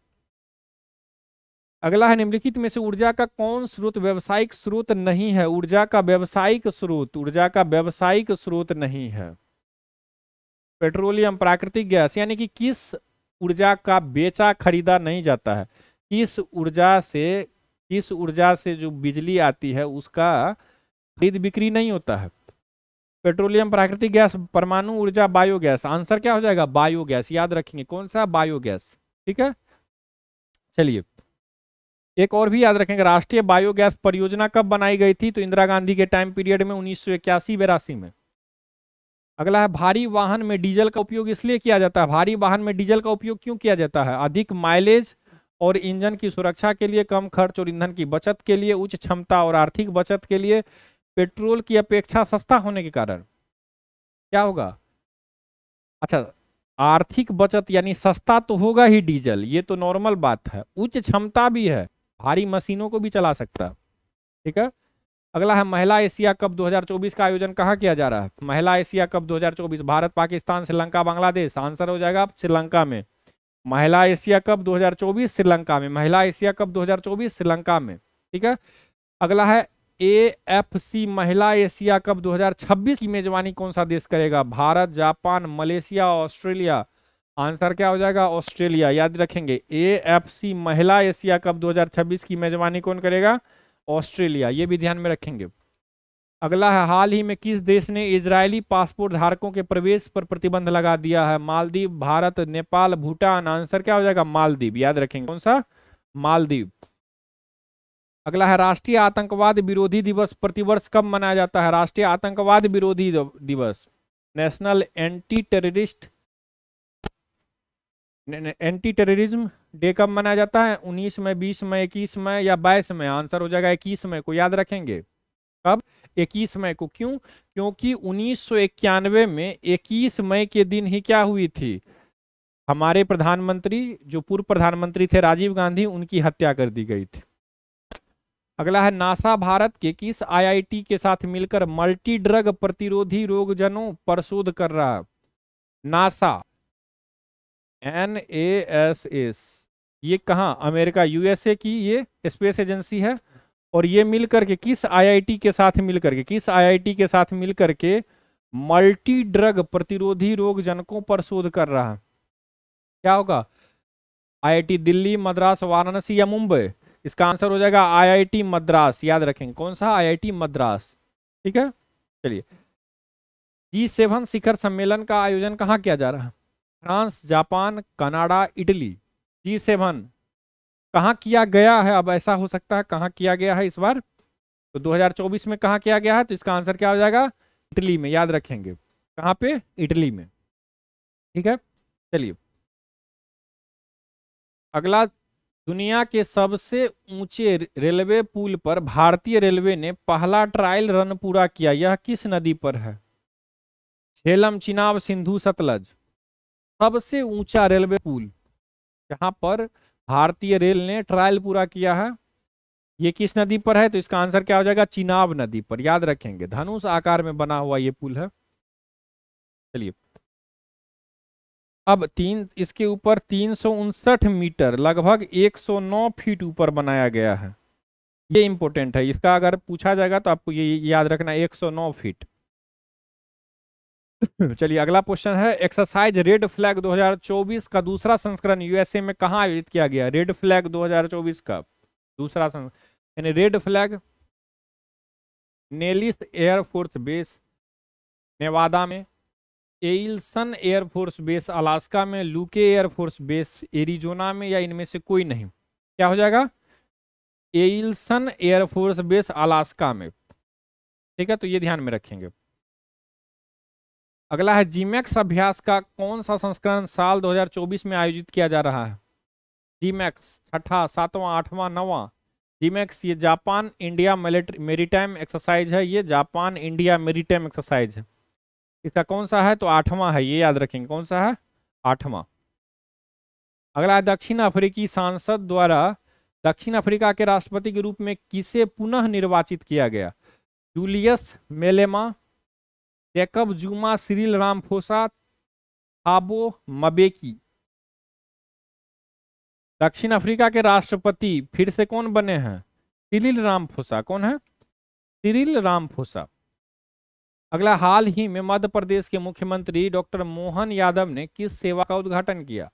Speaker 1: अगला है निम्नलिखित में से ऊर्जा का कौन स्रोत व्यावसायिक स्रोत नहीं है ऊर्जा का व्यावसायिक स्रोत ऊर्जा का व्यावसायिक स्रोत नहीं है पेट्रोलियम प्राकृतिक गैस यानी कि किस ऊर्जा का बेचा खरीदा नहीं जाता है किस ऊर्जा से किस ऊर्जा से जो बिजली आती है उसका खरीद बिक्री नहीं होता है पेट्रोलियम प्राकृतिक गैस परमाणु ऊर्जा बायोगैस आंसर क्या हो जाएगा बायोगैस याद रखेंगे कौन सा बायोगैस ठीक है चलिए एक और भी याद रखेंगे राष्ट्रीय बायोगैस परियोजना कब बनाई गई थी तो इंदिरा गांधी के टाइम पीरियड में उन्नीस सौ इक्यासी में अगला है भारी वाहन में डीजल का उपयोग इसलिए किया जाता है भारी वाहन में डीजल का उपयोग क्यों किया जाता है अधिक माइलेज और इंजन की सुरक्षा के लिए कम खर्च और ईंधन की बचत के लिए उच्च क्षमता और आर्थिक बचत के लिए पेट्रोल की अपेक्षा सस्ता होने के कारण क्या होगा अच्छा आर्थिक बचत यानी सस्ता तो होगा ही डीजल ये तो नॉर्मल बात है उच्च क्षमता भी है भारी मशीनों को भी चला सकता है ठीक है अगला है महिला एशिया कप 2024 का आयोजन कहाँ किया जा रहा है महिला Asia cup 2024 Bharat Pakistan Sri Lanka Bangladesh answer हो जाएगा श्रीलंका में महिला एशिया कप 2024 श्रीलंका में महिला एशिया कप 2024 श्रीलंका में ठीक है अगला है ए एफ सी महिला एशिया कप 2026 की मेजबानी कौन सा देश करेगा Bharat Japan Malaysia Australia answer क्या हो जाएगा ऑस्ट्रेलिया याद रखेंगे ए एफ सी महिला एशिया कप 2026 की मेजबानी कौन करेगा ऑस्ट्रेलिया ये भी ध्यान में रखेंगे अगला है हाल ही में किस देश ने इजरायली पासपोर्ट धारकों के प्रवेश पर प्रतिबंध लगा दिया है मालदीव भारत नेपाल भूटान आंसर क्या हो जाएगा मालदीव याद रखेंगे कौन सा मालदीव अगला है राष्ट्रीय आतंकवाद विरोधी दिवस प्रतिवर्ष कब मनाया जाता है राष्ट्रीय आतंकवाद विरोधी दिवस national anti terrorist anti terrorism day कब मनाया जाता है उन्नीस मई बीस मई इक्कीस मई या बाईस मई आंसर हो जाएगा इक्कीस मई को याद रखेंगे कब इक्कीस मई को क्यों क्योंकि उन्नीस में इक्कीस मई के दिन ही क्या हुई थी हमारे प्रधानमंत्री जो पूर्व प्रधानमंत्री थे राजीव गांधी उनकी हत्या कर दी गई थी अगला है नासा भारत के किस आईआईटी के साथ मिलकर मल्टी ड्रग प्रतिरोधी रोगजनों पर शोध कर रहा NASA N A S S ये कहा अमेरिका यूएसए की ये स्पेस एजेंसी है और ये मिल करके किस आईआईटी के साथ मिल करके किस आईआईटी के साथ मिल करके मल्टी ड्रग प्रतिरोधी रोग जनकों पर शोध कर रहा है क्या होगा आईआईटी दिल्ली मद्रास वाराणसी या मुंबई इसका आंसर हो जाएगा आईआईटी मद्रास याद रखेंगे कौन सा आईआईटी मद्रास ठीक है चलिए जी सेवन शिखर सम्मेलन का आयोजन कहाँ किया जा रहा है France Japan Canada Italy G seven कहाँ किया गया है अब ऐसा हो सकता है कहाँ किया गया है इस बार तो 2024 में कहाँ किया गया है तो इसका आंसर क्या हो जाएगा इटली में याद रखेंगे कहाँ पे इटली में ठीक है चलिए अगला दुनिया के सबसे ऊंचे रेलवे पुल पर भारतीय रेलवे ने पहला ट्रायल रन पूरा किया यह किस नदी पर है झेलम चिनाब सिंधु सतलज सबसे ऊंचा रेलवे पुल यहाँ पर भारतीय रेल ने ट्रायल पूरा किया है ये किस नदी पर है तो इसका आंसर क्या हो जाएगा चिनाब नदी पर याद रखेंगे धनुष आकार में बना हुआ ये पुल है चलिए अब तीन इसके ऊपर तीन मीटर लगभग 109 फीट ऊपर बनाया गया है ये इंपॉर्टेंट है इसका अगर पूछा जाएगा तो आपको ये याद रखना 109 फीट चलिए अगला क्वेश्चन है एक्सरसाइज रेड फ्लैग 2024 का दूसरा संस्करण यूएसए में कहा आयोजित किया गया रेड फ्लैग 2024 का दूसरा यानी red flag Nellis air force base Nevada में एल्सन एयरफोर्स बेस अलास्का में लूके एयरफोर्स बेस एरिजोना में या इनमें से कोई नहीं क्या हो जाएगा एल्सन एयरफोर्स बेस अलास्का में ठीक है तो ये ध्यान में रखेंगे अगला है जीमैक्स अभ्यास का कौन सा संस्करण साल 2024 में आयोजित किया जा रहा है जीमैक्स छठा सातवां आठवां नवां जीमैक्स ये जापान इंडिया मेरीटाइम एक्सरसाइज है ये जापान इंडिया मेरीटाइम एक्सरसाइज है इसका कौन सा है तो आठवां है ये याद रखेंगे कौन सा है आठवां अगला है दक्षिण अफ्रीकी सांसद द्वारा दक्षिण अफ्रीका के राष्ट्रपति के रूप में किसे पुनः निर्वाचित किया गया Julius Malema Jacob Zuma Cyril Ramaphosa Thabo Mbeki दक्षिण अफ्रीका के राष्ट्रपति फिर से कौन बने हैं सिरिल रामफोसा कौन है सिरिल रामफोसा अगला हाल ही में मध्य प्रदेश के मुख्यमंत्री डॉक्टर मोहन यादव ने किस सेवा का उद्घाटन किया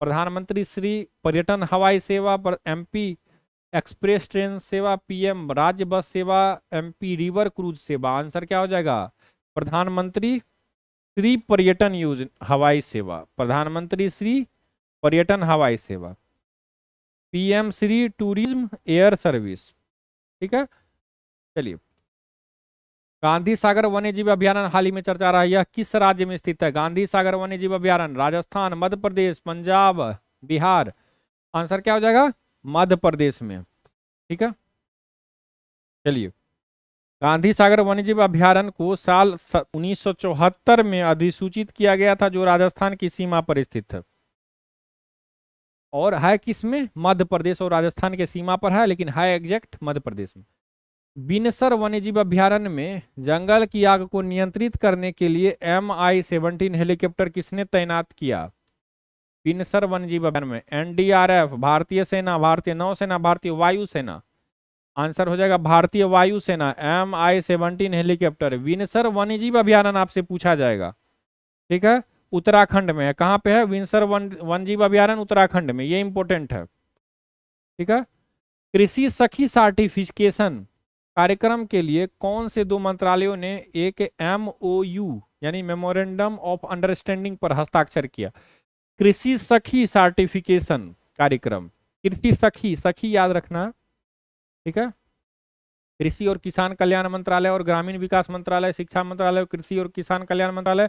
Speaker 1: प्रधानमंत्री श्री पर्यटन हवाई सेवा पर एमपी एक्सप्रेस ट्रेन सेवा पीएम राज्य बस सेवा एमपी रिवर क्रूज सेवा आंसर क्या हो जाएगा प्रधानमंत्री श्री पर्यटन योजना हवाई सेवा प्रधानमंत्री श्री पर्यटन हवाई सेवा PM Shri tourism air service ठीक है चलिए गांधी सागर वन्यजीव अभ्यारण हाल ही में चर्चा रहा है यह किस राज्य में स्थित है गांधी सागर वन्यजीव अभ्यारण राजस्थान मध्य प्रदेश पंजाब बिहार आंसर क्या हो जाएगा मध्य प्रदेश में ठीक है चलिए गांधी सागर वन्यजीव अभ्यारण्य को साल उन्नीस में अधिसूचित किया गया था जो राजस्थान की सीमा पर स्थित है और है किसमें मध्य प्रदेश और राजस्थान के सीमा पर है लेकिन है एग्जैक्ट मध्य प्रदेश में बिनसर वन्यजीव अभ्यारण्य में जंगल की आग को नियंत्रित करने के लिए एम आई सेवनटीन हेलीकॉप्टर किसने तैनात किया बिनसर वन्यजीव अभ्यारण्य में एनडीआरएफ भारतीय सेना भारतीय नौसेना भारतीय वायुसेना आंसर हो जाएगा भारतीय वायुसेना M I seventeen helicopter Binsar वन्यजीव अभियान आपसे पूछा जाएगा ठीक है उत्तराखंड में है कहाँ पे है विंसर वन वन्यजीव अभ्यारण्य उत्तराखंड में ये इंपॉर्टेंट है ठीक है कृषि सखी सर्टिफिकेशन कार्यक्रम के लिए कौन से दो मंत्रालयों ने एक एम ओ यू यानी मेमोरेंडम ऑफ अंडरस्टैंडिंग पर हस्ताक्षर किया कृषि सखी सर्टिफिकेशन कार्यक्रम कृषि सखी सखी याद रखना ठीक है कृषि और किसान कल्याण मंत्रालय और ग्रामीण विकास मंत्रालय शिक्षा मंत्रालय कृषि और किसान कल्याण मंत्रालय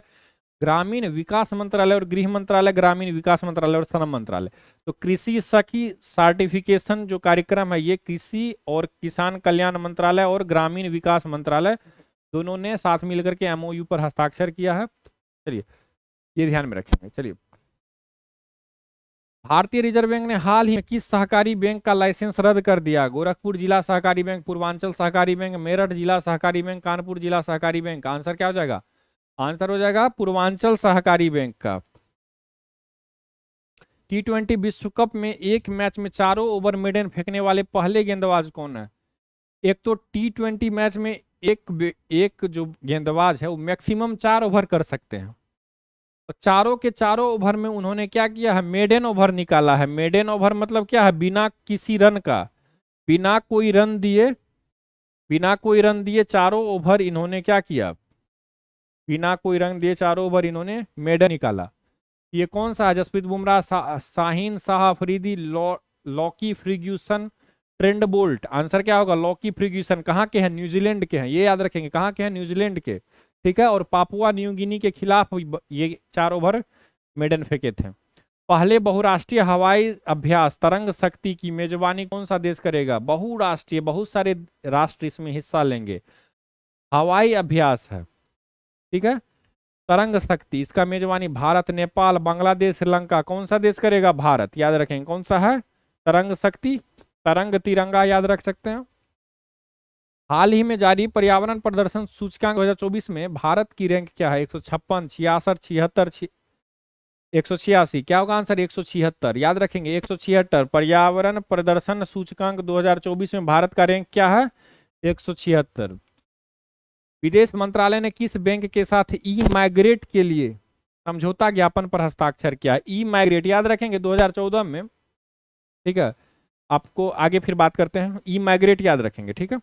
Speaker 1: ग्रामीण विकास मंत्रालय और गृह मंत्रालय ग्रामीण विकास मंत्रालय और श्रम मंत्रालय तो कृषि सखी सर्टिफिकेशन जो कार्यक्रम है ये कृषि और किसान कल्याण मंत्रालय और ग्रामीण विकास मंत्रालय दोनों ने साथ मिलकर के एमओयू पर हस्ताक्षर किया है चलिए ये ध्यान में रखेंगे चलिए भारतीय रिजर्व बैंक ने हाल ही में किस सहकारी बैंक का लाइसेंस रद्द कर दिया गोरखपुर जिला सहकारी बैंक पूर्वांचल सहकारी बैंक मेरठ जिला सहकारी बैंक कानपुर जिला सहकारी बैंक का आंसर क्या हो जाएगा आंसर हो जाएगा पूर्वांचल सहकारी बैंक का टी ट्वेंटी विश्व कप में एक मैच में चारों ओवर मेडन फेंकने वाले पहले गेंदबाज कौन है एक तो टी ट्वेंटी मैच में एक एक जो गेंदबाज है वो मैक्सिमम चार ओवर कर सकते हैं और तो चारों के चारों ओवर में उन्होंने क्या किया है मेडन ओवर निकाला है मेडन ओवर मतलब क्या है बिना किसी रन का बिना कोई रन दिए बिना कोई रन दिए चारों ओवर इन्होंने क्या किया बिना कोई रन दिए चारों ओवर इन्होंने मेडन निकाला ये कौन सा है जसप्रीत बुमराह सा, शाहीन शाह अफरीदी लॉ Lockie Ferguson Trent Boult answer क्या होगा लॉकी फ्रिग्यूसन कहाँ के हैं न्यूजीलैंड के हैं ये याद रखेंगे कहाँ के हैं न्यूजीलैंड के ठीक है और पापुआ न्यू गिनी के खिलाफ ये चार ओवर मेडन फेंके थे पहले बहुराष्ट्रीय हवाई अभ्यास तरंग शक्ति की मेजबानी कौन सा देश करेगा बहुराष्ट्रीय बहुत सारे राष्ट्र इसमें हिस्सा लेंगे हवाई अभ्यास है ठीक है तरंग शक्ति इसका मेजबानी भारत नेपाल बांग्लादेश श्रीलंका कौन सा देश करेगा भारत याद रखें कौन सा है तरंग शक्ति तरंग तिरंगा याद रख सकते हैं हाल ही में जारी पर्यावरण प्रदर्शन सूचकांक 2024 में भारत की रैंक क्या है एक सौ छप्पन छियासठ छिहत्तर एक सौ छियासी क्या होगा आंसर एक सौ छिहत्तर याद रखेंगे एक सौ छिहत्तर पर्यावरण प्रदर्शन सूचकांक 2024 में भारत का रैंक क्या है एक सौ छिहत्तर विदेश मंत्रालय ने किस बैंक के साथ ई माइग्रेट के लिए समझौता ज्ञापन पर हस्ताक्षर किया ई माइग्रेट याद रखेंगे दो में ठीक है आपको आगे फिर बात करते हैं ई माइग्रेट याद रखेंगे ठीक है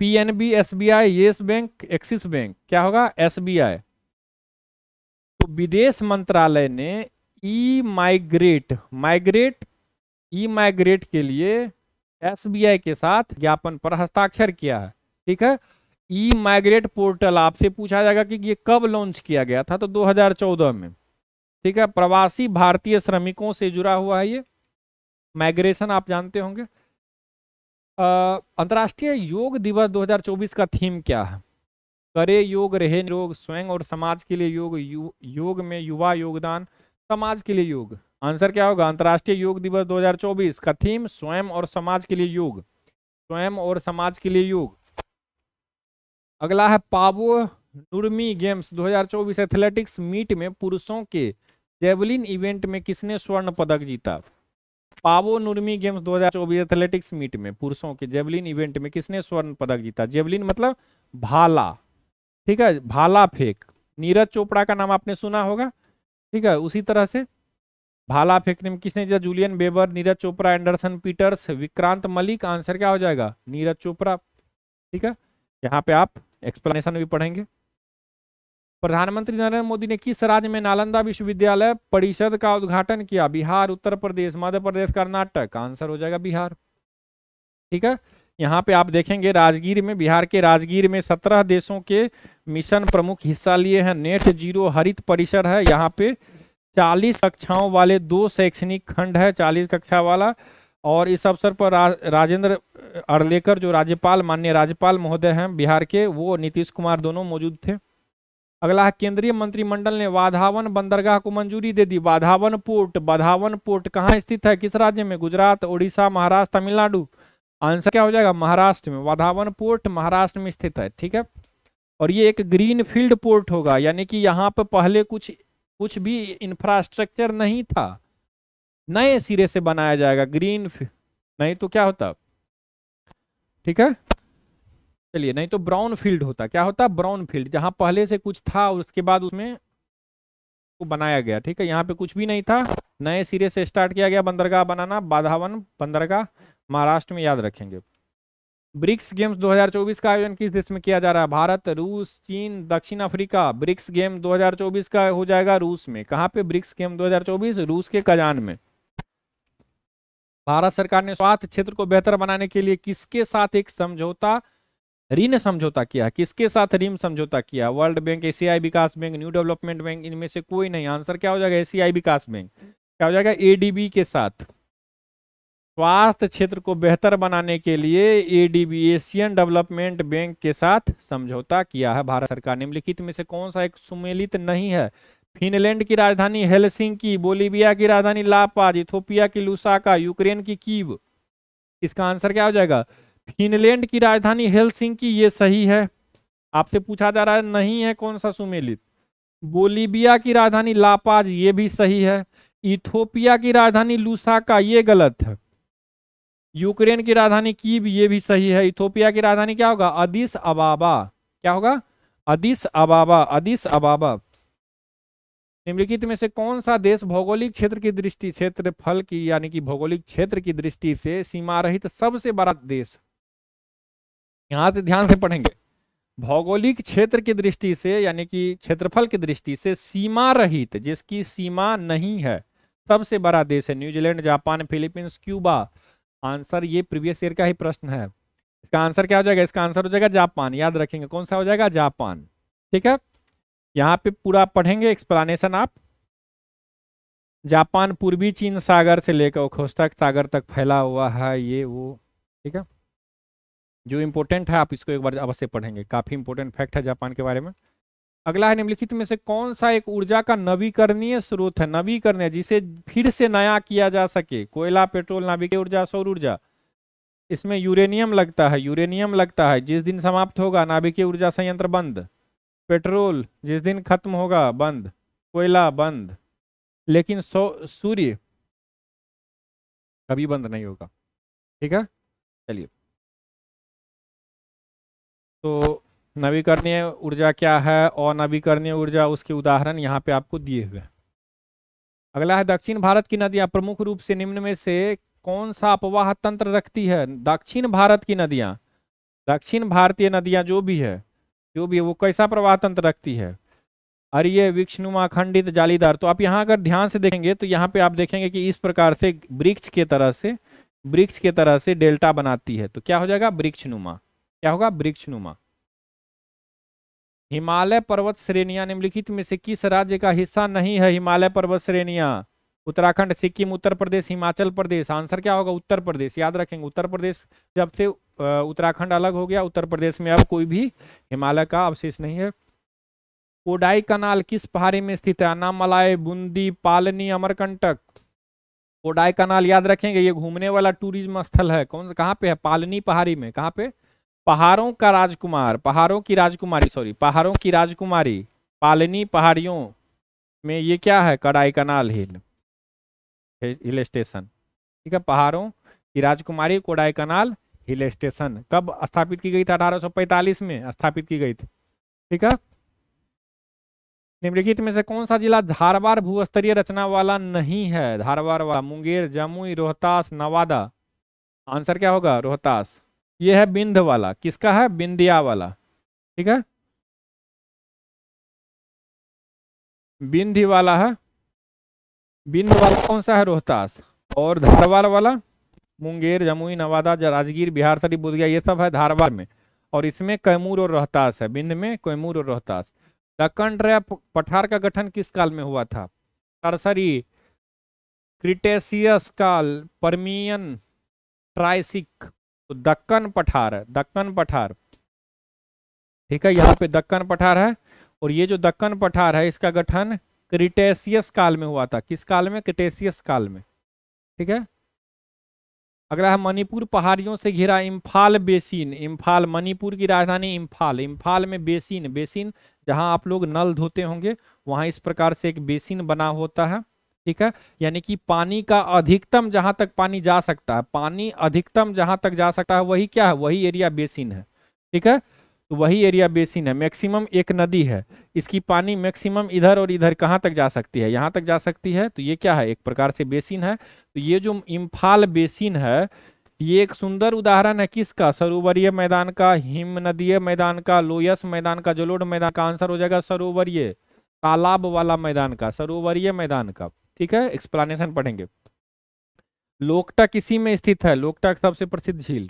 Speaker 1: PNB SBI Yes Bank Axis Bank क्या होगा एसबीआई तो विदेश मंत्रालय ने E migrate migrate E migrate के लिए एसबीआई के साथ ज्ञापन पर हस्ताक्षर किया है ठीक है ई माइग्रेट पोर्टल आपसे पूछा जाएगा कि ये कब लॉन्च किया गया था तो 2014 में ठीक है प्रवासी भारतीय श्रमिकों से जुड़ा हुआ है ये माइग्रेशन आप जानते होंगे अंतर्राष्ट्रीय योग दिवस 2024 का थीम क्या है करे योग रहे योग स्वयं और समाज के लिए योग यु, योग में युवा योगदान समाज के लिए योग आंसर क्या होगा अंतर्राष्ट्रीय योग दिवस 2024 का थीम स्वयं और समाज के लिए योग स्वयं और समाज के लिए योग अगला है Paavo Nurmi games 2024 athletics meet में पुरुषों के जेवलिन इवेंट में किसने स्वर्ण पदक जीता Paavo Nurmi games 2024 athletics meet में पुरुषों के जेवलिन इवेंट में किसने स्वर्ण पदक जीता जेवलिन मतलब भाला ठीक है भाला फेंक नीरज चोपड़ा का नाम आपने सुना होगा ठीक है उसी तरह से भाला फेंकने में किसने जीता Julian Weber Neeraj Chopra Anderson Peters Vikrant Malik answer क्या हो जाएगा नीरज चोपड़ा ठीक है यहाँ पे आप एक्सप्लेनेशन भी पढ़ेंगे प्रधानमंत्री नरेंद्र मोदी ने किस राज्य में नालंदा विश्वविद्यालय परिषद का उद्घाटन किया बिहार उत्तर प्रदेश मध्य प्रदेश कर्नाटक आंसर हो जाएगा बिहार ठीक है यहाँ पे आप देखेंगे राजगीर में बिहार के राजगीर में सत्रह देशों के मिशन प्रमुख हिस्सा लिए हैं नेट जीरो हरित परिसर है यहाँ पे चालीस कक्षाओं वाले दो शैक्षणिक खंड है चालीस कक्षा वाला और इस अवसर पर रा, राजेंद्र अर्लेकर जो राज्यपाल माननीय राज्यपाल महोदय हैं बिहार के वो नीतीश कुमार दोनों मौजूद थे अगला है केंद्रीय मंत्रिमंडल ने वाधावन बंदरगाह को मंजूरी दे दी वाधावन पोर्ट वाधावन पोर्ट कहाँ स्थित है किस राज्य में गुजरात उड़ीसा महाराष्ट्र तमिलनाडु आंसर क्या हो जाएगा महाराष्ट्र में वाधावन पोर्ट महाराष्ट्र में स्थित है ठीक है और ये एक ग्रीन फील्ड पोर्ट होगा यानी कि यहाँ पर पहले कुछ कुछ भी इंफ्रास्ट्रक्चर नहीं था नए सिरे से बनाया जाएगा ग्रीन नहीं तो क्या होता ठीक है चलिए नहीं तो ब्राउन फील्ड होता क्या होता ब्राउन फील्ड जहाँ पहले से कुछ था उसके बाद उसमें को बनाया गया ठीक है यहाँ पे कुछ भी नहीं था नए सिरे से स्टार्ट किया गया बंदरगाह बनाना बाधावन बंदरगाह महाराष्ट्र में याद रखेंगे ब्रिक्स गेम्स 2024 का आयोजन किस देश में किया जा रहा है भारत रूस चीन दक्षिण अफ्रीका ब्रिक्स गेम 2024 का हो जाएगा रूस में कहाँ पे ब्रिक्स गेम 2024 रूस के कजान में भारत सरकार ने स्वास्थ्य क्षेत्र को बेहतर बनाने के लिए किसके साथ एक समझौता ऋण समझौता किया किसके साथ ऋण समझौता किया वर्ल्ड बैंक एशियाई विकास बैंक न्यू डेवलपमेंट बैंक इनमें से कोई नहीं आंसर क्या हो जाएगा एशियाई विकास बैंक क्या हो जाएगा एडीबी के साथ स्वास्थ्य क्षेत्र को बेहतर बनाने के लिए एडीबी एशियन डेवलपमेंट बैंक के साथ समझौता किया है भारत सरकार निम्नलिखित में से कौन सा एक सुमेलित नहीं है फिनलैंड की राजधानी हेलसिंकी बोलीविया की राजधानी लापाज इथोपिया की लुसाका यूक्रेन की कीव इसका आंसर क्या हो जाएगा फिनलैंड की राजधानी हेलसिंकी ये सही है आपसे पूछा जा रहा है नहीं है कौन सा सुमेलित बोलीबिया की राजधानी लापाज ये भी सही है इथोपिया की राजधानी लूसाका ये गलत है यूक्रेन की राजधानी कीब ये भी सही है इथोपिया की राजधानी क्या होगा अदिस अबाबा क्या होगा अदिस अबाबा अदिस अबाबा निम्नलिखित में से कौन सा देश भौगोलिक क्षेत्र की दृष्टि क्षेत्र फल की यानी कि भौगोलिक क्षेत्र की दृष्टि से सीमा रहित सबसे बड़ा देश यहाँ से ध्यान से पढ़ेंगे भौगोलिक क्षेत्र की दृष्टि से यानी कि क्षेत्रफल की दृष्टि से सीमा रहित जिसकी सीमा नहीं है सबसे बड़ा देश है New Zealand Japan Philippines Cuba answer ये प्रीवियस ईयर का ही प्रश्न है इसका आंसर क्या हो जाएगा इसका आंसर हो जाएगा जापान याद रखेंगे कौन सा हो जाएगा जापान ठीक है यहाँ पे पूरा पढ़ेंगे एक्सप्लानेशन आप जापान पूर्वी चीन सागर से लेकर ओखोस्टक सागर तक फैला हुआ है ये वो ठीक है जो इम्पोर्टेंट है आप इसको एक बार अवश्य पढ़ेंगे काफ़ी इम्पोर्टेंट फैक्ट है जापान के बारे में अगला है निम्नलिखित में से कौन सा एक ऊर्जा का नवीकरणीय स्रोत है नवीकरणीय जिसे फिर से नया किया जा सके कोयला पेट्रोल नाभिक ऊर्जा सौर ऊर्जा इसमें यूरेनियम लगता है यूरेनियम लगता है जिस दिन समाप्त होगा नाभिकीय ऊर्जा संयंत्र बंद पेट्रोल जिस दिन खत्म होगा बंद कोयला बंद लेकिन सूर्य कभी बंद नहीं होगा ठीक है
Speaker 2: चलिए
Speaker 1: तो नवीकरणीय ऊर्जा क्या है और नवीकरणीय ऊर्जा उसके उदाहरण यहाँ पे आपको दिए हुए हैं अगला है दक्षिण भारत की नदियाँ प्रमुख रूप से निम्न में से कौन सा अपवाह तंत्र रखती है दक्षिण भारत की नदियाँ दक्षिण भारतीय नदियाँ जो भी है जो भी है वो कैसा प्रवाह तंत्र रखती है अरिय विष्णुमा खंडित जालीदार तो आप यहाँ अगर ध्यान से देखेंगे तो यहाँ पे आप देखेंगे कि इस प्रकार से वृक्ष के तरह से वृक्ष के तरह से डेल्टा बनाती है तो क्या हो जाएगा वृक्ष क्या होगा नुमा हिमालय पर्वत श्रेणियां निम्नलिखित में से किस राज्य का हिस्सा नहीं है हिमालय पर्वत श्रेणियां उत्तराखंड सिक्किम उत्तर प्रदेश हिमाचल प्रदेश आंसर क्या होगा उत्तर प्रदेश याद रखेंगे उत्तर प्रदेश जब से उत्तराखंड अलग हो गया उत्तर प्रदेश में अब कोई भी हिमालय का अवशेष नहीं है कोडाई कनाल किस पहाड़ी में स्थित है अनामलाय बूंदी पालनी अमरकंटक कोडाई कनाल याद रखेंगे ये घूमने वाला टूरिज्म स्थल है कौन कहाँ पे है पालनी पहाड़ी में कहाँ पे पहाड़ों का राजकुमार पहाड़ों की राजकुमारी सॉरी पहाड़ों की राजकुमारी पालनी पहाड़ियों में ये क्या है कड़ाई कनाल हिल हिल स्टेशन ठीक है पहाड़ों की राजकुमारी कोडाई कनाल हिल स्टेशन कब स्थापित की गई थी अठारह में स्थापित की गई थी ठीक है निम्नलिखित में से कौन सा जिला धारवार भूस्तरीय रचना वाला नहीं है धारवार वाला मुंगेर जमुई रोहतास नवादा आंसर क्या होगा रोहतास ये है बिंद वाला किसका है बिंदिया वाला ठीक है बिंदी वाला है बिंद वाला कौन सा है रोहतास और धारवार वाला मुंगेर जमुई नवादा राजगीर बिहार सरी बुधगया ये सब है धारवार में और इसमें कैमूर और रोहतास है बिंद में कैमूर और रोहतास दक्कन ट्रैप पठार का गठन किस काल में हुआ था सरसरी क्रिटेसियस काल परमियन ट्राइसिक तो दक्कन पठार है दक्कन पठार ठीक है यहाँ पे दक्कन पठार है और ये जो दक्कन पठार है इसका गठन क्रिटेशियस काल में हुआ था किस काल में क्रिटेशियस काल में ठीक है अगला है मणिपुर पहाड़ियों से घिरा इम्फाल बेसिन इम्फाल मणिपुर की राजधानी इम्फाल इम्फाल में बेसिन बेसिन जहां आप लोग नल धोते होंगे वहां इस प्रकार से एक बेसिन बना होता है ठीक है यानी कि पानी का अधिकतम जहां तक पानी जा सकता है पानी अधिकतम जहां तक जा सकता है वही क्या है वही एरिया बेसिन है ठीक है तो वही एरिया बेसिन है मैक्सिमम एक नदी है इसकी पानी मैक्सिमम इधर और इधर कहाँ तक जा सकती है यहाँ तक जा सकती है तो ये क्या है एक प्रकार से बेसिन है तो ये जो इम्फाल बेसिन है ये एक सुंदर उदाहरण है किसका सरोवरीय मैदान का हिम नदीय मैदान का लोयस मैदान का जलोड मैदान का आंसर हो जाएगा सरोवरीय तालाब वाला मैदान का सरोवरीय मैदान का ठीक है एक्सप्लानेशन पढ़ेंगे लोकटा किसी में स्थित है लोकटा सबसे प्रसिद्ध झील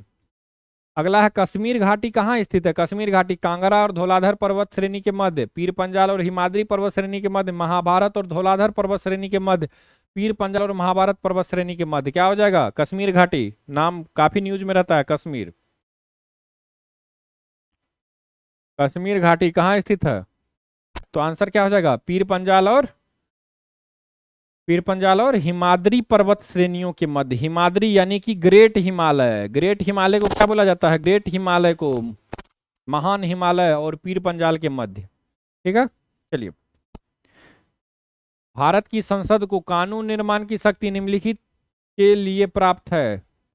Speaker 1: अगला है कश्मीर घाटी कहाँ स्थित है कश्मीर घाटी कांगड़ा और धोलाधर पर्वत श्रेणी के मध्य पीर पंजाल और हिमाद्री पर्वत श्रेणी के मध्य महाभारत और धोलाधर पर्वत श्रेणी के मध्य पीर पंजाल और महाभारत पर्वत श्रेणी के मध्य क्या हो जाएगा कश्मीर घाटी नाम काफी न्यूज में रहता है कश्मीर कश्मीर घाटी कहाँ स्थित है तो आंसर क्या हो जाएगा पीर पंजाल और पीर पंजाला और हिमाद्री पर्वत श्रेणियों के मध्य हिमाद्री यानी कि ग्रेट हिमालय ग्रेट हिमालय को क्या बोला जाता है ग्रेट हिमालय को महान हिमालय और पीर पंजाल के मध्य ठीक है चलिए भारत की संसद को कानून निर्माण की शक्ति निम्नलिखित के लिए प्राप्त है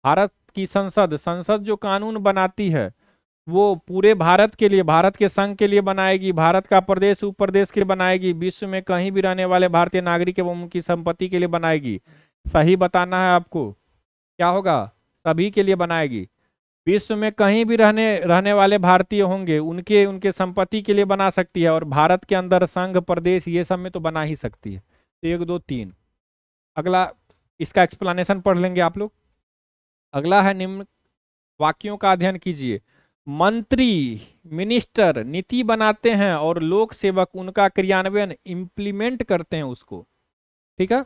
Speaker 1: भारत की संसद संसद जो कानून बनाती है वो पूरे भारत के लिए भारत के संघ के लिए बनाएगी भारत का प्रदेश उप प्रदेश के लिए बनाएगी विश्व में कहीं भी रहने वाले भारतीय नागरिक एवं उनकी संपत्ति के लिए बनाएगी सही बताना है आपको क्या होगा सभी के लिए बनाएगी विश्व में कहीं भी रहने रहने वाले भारतीय होंगे उनके उनके संपत्ति के लिए बना सकती है और भारत के अंदर संघ प्रदेश ये सब में तो बना ही सकती है तो एक दो तीन अगला इसका एक्सप्लेनेशन पढ़ लेंगे आप लोग अगला है निम्न वाक्यों का अध्ययन कीजिए मंत्री मिनिस्टर नीति बनाते हैं और लोक सेवक उनका क्रियान्वयन इम्प्लीमेंट करते हैं उसको ठीक है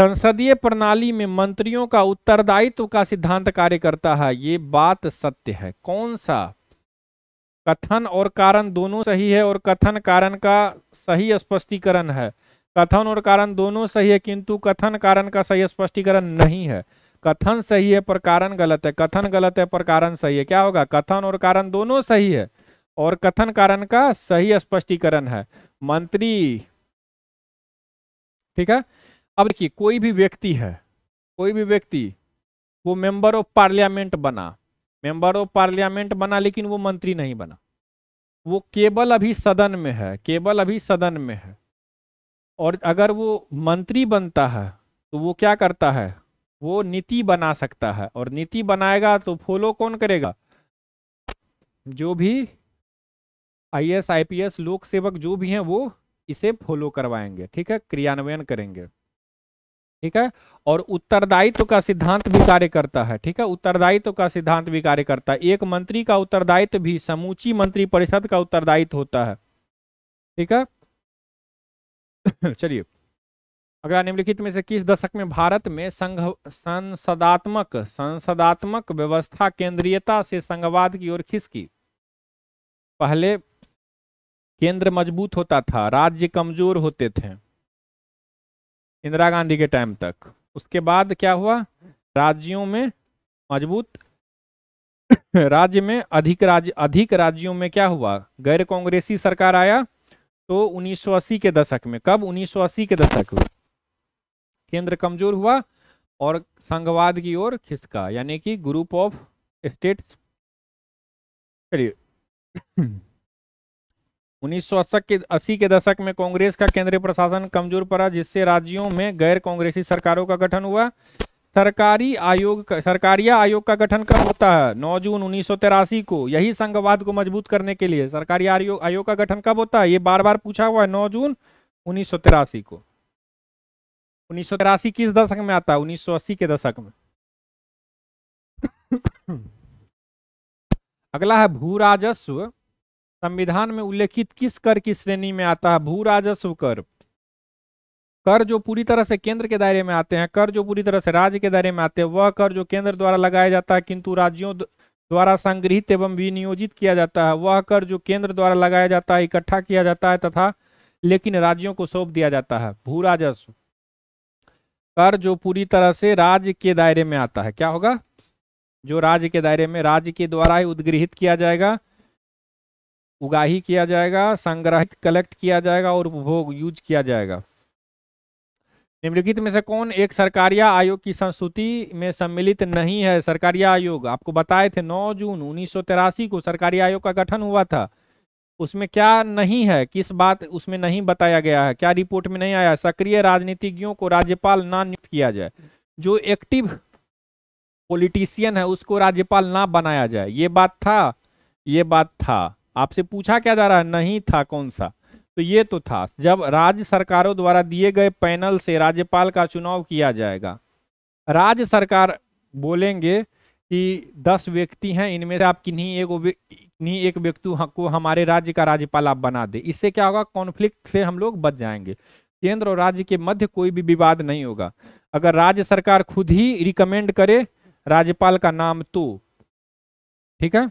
Speaker 1: संसदीय प्रणाली में मंत्रियों का उत्तरदायित्व का सिद्धांत कार्य करता है ये बात सत्य है कौन सा कथन और कारण दोनों सही है और कथन कारण का सही स्पष्टीकरण है कथन और कारण दोनों सही है किंतु कथन कारण का सही स्पष्टीकरण नहीं है कथन सही है पर कारण गलत है कथन गलत है पर कारण सही है क्या होगा कथन और कारण दोनों सही है और कथन कारण का सही स्पष्टीकरण है मंत्री ठीक है अब देखिए कोई भी व्यक्ति है कोई भी व्यक्ति वो मेंबर ऑफ पार्लियामेंट बना मेंबर ऑफ पार्लियामेंट बना लेकिन वो मंत्री नहीं बना वो केवल अभी सदन में है केवल अभी सदन में है और अगर वो मंत्री बनता है तो वो क्या करता है वो नीति बना सकता है और नीति बनाएगा तो फॉलो कौन करेगा जो भी आईएएस आईपीएस लोक सेवक जो भी हैं वो इसे फॉलो करवाएंगे ठीक है क्रियान्वयन करेंगे ठीक है और उत्तरदायित्व का सिद्धांत भी कार्य करता है ठीक है उत्तरदायित्व का सिद्धांत भी कार्य करता है एक मंत्री का उत्तरदायित्व भी समूची मंत्री परिषद का उत्तरदायित्व होता है ठीक है चलिए अगला निम्नलिखित में से किस दशक में भारत में संघ संसदात्मक संसदात्मक व्यवस्था केंद्रीयता से संघवाद की ओर खिसकी पहले केंद्र मजबूत होता था राज्य कमजोर होते थे इंदिरा गांधी के टाइम तक उसके बाद क्या हुआ राज्यों में मजबूत राज्य में अधिक राज्य अधिक राज्यों में क्या हुआ गैर कांग्रेसी सरकार आया तो 1980 के दशक में कब 1980 के दशक में केंद्र कमजोर हुआ और संघवाद की ओर खिसका यानी कि ग्रुप ऑफ स्टेट्स चलिए 1980 के अस्सी के दशक में कांग्रेस का केंद्रीय प्रशासन कमजोर पड़ा जिससे राज्यों में गैर कांग्रेसी सरकारों का गठन हुआ सरकारी आयोग सरकारिया आयोग का गठन कब होता है 9 जून उन्नीस को यही संघवाद को मजबूत करने के लिए सरकारी आयोग आयोग का गठन कब होता है ये बार बार पूछा हुआ है 9 जून उन्नीस को उन्नीस सौ तिरासी किस दशक में आता है उन्नीस सौ अस्सी के दशक में अगला है भू राजस्व संविधान में उल्लेखित किस कर की श्रेणी में आता है भू राजस्व कर कर जो पूरी तरह से केंद्र के दायरे में आते हैं कर जो पूरी तरह से राज्य के दायरे में आते हैं वह कर जो केंद्र द्वारा लगाया जाता है किंतु राज्यों द्वारा संग्रहित एवं विनियोजित किया जाता है वह कर जो केंद्र द्वारा लगाया जाता है इकट्ठा किया जाता है तथा लेकिन राज्यों को सौंप दिया जाता है भू राजस्व कर जो पूरी तरह से राज्य के दायरे में आता है क्या होगा जो राज्य के दायरे में राज्य के द्वारा ही उद्गृहित किया जाएगा उगाही किया जाएगा संग्रहित कलेक्ट किया जाएगा और उपभोग यूज किया जाएगा निम्नलिखित में से कौन एक सरकारिया आयोग की संस्तुति में सम्मिलित नहीं है सरकारिया आयोग आपको बताए थे 9 जून उन्नीस को सरकारी आयोग का गठन हुआ था उसमें क्या नहीं है किस बात उसमें नहीं बताया गया है क्या रिपोर्ट में नहीं आया सक्रिय राजनीतिज्ञों को राज्यपाल ना नियुक्त किया जाए जो एक्टिव पॉलिटिशियन है उसको राज्यपाल ना बनाया जाए ये बात था ये बात था आपसे पूछा क्या जा रहा है नहीं था कौन सा तो ये तो था जब राज्य सरकारों द्वारा दिए गए पैनल से राज्यपाल का चुनाव किया जाएगा राज्य सरकार बोलेंगे कि दस व्यक्ति हैं इनमें से आप किन्हीं एक किन्हीं एक व्यक्ति हाँ, को हमारे राज्य का राज्यपाल आप बना दे इससे क्या होगा कॉन्फ्लिक्ट से हम लोग बच जाएंगे केंद्र और राज्य के मध्य कोई भी विवाद नहीं होगा अगर राज्य सरकार खुद ही रिकमेंड करे राज्यपाल का नाम तो ठीक है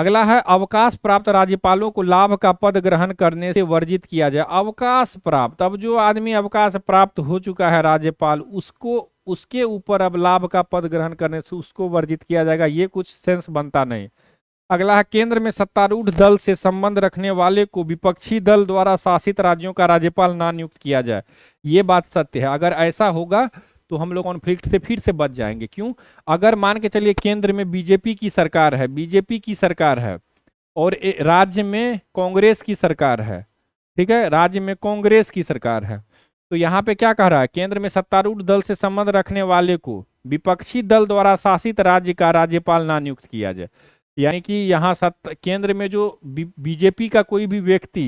Speaker 1: अगला है अवकाश प्राप्त राज्यपालों को लाभ का पद ग्रहण करने से वर्जित किया जाए अवकाश प्राप्त अब जो आदमी अवकाश प्राप्त हो चुका है राज्यपाल उसको उसके ऊपर अब लाभ का पद ग्रहण करने से उसको वर्जित किया जाएगा ये कुछ सेंस बनता नहीं अगला है केंद्र में सत्तारूढ़ दल से संबंध रखने वाले को विपक्षी दल द्वारा शासित राज्यों का राज्यपाल ना नियुक्त किया जाए ये बात सत्य है अगर ऐसा होगा तो हम लोग कॉन्फ्लिक्ट से फिर से बच जाएंगे क्यों अगर मान के चलिए केंद्र में बीजेपी की सरकार है बीजेपी की सरकार है और राज्य में कांग्रेस की सरकार है ठीक है राज्य में कांग्रेस की सरकार है तो यहाँ पे क्या कह रहा है केंद्र में सत्तारूढ़ दल से संबंध रखने वाले को विपक्षी दल द्वारा शासित राज्य का राज्यपाल ना नियुक्त किया जाए यानी कि यहाँ सत्ता केंद्र में जो बीजेपी का कोई भी व्यक्ति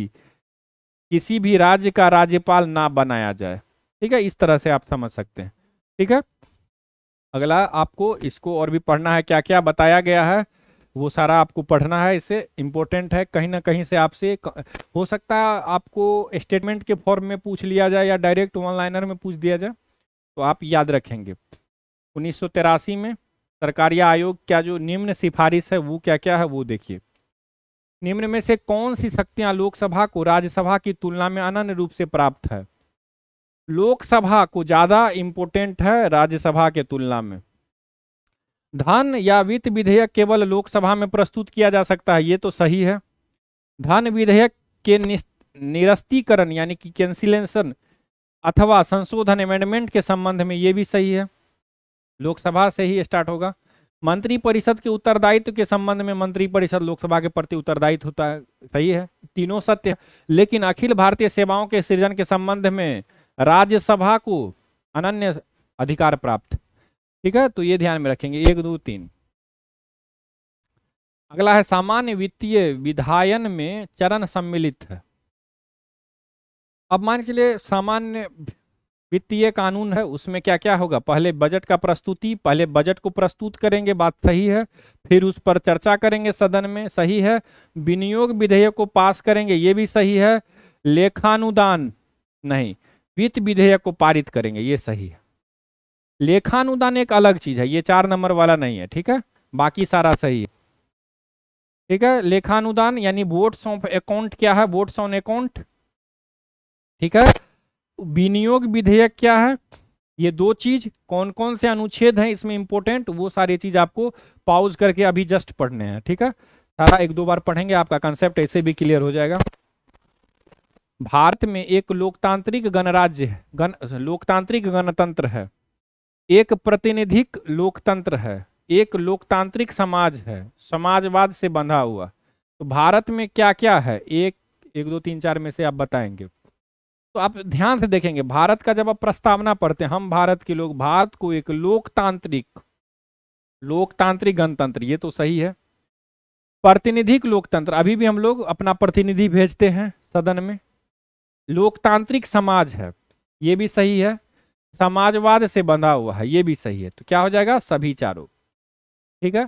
Speaker 1: किसी भी राज्य का राज्यपाल ना बनाया जाए ठीक है इस तरह से आप समझ सकते हैं ठीक है अगला आपको इसको और भी पढ़ना है क्या क्या बताया गया है वो सारा आपको पढ़ना है इसे इम्पोर्टेंट है कहीं ना कहीं से आपसे हो सकता है आपको स्टेटमेंट के फॉर्म में पूछ लिया जाए या डायरेक्ट ऑनलाइनर में पूछ दिया जाए तो आप याद रखेंगे उन्नीस में सरकारी आयोग क्या जो निम्न सिफारिश है वो क्या क्या है वो देखिए निम्न में से कौन सी शक्तियां लोकसभा को राज्यसभा की तुलना में अनन्य रूप से प्राप्त है लोकसभा को ज्यादा इंपोर्टेंट है राज्यसभा के तुलना में धन या वित्त विधेयक केवल लोकसभा में प्रस्तुत किया जा सकता है ये तो सही है धन विधेयक के निरस्तीकरण यानी कि कैंसिलेशन अथवा संशोधन अमेंडमेंट के संबंध में ये भी सही है लोकसभा से ही स्टार्ट होगा मंत्रिपरिषद के उत्तरदायित्व के संबंध में मंत्रिपरिषद लोकसभा के प्रति उत्तरदायित्व होता है सही है तीनों सत्य लेकिन अखिल भारतीय सेवाओं के सृजन के संबंध में राज्यसभा को अनन्य अधिकार प्राप्त ठीक है तो ये ध्यान में रखेंगे एक दो तीन अगला है सामान्य वित्तीय विधायन में चरण सम्मिलित है अब मान के लिए सामान्य वित्तीय कानून है उसमें क्या क्या होगा पहले बजट का प्रस्तुति पहले बजट को प्रस्तुत करेंगे बात सही है फिर उस पर चर्चा करेंगे सदन में सही है विनियोग विधेयक को पास करेंगे ये भी सही है लेखानुदान नहीं वित्त विधेयक को पारित करेंगे ये सही है लेखानुदान एक अलग चीज है ये चार नंबर वाला नहीं है ठीक है बाकी सारा सही है ठीक है लेखानुदान यानी वोट्स ऑफ अकाउंट क्या है वोट्स ऑन अकाउंट ठीक है विनियोग विधेयक क्या है ये दो चीज कौन कौन से अनुच्छेद हैं इसमें इंपोर्टेंट वो सारी चीज आपको पाउज करके अभी जस्ट पढ़ने हैं ठीक है सारा एक दो बार पढ़ेंगे आपका कंसेप्ट ऐसे भी क्लियर हो जाएगा भारत में एक लोकतांत्रिक गणराज्य है गण लोकतांत्रिक गणतंत्र है एक प्रतिनिधिक लोकतंत्र है एक लोकतांत्रिक समाज है समाजवाद से बंधा हुआ तो भारत में क्या क्या है एक एक दो तीन चार में से आप बताएंगे तो आप ध्यान से देखेंगे भारत का जब आप प्रस्तावना पढ़ते हैं हम भारत के लोग भारत को एक लोकतांत्रिक लोकतांत्रिक गणतंत्र ये तो सही है प्रतिनिधिक लोकतंत्र अभी भी हम लोग अपना प्रतिनिधि भेजते हैं सदन में लोकतांत्रिक समाज है ये भी सही है समाजवाद से बंधा हुआ है ये भी सही है तो क्या हो जाएगा सभी चारों ठीक है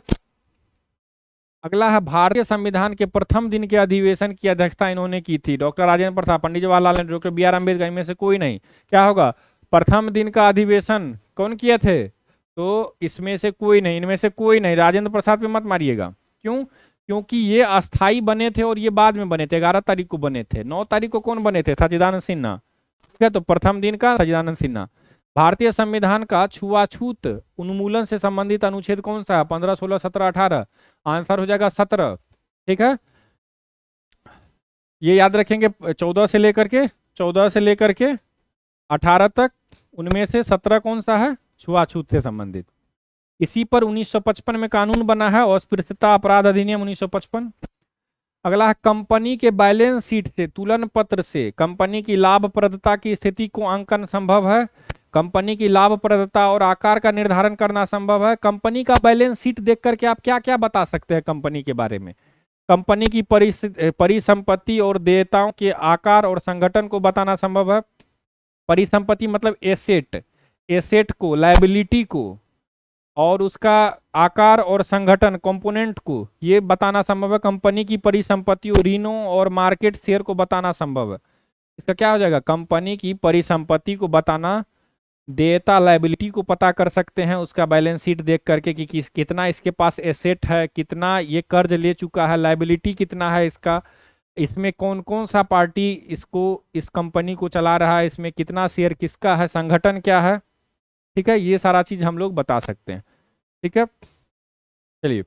Speaker 1: अगला है भारतीय संविधान के प्रथम दिन के अधिवेशन की अध्यक्षता इन्होंने की थी doctor Rajendra Prasad Pandit Jawaharlal Nehru doctor B R Ambedkar इनमें से कोई नहीं क्या होगा प्रथम दिन का अधिवेशन कौन किए थे तो इसमें से कोई नहीं इनमें से कोई नहीं राजेंद्र प्रसाद पे मत मारिएगा क्यों क्योंकि ये अस्थाई बने थे और ये बाद में बने थे ग्यारह तारीख को बने थे नौ तारीख को कौन बने थे सचिदानंद सिन्हा ठीक है तो प्रथम दिन का सचिदानंद सिन्हा भारतीय संविधान का छुआछूत उन्मूलन से संबंधित अनुच्छेद कौन सा है पंद्रह सोलह सत्रह अठारह आंसर हो जाएगा सत्रह ठीक है ये याद रखेंगे चौदह से लेकर के चौदह से लेकर के अठारह तक उनमें से सत्रह कौन सा है छुआछूत से संबंधित इसी पर 1955 में कानून बना है अस्पृश्यता अपराध अधिनियम 1955 अगला है कंपनी के बैलेंस शीट से तुलन पत्र से कंपनी की लाभप्रदता की स्थिति को अंकन संभव है कंपनी की लाभप्रदता और आकार का निर्धारण करना संभव है कंपनी का बैलेंस शीट देख करके आप क्या क्या बता सकते हैं कंपनी के बारे में कंपनी की परिसंपत्ति और देयताओं के आकार और संगठन को बताना संभव है परिसंपत्ति मतलब एसेट एसेट को लाइबिलिटी को और उसका आकार और संगठन कंपोनेंट को ये बताना संभव है कंपनी की परिसंपत्तियों ऋणों और मार्केट शेयर को बताना संभव है इसका क्या हो जाएगा कंपनी की परिसंपत्ति को बताना देयता लाइबिलिटी को पता कर सकते हैं उसका बैलेंस शीट देख करके कि किस कितना इसके पास एसेट है कितना ये कर्ज ले चुका है लाइबिलिटी कितना है इसका इसमें कौन कौन सा पार्टी इसको इस कंपनी को चला रहा है इसमें कितना शेयर किसका है संगठन क्या है ठीक है ये सारा चीज़ हम लोग बता सकते हैं ठीक है चलिए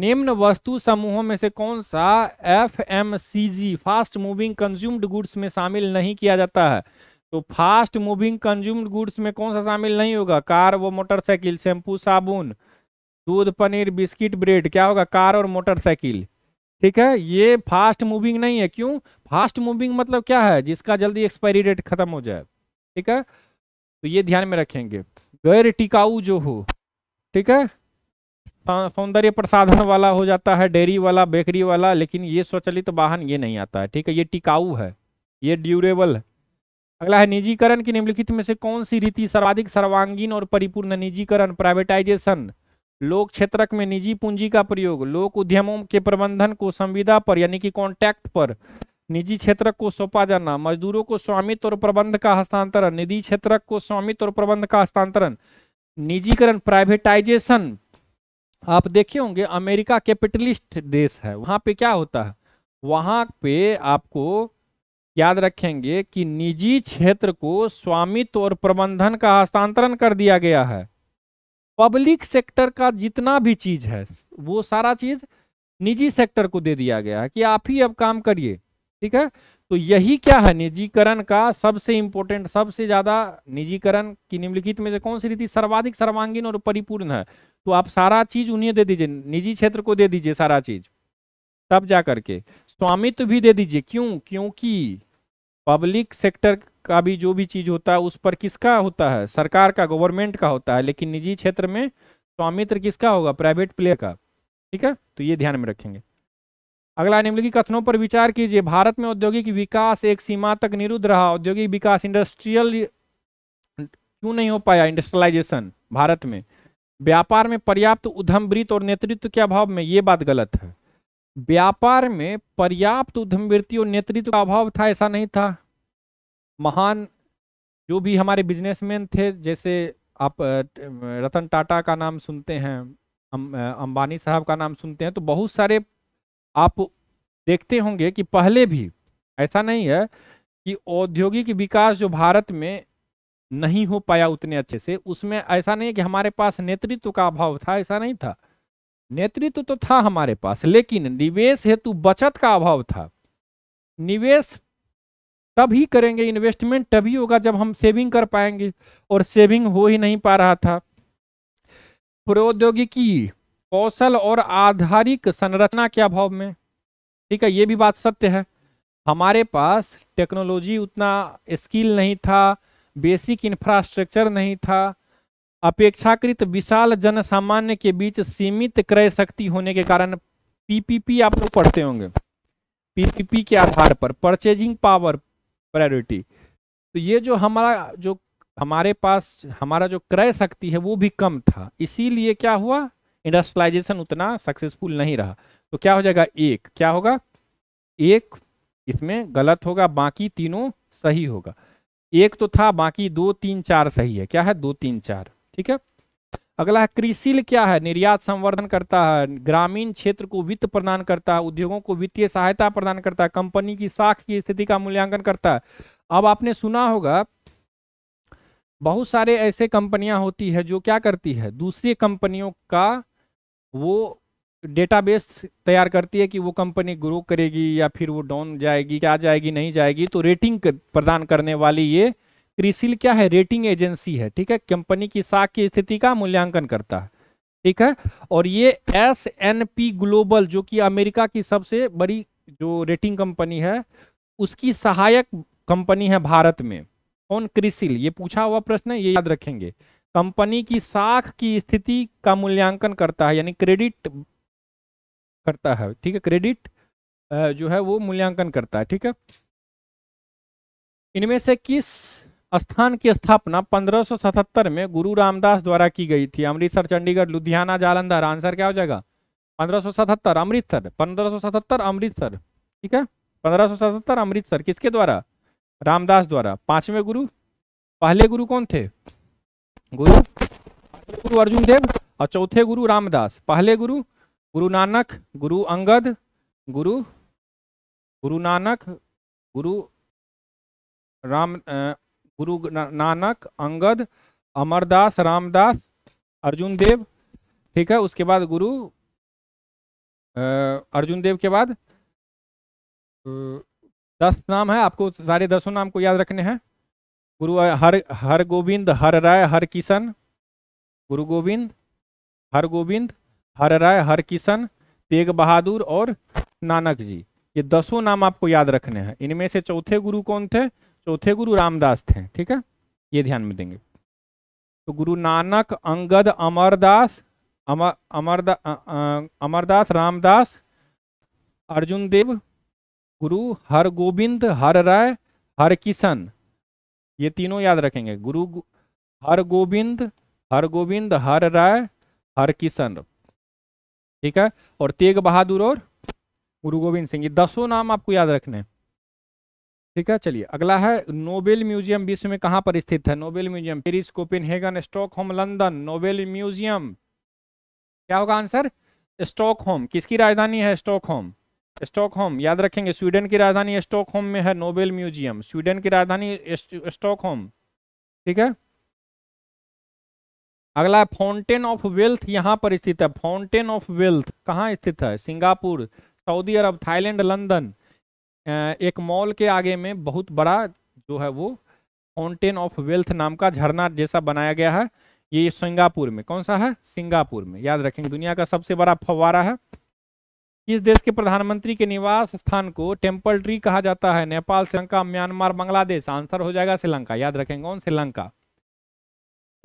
Speaker 1: निम्न वस्तु समूहों में से कौन सा F M C G fast moving consumed goods में शामिल नहीं किया जाता है तो फास्ट मूविंग कंज्यूम्ड गुड्स में कौन सा शामिल नहीं होगा कार व मोटरसाइकिल शैम्पू साबुन दूध पनीर बिस्किट ब्रेड क्या होगा कार और मोटरसाइकिल ठीक है ये फास्ट मूविंग नहीं है क्यों फास्ट मूविंग मतलब क्या है जिसका जल्दी एक्सपायरी डेट खत्म हो जाए ठीक है तो ये ध्यान में रखेंगे गैर टिकाऊ जो हो ठीक है सौंदर्य प्रसाधन वाला हो जाता है डेयरी वाला बेकरी वाला लेकिन ये स्वचलित तो वाहन ये नहीं आता है ठीक है ये टिकाऊ है ये ड्यूरेबल है अगला है निजीकरण की निम्नलिखित में से कौन सी रीति सर्वाधिक सर्वांगीण और परिपूर्ण निजीकरण प्राइवेटाइजेशन लोक क्षेत्रक में निजी पूंजी का प्रयोग लोक उद्यमों के प्रबंधन को संविदा पर यानी कि कॉन्ट्रैक्ट पर निजी क्षेत्र को सौंपा जाना मजदूरों को स्वामित्व और प्रबंध का हस्तांतरण निजी क्षेत्र को स्वामित्व और प्रबंध का हस्तांतरण निजीकरण प्राइवेटाइजेशन आप देखे होंगे अमेरिका कैपिटलिस्ट देश है वहां पे क्या होता है वहां पे आपको याद रखेंगे कि निजी क्षेत्र को स्वामित्व और प्रबंधन का हस्तांतरण कर दिया गया है पब्लिक सेक्टर का जितना भी चीज है वो सारा चीज निजी सेक्टर को दे दिया गया है कि आप ही अब काम करिए ठीक है तो यही क्या है निजीकरण का सबसे इंपोर्टेंट सबसे ज्यादा निजीकरण की निम्नलिखित में से कौन सी रीति सर्वाधिक सर्वांगीण और परिपूर्ण है तो आप सारा चीज उन्हें दे दीजिए निजी क्षेत्र को दे दीजिए सारा चीज तब जा करके स्वामित्व भी दे दीजिए क्यों क्योंकि पब्लिक सेक्टर का भी जो भी चीज होता है उस पर किसका होता है सरकार का गवर्नमेंट का होता है लेकिन निजी क्षेत्र में स्वामित्व किसका होगा प्राइवेट प्लेयर का ठीक है तो ये ध्यान में रखेंगे अगला निम्नलिखित कथनों पर विचार कीजिए भारत में औद्योगिक विकास एक सीमा तक निरुद्ध रहा औद्योगिक विकास इंडस्ट्रियल क्यों नहीं हो पाया इंडस्ट्रियलाइजेशन भारत में व्यापार में पर्याप्त वृत्त और नेतृत्व के अभाव में ये बात गलत है व्यापार में पर्याप्त उधमवृत्ति और नेतृत्व का अभाव था ऐसा नहीं था महान जो भी हमारे बिजनेसमैन थे जैसे आप रतन टाटा का नाम सुनते हैं अंबानी साहब का नाम सुनते हैं तो बहुत सारे आप देखते होंगे कि पहले भी ऐसा नहीं है कि औद्योगिक विकास जो भारत में नहीं हो पाया उतने अच्छे से उसमें ऐसा नहीं है कि हमारे पास नेतृत्व का अभाव था ऐसा नहीं था नेतृत्व तो था हमारे पास लेकिन निवेश हेतु बचत का अभाव था निवेश तभी करेंगे इन्वेस्टमेंट तभी होगा जब हम सेविंग कर पाएंगे और सेविंग हो ही नहीं पा रहा था प्रौद्योगिकी कौशल और आधारिक संरचना के अभाव में ठीक है ये भी बात सत्य है हमारे पास टेक्नोलॉजी उतना स्किल नहीं था बेसिक इंफ्रास्ट्रक्चर नहीं था अपेक्षाकृत विशाल जन सामान्य के बीच सीमित क्रय शक्ति होने के कारण पीपीपी आप लोग पढ़ते होंगे पीपीपी के आधार पर परचेजिंग पावर प्रायोरिटी तो ये जो हमारा जो हमारे पास हमारा जो क्रय शक्ति है वो भी कम था इसीलिए क्या हुआ इंडस्ट्रियलाइजेशन उतना सक्सेसफुल नहीं रहा तो क्या हो जाएगा एक क्या होगा एक इसमें गलत होगा बाकी तीनों सही होगा एक तो था बाकी दो तीन चार सही है क्या है दो तीन चार ठीक है अगला है कृषि क्या है निर्यात संवर्धन करता है ग्रामीण क्षेत्र को वित्त प्रदान करता है उद्योगों को वित्तीय सहायता प्रदान करता है कंपनी की साख की स्थिति का मूल्यांकन करता है अब आपने सुना होगा बहुत सारे ऐसे कंपनियां होती है जो क्या करती है दूसरी कंपनियों का वो डेटाबेस तैयार करती है कि वो कंपनी ग्रो करेगी या फिर वो डाउन जाएगी क्या जाएगी नहीं जाएगी तो रेटिंग प्रदान करने वाली ये क्रिसिल क्या है रेटिंग एजेंसी है ठीक है कंपनी की साख की स्थिति का मूल्यांकन करता है ठीक है और ये एस एन पी ग्लोबल जो कि अमेरिका की सबसे बड़ी जो रेटिंग कंपनी है उसकी सहायक कंपनी है भारत में कौन क्रिसिल ये पूछा हुआ प्रश्न है ये याद रखेंगे कंपनी की साख की स्थिति का मूल्यांकन करता है यानी क्रेडिट करता है ठीक है क्रेडिट जो है वो मूल्यांकन करता है ठीक है इनमें से किस स्थान की स्थापना 1577 में गुरु रामदास द्वारा की गई थी अमृतसर चंडीगढ़ लुधियाना जालंधर आंसर क्या हो जाएगा 1577 अमृतसर 1577 अमृतसर ठीक है 1577 अमृतसर किसके द्वारा रामदास द्वारा पांचवें गुरु पहले गुरु कौन थे गुरु गुरु अर्जुन देव और चौथे गुरु रामदास पहले गुरु गुरु नानक गुरु अंगद गुरु गुरु नानक गुरु राम गुरु नानक अंगद अमरदास रामदास अर्जुन देव ठीक है उसके बाद गुरु अर्जुन देव के बाद दस नाम है आपको सारे दसों नाम को याद रखने हैं गुरु हर हर गोविंद हर राय हर किशन गुरु गोविंद हर गोविंद हर राय हर किशन तेग बहादुर और नानक जी ये दसों नाम आपको याद रखने हैं इनमें से चौथे गुरु कौन थे चौथे गुरु रामदास थे ठीक है ये ध्यान में देंगे तो गुरु नानक अंगद अमरदास अमर अमरदा अमरदास रामदास अर्जुन देव गुरु हर गोविंद हर राय हर किशन ये तीनों याद रखेंगे गुरु हर गोविंद हर गोविंद हर राय हर किशन ठीक है और तेग बहादुर और गुरु गोविंद सिंह ये दसों नाम आपको याद रखने ठीक है चलिए अगला है नोबेल म्यूजियम विश्व में कहाँ पर स्थित है नोबेल म्यूजियम पेरिस कोपिन Copenhagen Stockholm London Nobel museum क्या होगा आंसर स्टॉकहोम किसकी राजधानी है स्टॉकहोम स्टॉकहोम याद रखेंगे स्वीडन की राजधानी स्टॉकहोम में है नोबेल म्यूजियम स्वीडन की राजधानी स्टॉकहोम ठीक है अगला है फाउंटेन ऑफ वेल्थ यहाँ पर स्थित है फाउंटेन ऑफ वेल्थ कहाँ स्थित है Singapore Saudi Arabia Thailand London एक मॉल के आगे में बहुत बड़ा जो है वो फाउंटेन ऑफ वेल्थ नाम का झरना जैसा बनाया गया है ये सिंगापुर में कौन सा है सिंगापुर में याद रखेंगे दुनिया का सबसे बड़ा फवारा है इस देश के प्रधानमंत्री के निवास स्थान को टेम्पल ट्री कहा जाता है नेपाल श्रीलंका म्यांमार बांग्लादेश आंसर हो जाएगा श्रीलंका याद रखेंगे कौन श्रीलंका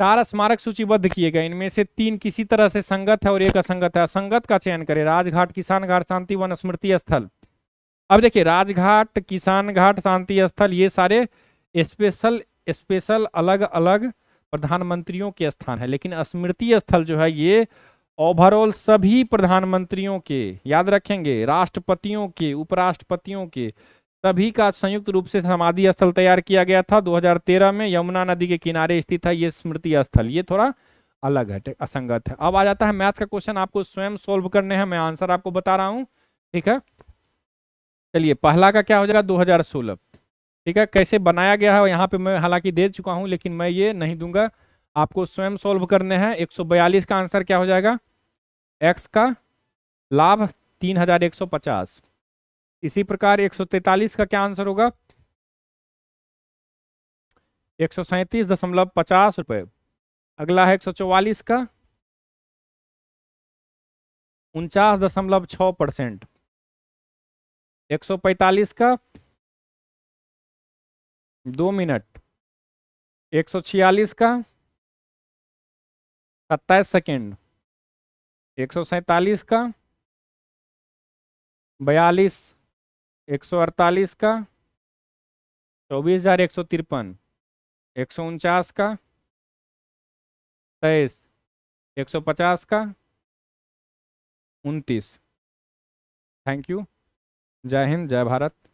Speaker 1: चार स्मारक सूचीबद्ध किए गए इनमें से तीन किसी तरह से संगत है और एक असंगत है असंगत का चयन करें राजघाट किसान घाट शांति वन स्मृति स्थल अब देखिए राजघाट किसान घाट शांति स्थल ये सारे स्पेशल स्पेशल अलग अलग प्रधानमंत्रियों के स्थान है लेकिन स्मृति स्थल जो है ये ओवरऑल सभी प्रधानमंत्रियों के याद रखेंगे राष्ट्रपतियों के उपराष्ट्रपतियों के सभी का संयुक्त रूप से समाधि स्थल तैयार किया गया था 2013 में यमुना नदी के किनारे स्थित है ये स्मृति स्थल ये थोड़ा अलग है असंगत है अब आ जाता है मैथ का क्वेश्चन आपको स्वयं सोल्व करने हैं मैं आंसर आपको बता रहा हूँ ठीक है चलिए पहला का क्या हो जाएगा दो ठीक है कैसे बनाया गया है यहाँ पे मैं हालांकि दे चुका हूँ लेकिन मैं ये नहीं दूंगा आपको स्वयं सॉल्व करने हैं 142 का आंसर क्या हो जाएगा एक्स का लाभ 3150 इसी प्रकार 143 का क्या आंसर होगा एक सौ दशमलव पचास रुपये अगला है एक सौ चौवालीस का
Speaker 2: उनचास दशमलव छ परसेंट एक सौ का दो मिनट एक सौ छियालीस का सत्ताईस सेकेंड एक सौ सैतालीस का बयालीस एक सौ अड़तालीस का चौबीस हजार एक सौ तिरपन एक सौ उनचास का तेईस एक सौ पचास का उनतीस थैंक यू जय हिंद जय भारत